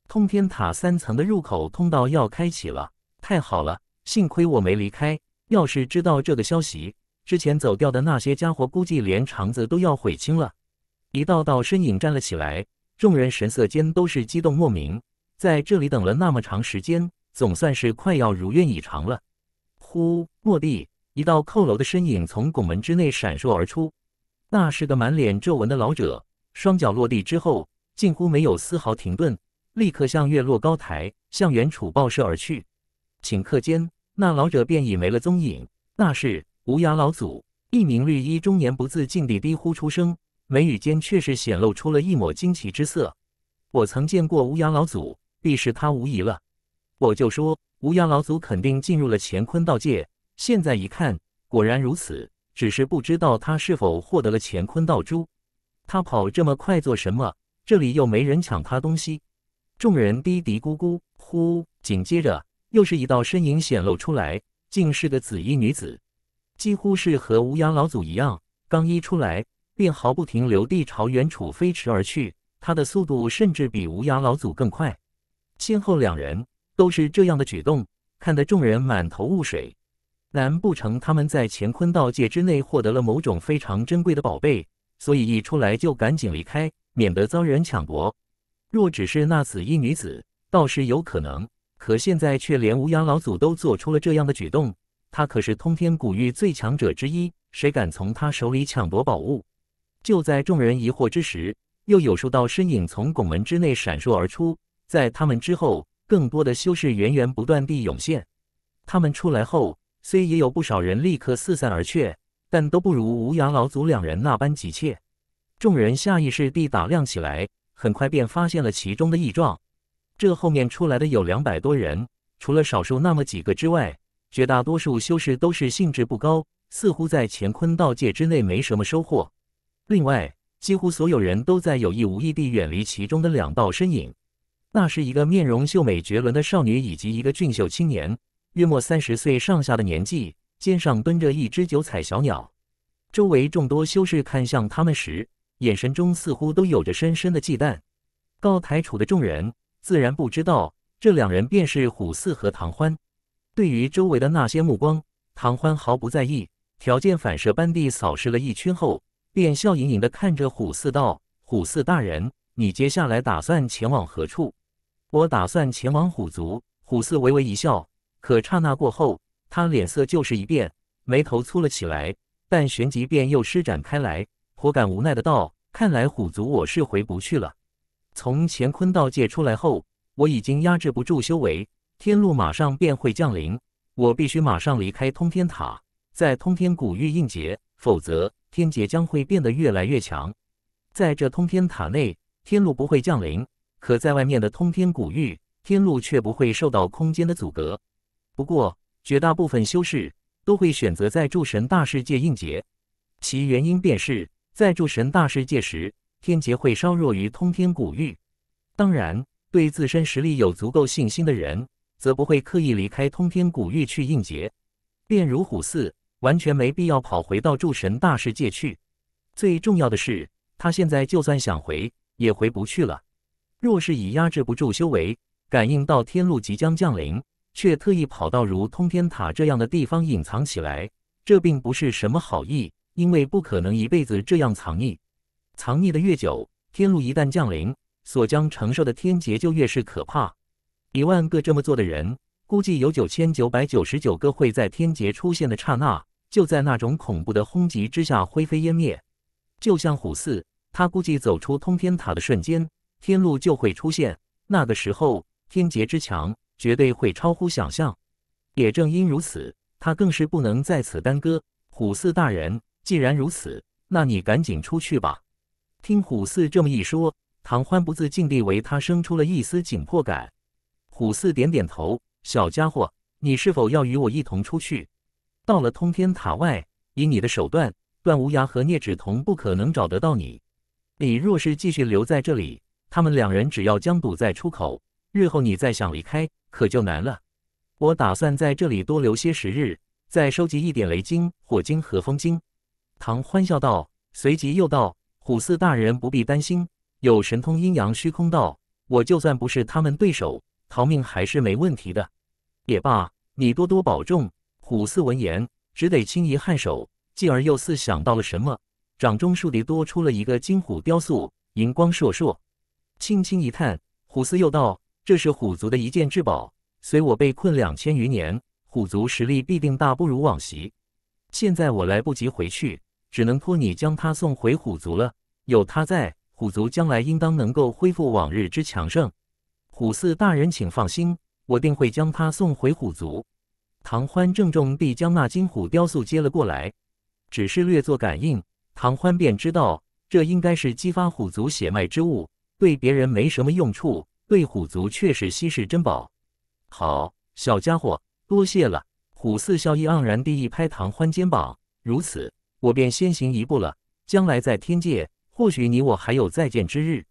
通天塔三层的入口通道要开启了！太好了，幸亏我没离开，要是知道这个消息……之前走掉的那些家伙，估计连肠子都要悔青了。一道道身影站了起来，众人神色间都是激动莫名。在这里等了那么长时间，总算是快要如愿以偿了。呼！落地，一道扣楼的身影从拱门之内闪烁而出，那是个满脸皱纹的老者。双脚落地之后，近乎没有丝毫停顿，立刻向月落高台向远处报射而去。顷刻间，那老者便已没了踪影。那是。无涯老祖，一名绿衣中年不自禁地低呼出声，眉宇间却是显露出了一抹惊奇之色。我曾见过无涯老祖，必是他无疑了。我就说无涯老祖肯定进入了乾坤道界，现在一看果然如此，只是不知道他是否获得了乾坤道珠。他跑这么快做什么？这里又没人抢他东西。众人嘀嘀咕咕，呼，紧接着又是一道身影显露出来，竟是个紫衣女子。几乎是和无涯老祖一样，刚一出来便毫不停留地朝远处飞驰而去。他的速度甚至比无涯老祖更快。先后两人都是这样的举动，看得众人满头雾水。难不成他们在乾坤道界之内获得了某种非常珍贵的宝贝，所以一出来就赶紧离开，免得遭人抢夺？若只是那紫衣女子，倒是有可能。可现在却连无涯老祖都做出了这样的举动。他可是通天古域最强者之一，谁敢从他手里抢夺宝物？就在众人疑惑之时，又有数道身影从拱门之内闪烁而出。在他们之后，更多的修士源源不断地涌现。他们出来后，虽也有不少人立刻四散而去，但都不如无涯老祖两人那般急切。众人下意识地打量起来，很快便发现了其中的异状。这后面出来的有两百多人，除了少数那么几个之外。绝大多数修士都是兴致不高，似乎在乾坤道界之内没什么收获。另外，几乎所有人都在有意无意地远离其中的两道身影。那是一个面容秀美绝伦的少女，以及一个俊秀青年，约莫三十岁上下的年纪，肩上蹲着一只九彩小鸟。周围众多修士看向他们时，眼神中似乎都有着深深的忌惮。高台处的众人自然不知道，这两人便是虎四和唐欢。对于周围的那些目光，唐欢毫不在意，条件反射般地扫视了一圈后，便笑盈盈地看着虎四道：“虎四大人，你接下来打算前往何处？”“我打算前往虎族。”虎四微微一笑，可刹那过后，他脸色就是一变，眉头粗了起来，但旋即便又施展开来，颇感无奈的道：“看来虎族我是回不去了。从乾坤道界出来后，我已经压制不住修为。”天路马上便会降临，我必须马上离开通天塔，在通天古域应劫，否则天劫将会变得越来越强。在这通天塔内，天路不会降临；可在外面的通天古域，天路却不会受到空间的阻隔。不过，绝大部分修士都会选择在诸神大世界应劫，其原因便是，在诸神大世界时，天劫会稍弱于通天古域。当然，对自身实力有足够信心的人。则不会刻意离开通天古域去应劫，便如虎似，完全没必要跑回到诸神大世界去。最重要的是，他现在就算想回，也回不去了。若是以压制不住修为，感应到天路即将降临，却特意跑到如通天塔这样的地方隐藏起来，这并不是什么好意。因为不可能一辈子这样藏匿，藏匿的越久，天路一旦降临，所将承受的天劫就越是可怕。一万个这么做的人，估计有九千九百九十九个会在天劫出现的刹那，就在那种恐怖的轰击之下灰飞烟灭。就像虎四，他估计走出通天塔的瞬间，天路就会出现。那个时候，天劫之强绝对会超乎想象。也正因如此，他更是不能在此耽搁。虎四大人，既然如此，那你赶紧出去吧。听虎四这么一说，唐欢不自禁地为他生出了一丝紧迫感。虎四点点头：“小家伙，你是否要与我一同出去？到了通天塔外，以你的手段，段无涯和聂芷彤不可能找得到你。你若是继续留在这里，他们两人只要将堵在出口，日后你再想离开可就难了。我打算在这里多留些时日，再收集一点雷晶、火晶和风晶。唐欢笑道，随即又道：“虎四大人不必担心，有神通阴阳虚空道，我就算不是他们对手。”逃命还是没问题的，也罢，你多多保重。虎四闻言只得轻移颔首，继而又似想到了什么，掌中树敌多出了一个金虎雕塑，银光烁烁。轻轻一叹，虎四又道：“这是虎族的一件至宝，随我被困两千余年，虎族实力必定大不如往昔。现在我来不及回去，只能托你将它送回虎族了。有它在，虎族将来应当能够恢复往日之强盛。”虎四大人，请放心，我定会将他送回虎族。唐欢郑重地将那金虎雕塑接了过来，只是略作感应，唐欢便知道这应该是激发虎族血脉之物，对别人没什么用处，对虎族却是稀世珍宝。好，小家伙，多谢了。虎四笑意盎然地一拍唐欢肩膀，如此，我便先行一步了。将来在天界，或许你我还有再见之日。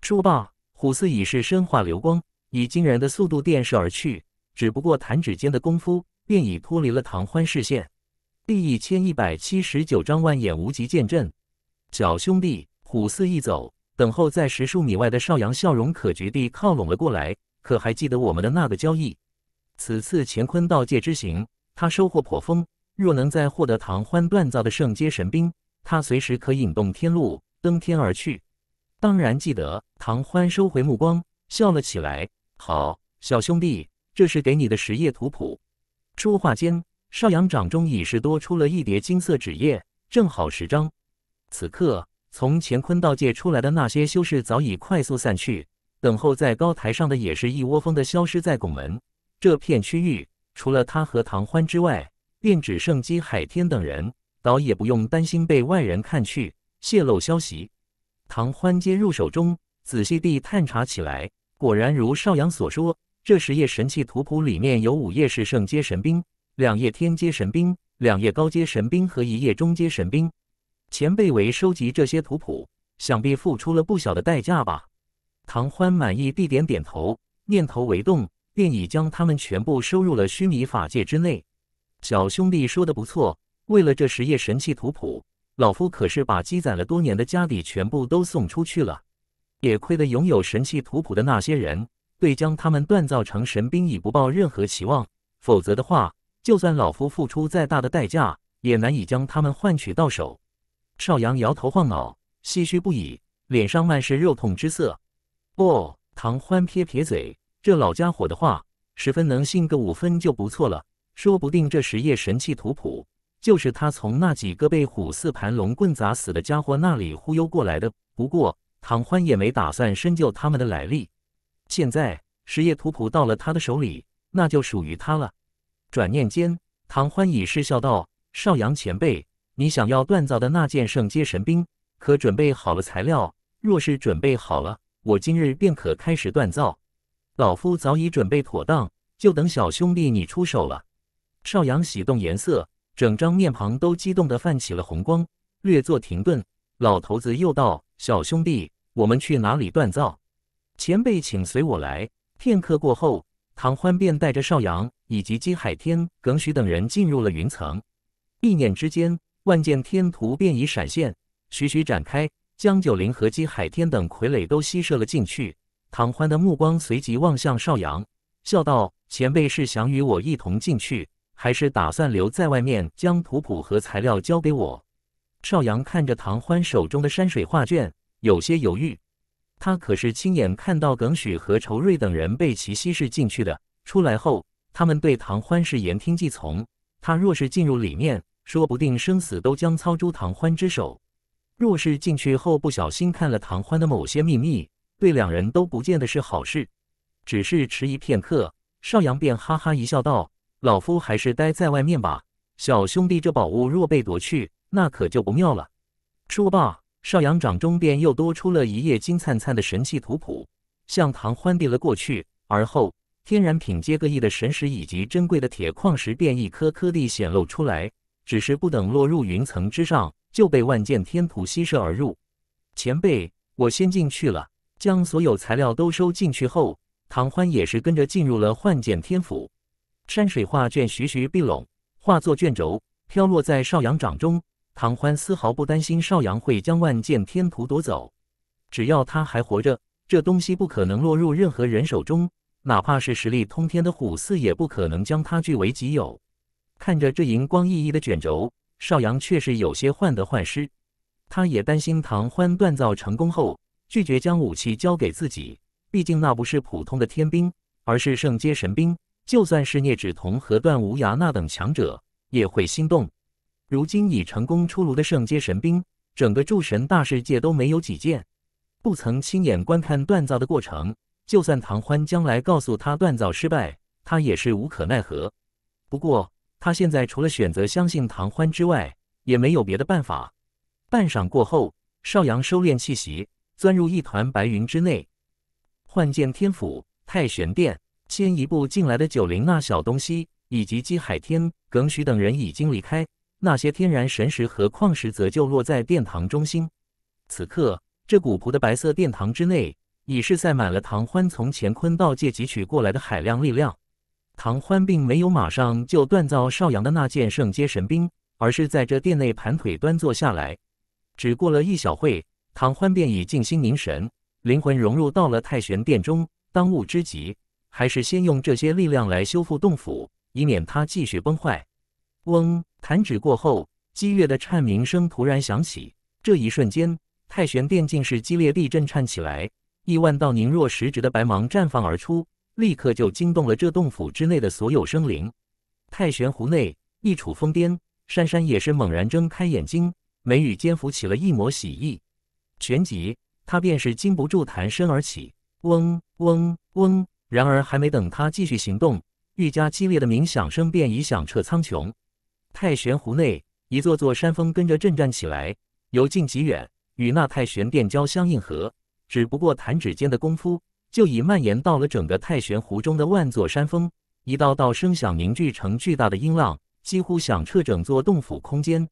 说罢。虎四已是身化流光，以惊人的速度电射而去。只不过弹指间的功夫，便已脱离了唐欢视线。第一千一百七十九章万眼无极剑阵。小兄弟，虎四一走，等候在十数米外的邵阳笑容可掬地靠拢了过来。可还记得我们的那个交易？此次乾坤道界之行，他收获颇丰。若能再获得唐欢锻造的圣阶神兵，他随时可引动天路，登天而去。当然记得，唐欢收回目光，笑了起来。好，小兄弟，这是给你的十页图谱。说话间，少阳掌中已是多出了一叠金色纸页，正好十张。此刻，从乾坤道界出来的那些修士早已快速散去，等候在高台上的也是一窝蜂的消失在拱门这片区域。除了他和唐欢之外，便只剩姬海天等人，倒也不用担心被外人看去泄露消息。唐欢接入手中，仔细地探查起来，果然如邵阳所说，这十页神器图谱里面有五页是圣阶神兵，两页天阶神兵，两页高阶神兵和一页中阶神兵。前辈为收集这些图谱，想必付出了不小的代价吧？唐欢满意地点点头，念头为动，便已将他们全部收入了虚拟法界之内。小兄弟说的不错，为了这十页神器图谱。老夫可是把积攒了多年的家底全部都送出去了，也亏得拥有神器图谱的那些人对将他们锻造成神兵已不抱任何期望，否则的话，就算老夫付出再大的代价，也难以将他们换取到手。邵阳摇头晃脑，唏嘘不已，脸上满是肉痛之色。哦，唐欢撇撇嘴，这老家伙的话，十分能信个五分就不错了，说不定这十页神器图谱。就是他从那几个被虎四盘龙棍砸死的家伙那里忽悠过来的。不过唐欢也没打算深究他们的来历。现在实业图谱到了他的手里，那就属于他了。转念间，唐欢已是笑道：“少阳前辈，你想要锻造的那件圣阶神兵，可准备好了材料？若是准备好了，我今日便可开始锻造。老夫早已准备妥当，就等小兄弟你出手了。”少阳喜动颜色。整张面庞都激动的泛起了红光，略作停顿，老头子又道：“小兄弟，我们去哪里锻造？前辈，请随我来。”片刻过后，唐欢便带着邵阳以及姬海天、耿许等人进入了云层。一念之间，万剑天图便已闪现，徐徐展开，江九灵和姬海天等傀儡都吸射了进去。唐欢的目光随即望向邵阳，笑道：“前辈是想与我一同进去？”还是打算留在外面，将图谱和材料交给我。邵阳看着唐欢手中的山水画卷，有些犹豫。他可是亲眼看到耿许和仇瑞等人被其吸噬进去的。出来后，他们对唐欢是言听计从。他若是进入里面，说不定生死都将操诸唐欢之手。若是进去后不小心看了唐欢的某些秘密，对两人都不见得是好事。只是迟疑片刻，邵阳便哈哈一笑道。老夫还是待在外面吧，小兄弟，这宝物若被夺去，那可就不妙了。说罢，少阳掌中便又多出了一叶金灿灿的神器图谱，向唐欢递了过去。而后，天然品阶各异的神石以及珍贵的铁矿石，便一颗颗地显露出来。只是不等落入云层之上，就被万剑天府吸射而入。前辈，我先进去了。将所有材料都收进去后，唐欢也是跟着进入了幻剑天府。山水画卷徐徐并拢，化作卷轴飘落在少阳掌中。唐欢丝毫不担心少阳会将万剑天图夺走，只要他还活着，这东西不可能落入任何人手中，哪怕是实力通天的虎四也不可能将它据为己有。看着这银光熠熠的卷轴，少阳却是有些患得患失。他也担心唐欢锻造成功后拒绝将武器交给自己，毕竟那不是普通的天兵，而是圣阶神兵。就算是聂芷彤和段无涯那等强者，也会心动。如今已成功出炉的圣阶神兵，整个诸神大世界都没有几件。不曾亲眼观看锻造的过程，就算唐欢将来告诉他锻造失败，他也是无可奈何。不过他现在除了选择相信唐欢之外，也没有别的办法。半晌过后，少阳收敛气息，钻入一团白云之内，幻剑天府太玄殿。先一步进来的九灵那小东西，以及姬海天、耿许等人已经离开。那些天然神石和矿石则就落在殿堂中心。此刻，这古朴的白色殿堂之内，已是塞满了唐欢从乾坤道界汲取过来的海量力量。唐欢并没有马上就锻造邵阳的那件圣阶神兵，而是在这殿内盘腿端坐下来。只过了一小会，唐欢便已静心凝神，灵魂融入到了太玄殿中。当务之急。还是先用这些力量来修复洞府，以免它继续崩坏。嗡！弹指过后，激越的颤鸣声突然响起。这一瞬间，太玄殿竟是激烈地震颤起来，亿万道凝若实质的白芒绽放而出，立刻就惊动了这洞府之内的所有生灵。太玄湖内，一处峰巅，珊珊也是猛然睁开眼睛，眉宇间浮起了一抹喜意。旋即，她便是禁不住弹身而起。嗡嗡嗡！然而，还没等他继续行动，愈加激烈的鸣响声便已响彻苍穹。太玄湖内，一座座山峰跟着震颤起来，由近及远，与那太玄殿交相应和。只不过弹指间的功夫，就已蔓延到了整个太玄湖中的万座山峰。一道道声响凝聚成巨大的音浪，几乎响彻整座洞府空间。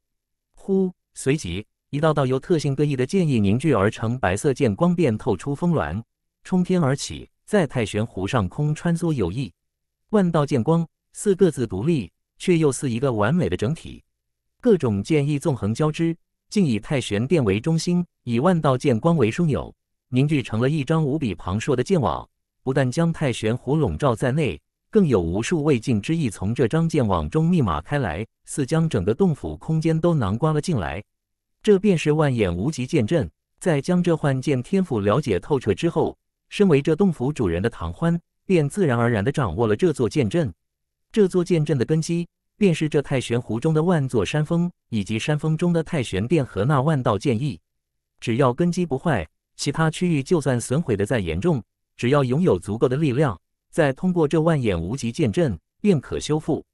呼！随即，一道道由特性各异的剑意凝聚而成白色剑光便透出峰峦，冲天而起。在太玄湖上空穿梭游弋，万道剑光四个字独立，却又似一个完美的整体。各种剑意纵横交织，竟以太玄殿为中心，以万道剑光为枢纽，凝聚成了一张无比庞硕的剑网。不但将太玄湖笼罩在内，更有无数未尽之意从这张剑网中密码开来，似将整个洞府空间都囊括了进来。这便是万眼无极剑阵。在江浙幻剑天赋了解透彻之后。身为这洞府主人的唐欢，便自然而然地掌握了这座剑阵。这座剑阵的根基，便是这太玄湖中的万座山峰，以及山峰中的太玄殿和那万道剑意。只要根基不坏，其他区域就算损毁的再严重，只要拥有足够的力量，再通过这万眼无极剑阵，便可修复。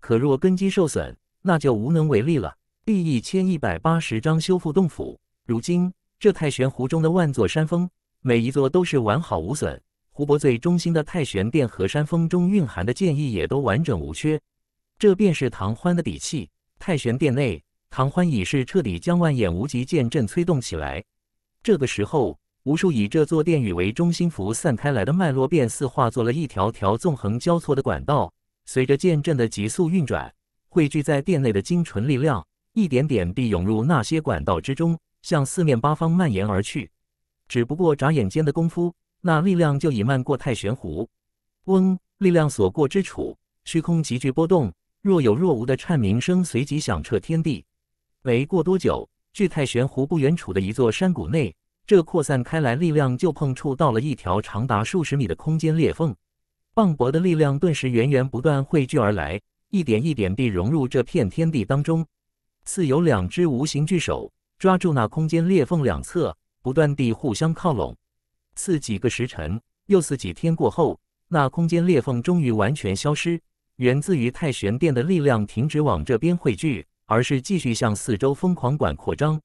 可若根基受损，那就无能为力了。第一千一百八十章修复洞府。如今，这太玄湖中的万座山峰。每一座都是完好无损，湖泊最中心的太玄殿和山峰中蕴含的剑意也都完整无缺。这便是唐欢的底气。太玄殿内，唐欢已是彻底将万眼无极剑阵催动起来。这个时候，无数以这座殿宇为中心浮散开来的脉络，便似化作了一条条纵横交错的管道。随着剑阵的急速运转，汇聚在殿内的精纯力量，一点点地涌入那些管道之中，向四面八方蔓延而去。只不过眨眼间的功夫，那力量就已漫过太玄湖。嗡！力量所过之处，虚空急剧波动，若有若无的颤鸣声随即响彻天地。没过多久，距太玄湖不远处的一座山谷内，这扩散开来力量就碰触到了一条长达数十米的空间裂缝，磅礴的力量顿时源源不断汇聚而来，一点一点地融入这片天地当中，似有两只无形巨手抓住那空间裂缝两侧。不断地互相靠拢，次几个时辰，又次几天过后，那空间裂缝终于完全消失。源自于太玄殿的力量停止往这边汇聚，而是继续向四周疯狂管扩张。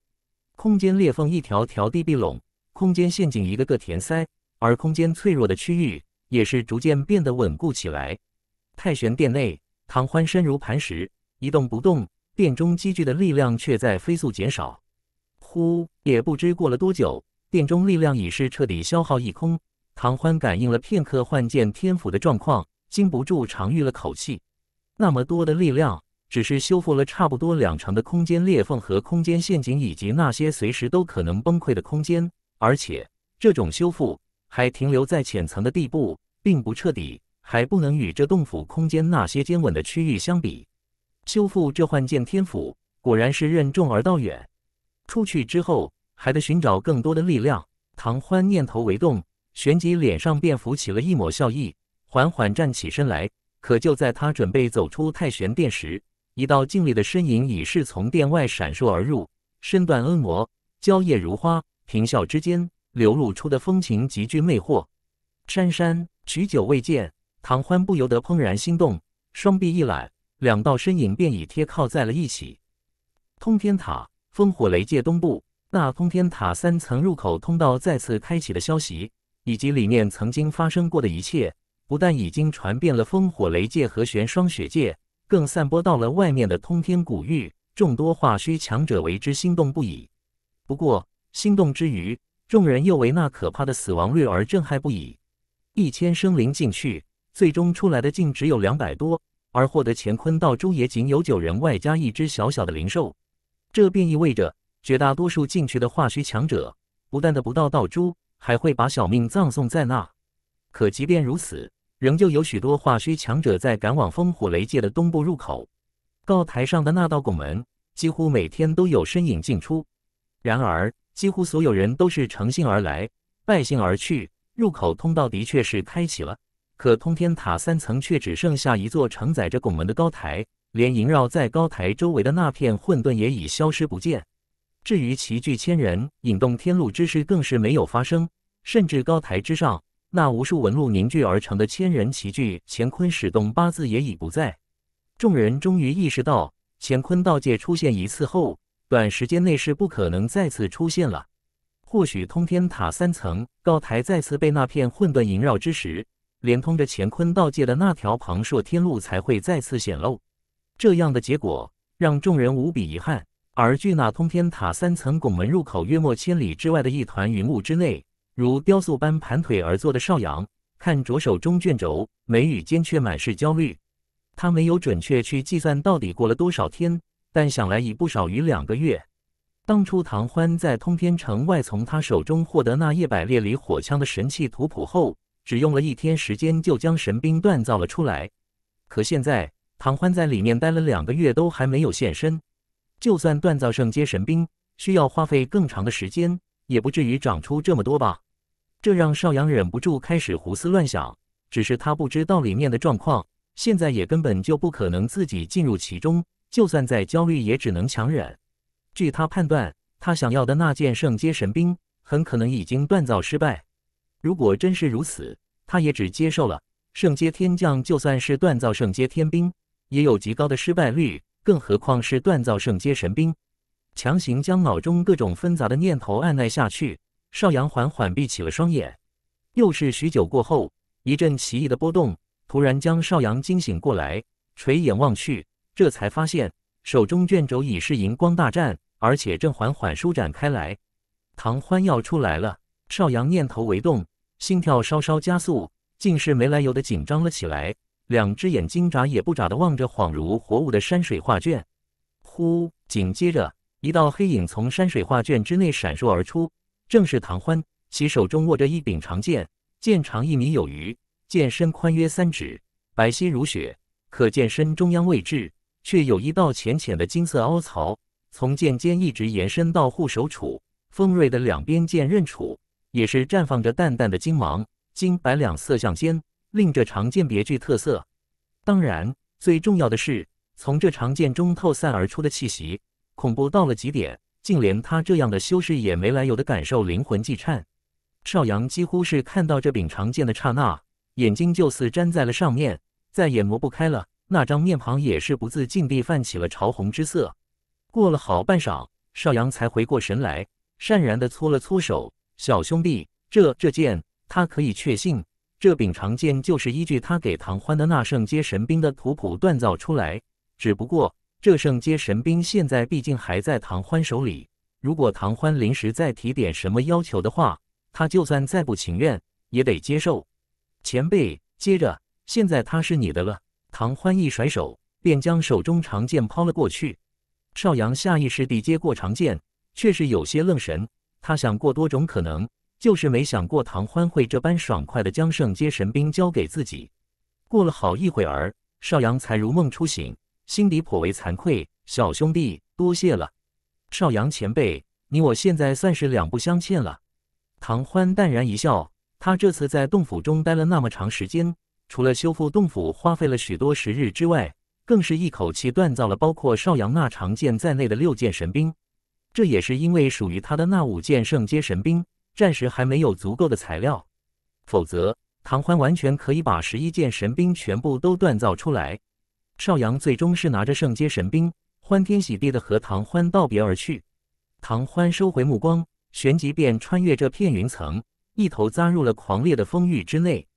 空间裂缝一条条地闭拢，空间陷阱一个个填塞，而空间脆弱的区域也是逐渐变得稳固起来。太玄殿内，唐欢身如磐石，一动不动，殿中积聚的力量却在飞速减少。呼，也不知过了多久，殿中力量已是彻底消耗一空。唐欢感应了片刻幻剑天府的状况，禁不住长吁了口气。那么多的力量，只是修复了差不多两成的空间裂缝和空间陷阱，以及那些随时都可能崩溃的空间。而且，这种修复还停留在浅层的地步，并不彻底，还不能与这洞府空间那些坚稳的区域相比。修复这幻剑天府，果然是任重而道远。出去之后，还得寻找更多的力量。唐欢念头为动，旋即脸上便浮起了一抹笑意，缓缓站起身来。可就在他准备走出太玄殿时，一道静丽的身影已是从殿外闪烁而入，身段婀娜，娇艳如花，颦笑之间流露出的风情极具魅惑。珊珊，许久未见，唐欢不由得怦然心动，双臂一揽，两道身影便已贴靠在了一起。通天塔。烽火雷界东部那通天塔三层入口通道再次开启的消息，以及里面曾经发生过的一切，不但已经传遍了烽火雷界和玄霜雪界，更散播到了外面的通天古域。众多化虚强者为之心动不已。不过心动之余，众人又为那可怕的死亡率而震撼不已。一千生灵进去，最终出来的竟只有两百多，而获得乾坤道珠也仅有九人，外加一只小小的灵兽。这便意味着，绝大多数进去的化虚强者不但得不到道珠，还会把小命葬送在那。可即便如此，仍旧有许多化虚强者在赶往风火雷界的东部入口。高台上的那道拱门，几乎每天都有身影进出。然而，几乎所有人都是乘兴而来，败兴而去。入口通道的确是开启了，可通天塔三层却只剩下一座承载着拱门的高台。连萦绕在高台周围的那片混沌也已消失不见，至于齐聚千人引动天路之事更是没有发生，甚至高台之上那无数纹路凝聚而成的千人齐聚乾坤始动八字也已不在。众人终于意识到，乾坤道界出现一次后，短时间内是不可能再次出现了。或许通天塔三层高台再次被那片混沌萦绕之时，连通着乾坤道界的那条庞硕天路才会再次显露。这样的结果让众人无比遗憾。而距那通天塔三层拱门入口约莫千里之外的一团云雾之内，如雕塑般盘腿而坐的邵阳，看着手中卷轴，眉宇间却满是焦虑。他没有准确去计算到底过了多少天，但想来已不少于两个月。当初唐欢在通天城外从他手中获得那一百列离火枪的神器图谱后，只用了一天时间就将神兵锻造了出来。可现在，唐欢在里面待了两个月都还没有现身，就算锻造圣阶神兵需要花费更长的时间，也不至于长出这么多吧？这让邵阳忍不住开始胡思乱想。只是他不知道里面的状况，现在也根本就不可能自己进入其中，就算再焦虑也只能强忍。据他判断，他想要的那件圣阶神兵很可能已经锻造失败。如果真是如此，他也只接受了圣阶天将，就算是锻造圣阶天兵。也有极高的失败率，更何况是锻造圣阶神兵。强行将脑中各种纷杂的念头按耐下去，邵阳缓缓闭起了双眼。又是许久过后，一阵奇异的波动突然将邵阳惊醒过来，垂眼望去，这才发现手中卷轴已是荧光大战，而且正缓缓舒展开来。唐欢要出来了，邵阳念头微动，心跳稍稍加速，竟是没来由的紧张了起来。两只眼睛眨也不眨地望着恍如活物的山水画卷，忽紧接着一道黑影从山水画卷之内闪烁而出，正是唐欢，其手中握着一柄长剑，剑长一米有余，剑身宽约三指，白皙如雪，可见身中央位置却有一道浅浅的金色凹槽，从剑尖一直延伸到护手处，锋锐的两边剑刃处也是绽放着淡淡的金芒，金白两色相间。令这长剑别具特色，当然，最重要的是从这长剑中透散而出的气息，恐怖到了极点，竟连他这样的修士也没来由的感受灵魂悸颤。邵阳几乎是看到这柄长剑的刹那，眼睛就似粘在了上面，再也挪不开了。那张面庞也是不自禁地泛起了潮红之色。过了好半晌，邵阳才回过神来，善然的搓了搓手：“小兄弟，这这剑，他可以确信。”这柄长剑就是依据他给唐欢的那圣阶神兵的图谱锻造出来，只不过这圣阶神兵现在毕竟还在唐欢手里，如果唐欢临时再提点什么要求的话，他就算再不情愿也得接受。前辈，接着，现在他是你的了。唐欢一甩手，便将手中长剑抛了过去。邵阳下意识地接过长剑，却是有些愣神。他想过多种可能。就是没想过唐欢会这般爽快地将圣阶神兵交给自己。过了好一会儿，邵阳才如梦初醒，心底颇为惭愧：“小兄弟，多谢了。”邵阳前辈，你我现在算是两不相欠了。唐欢淡然一笑，他这次在洞府中待了那么长时间，除了修复洞府花费了许多时日之外，更是一口气锻造了包括邵阳那长剑在内的六件神兵。这也是因为属于他的那五件圣阶神兵。暂时还没有足够的材料，否则唐欢完全可以把十一件神兵全部都锻造出来。邵阳最终是拿着圣阶神兵，欢天喜地的和唐欢道别而去。唐欢收回目光，旋即便穿越这片云层，一头扎入了狂烈的风域之内。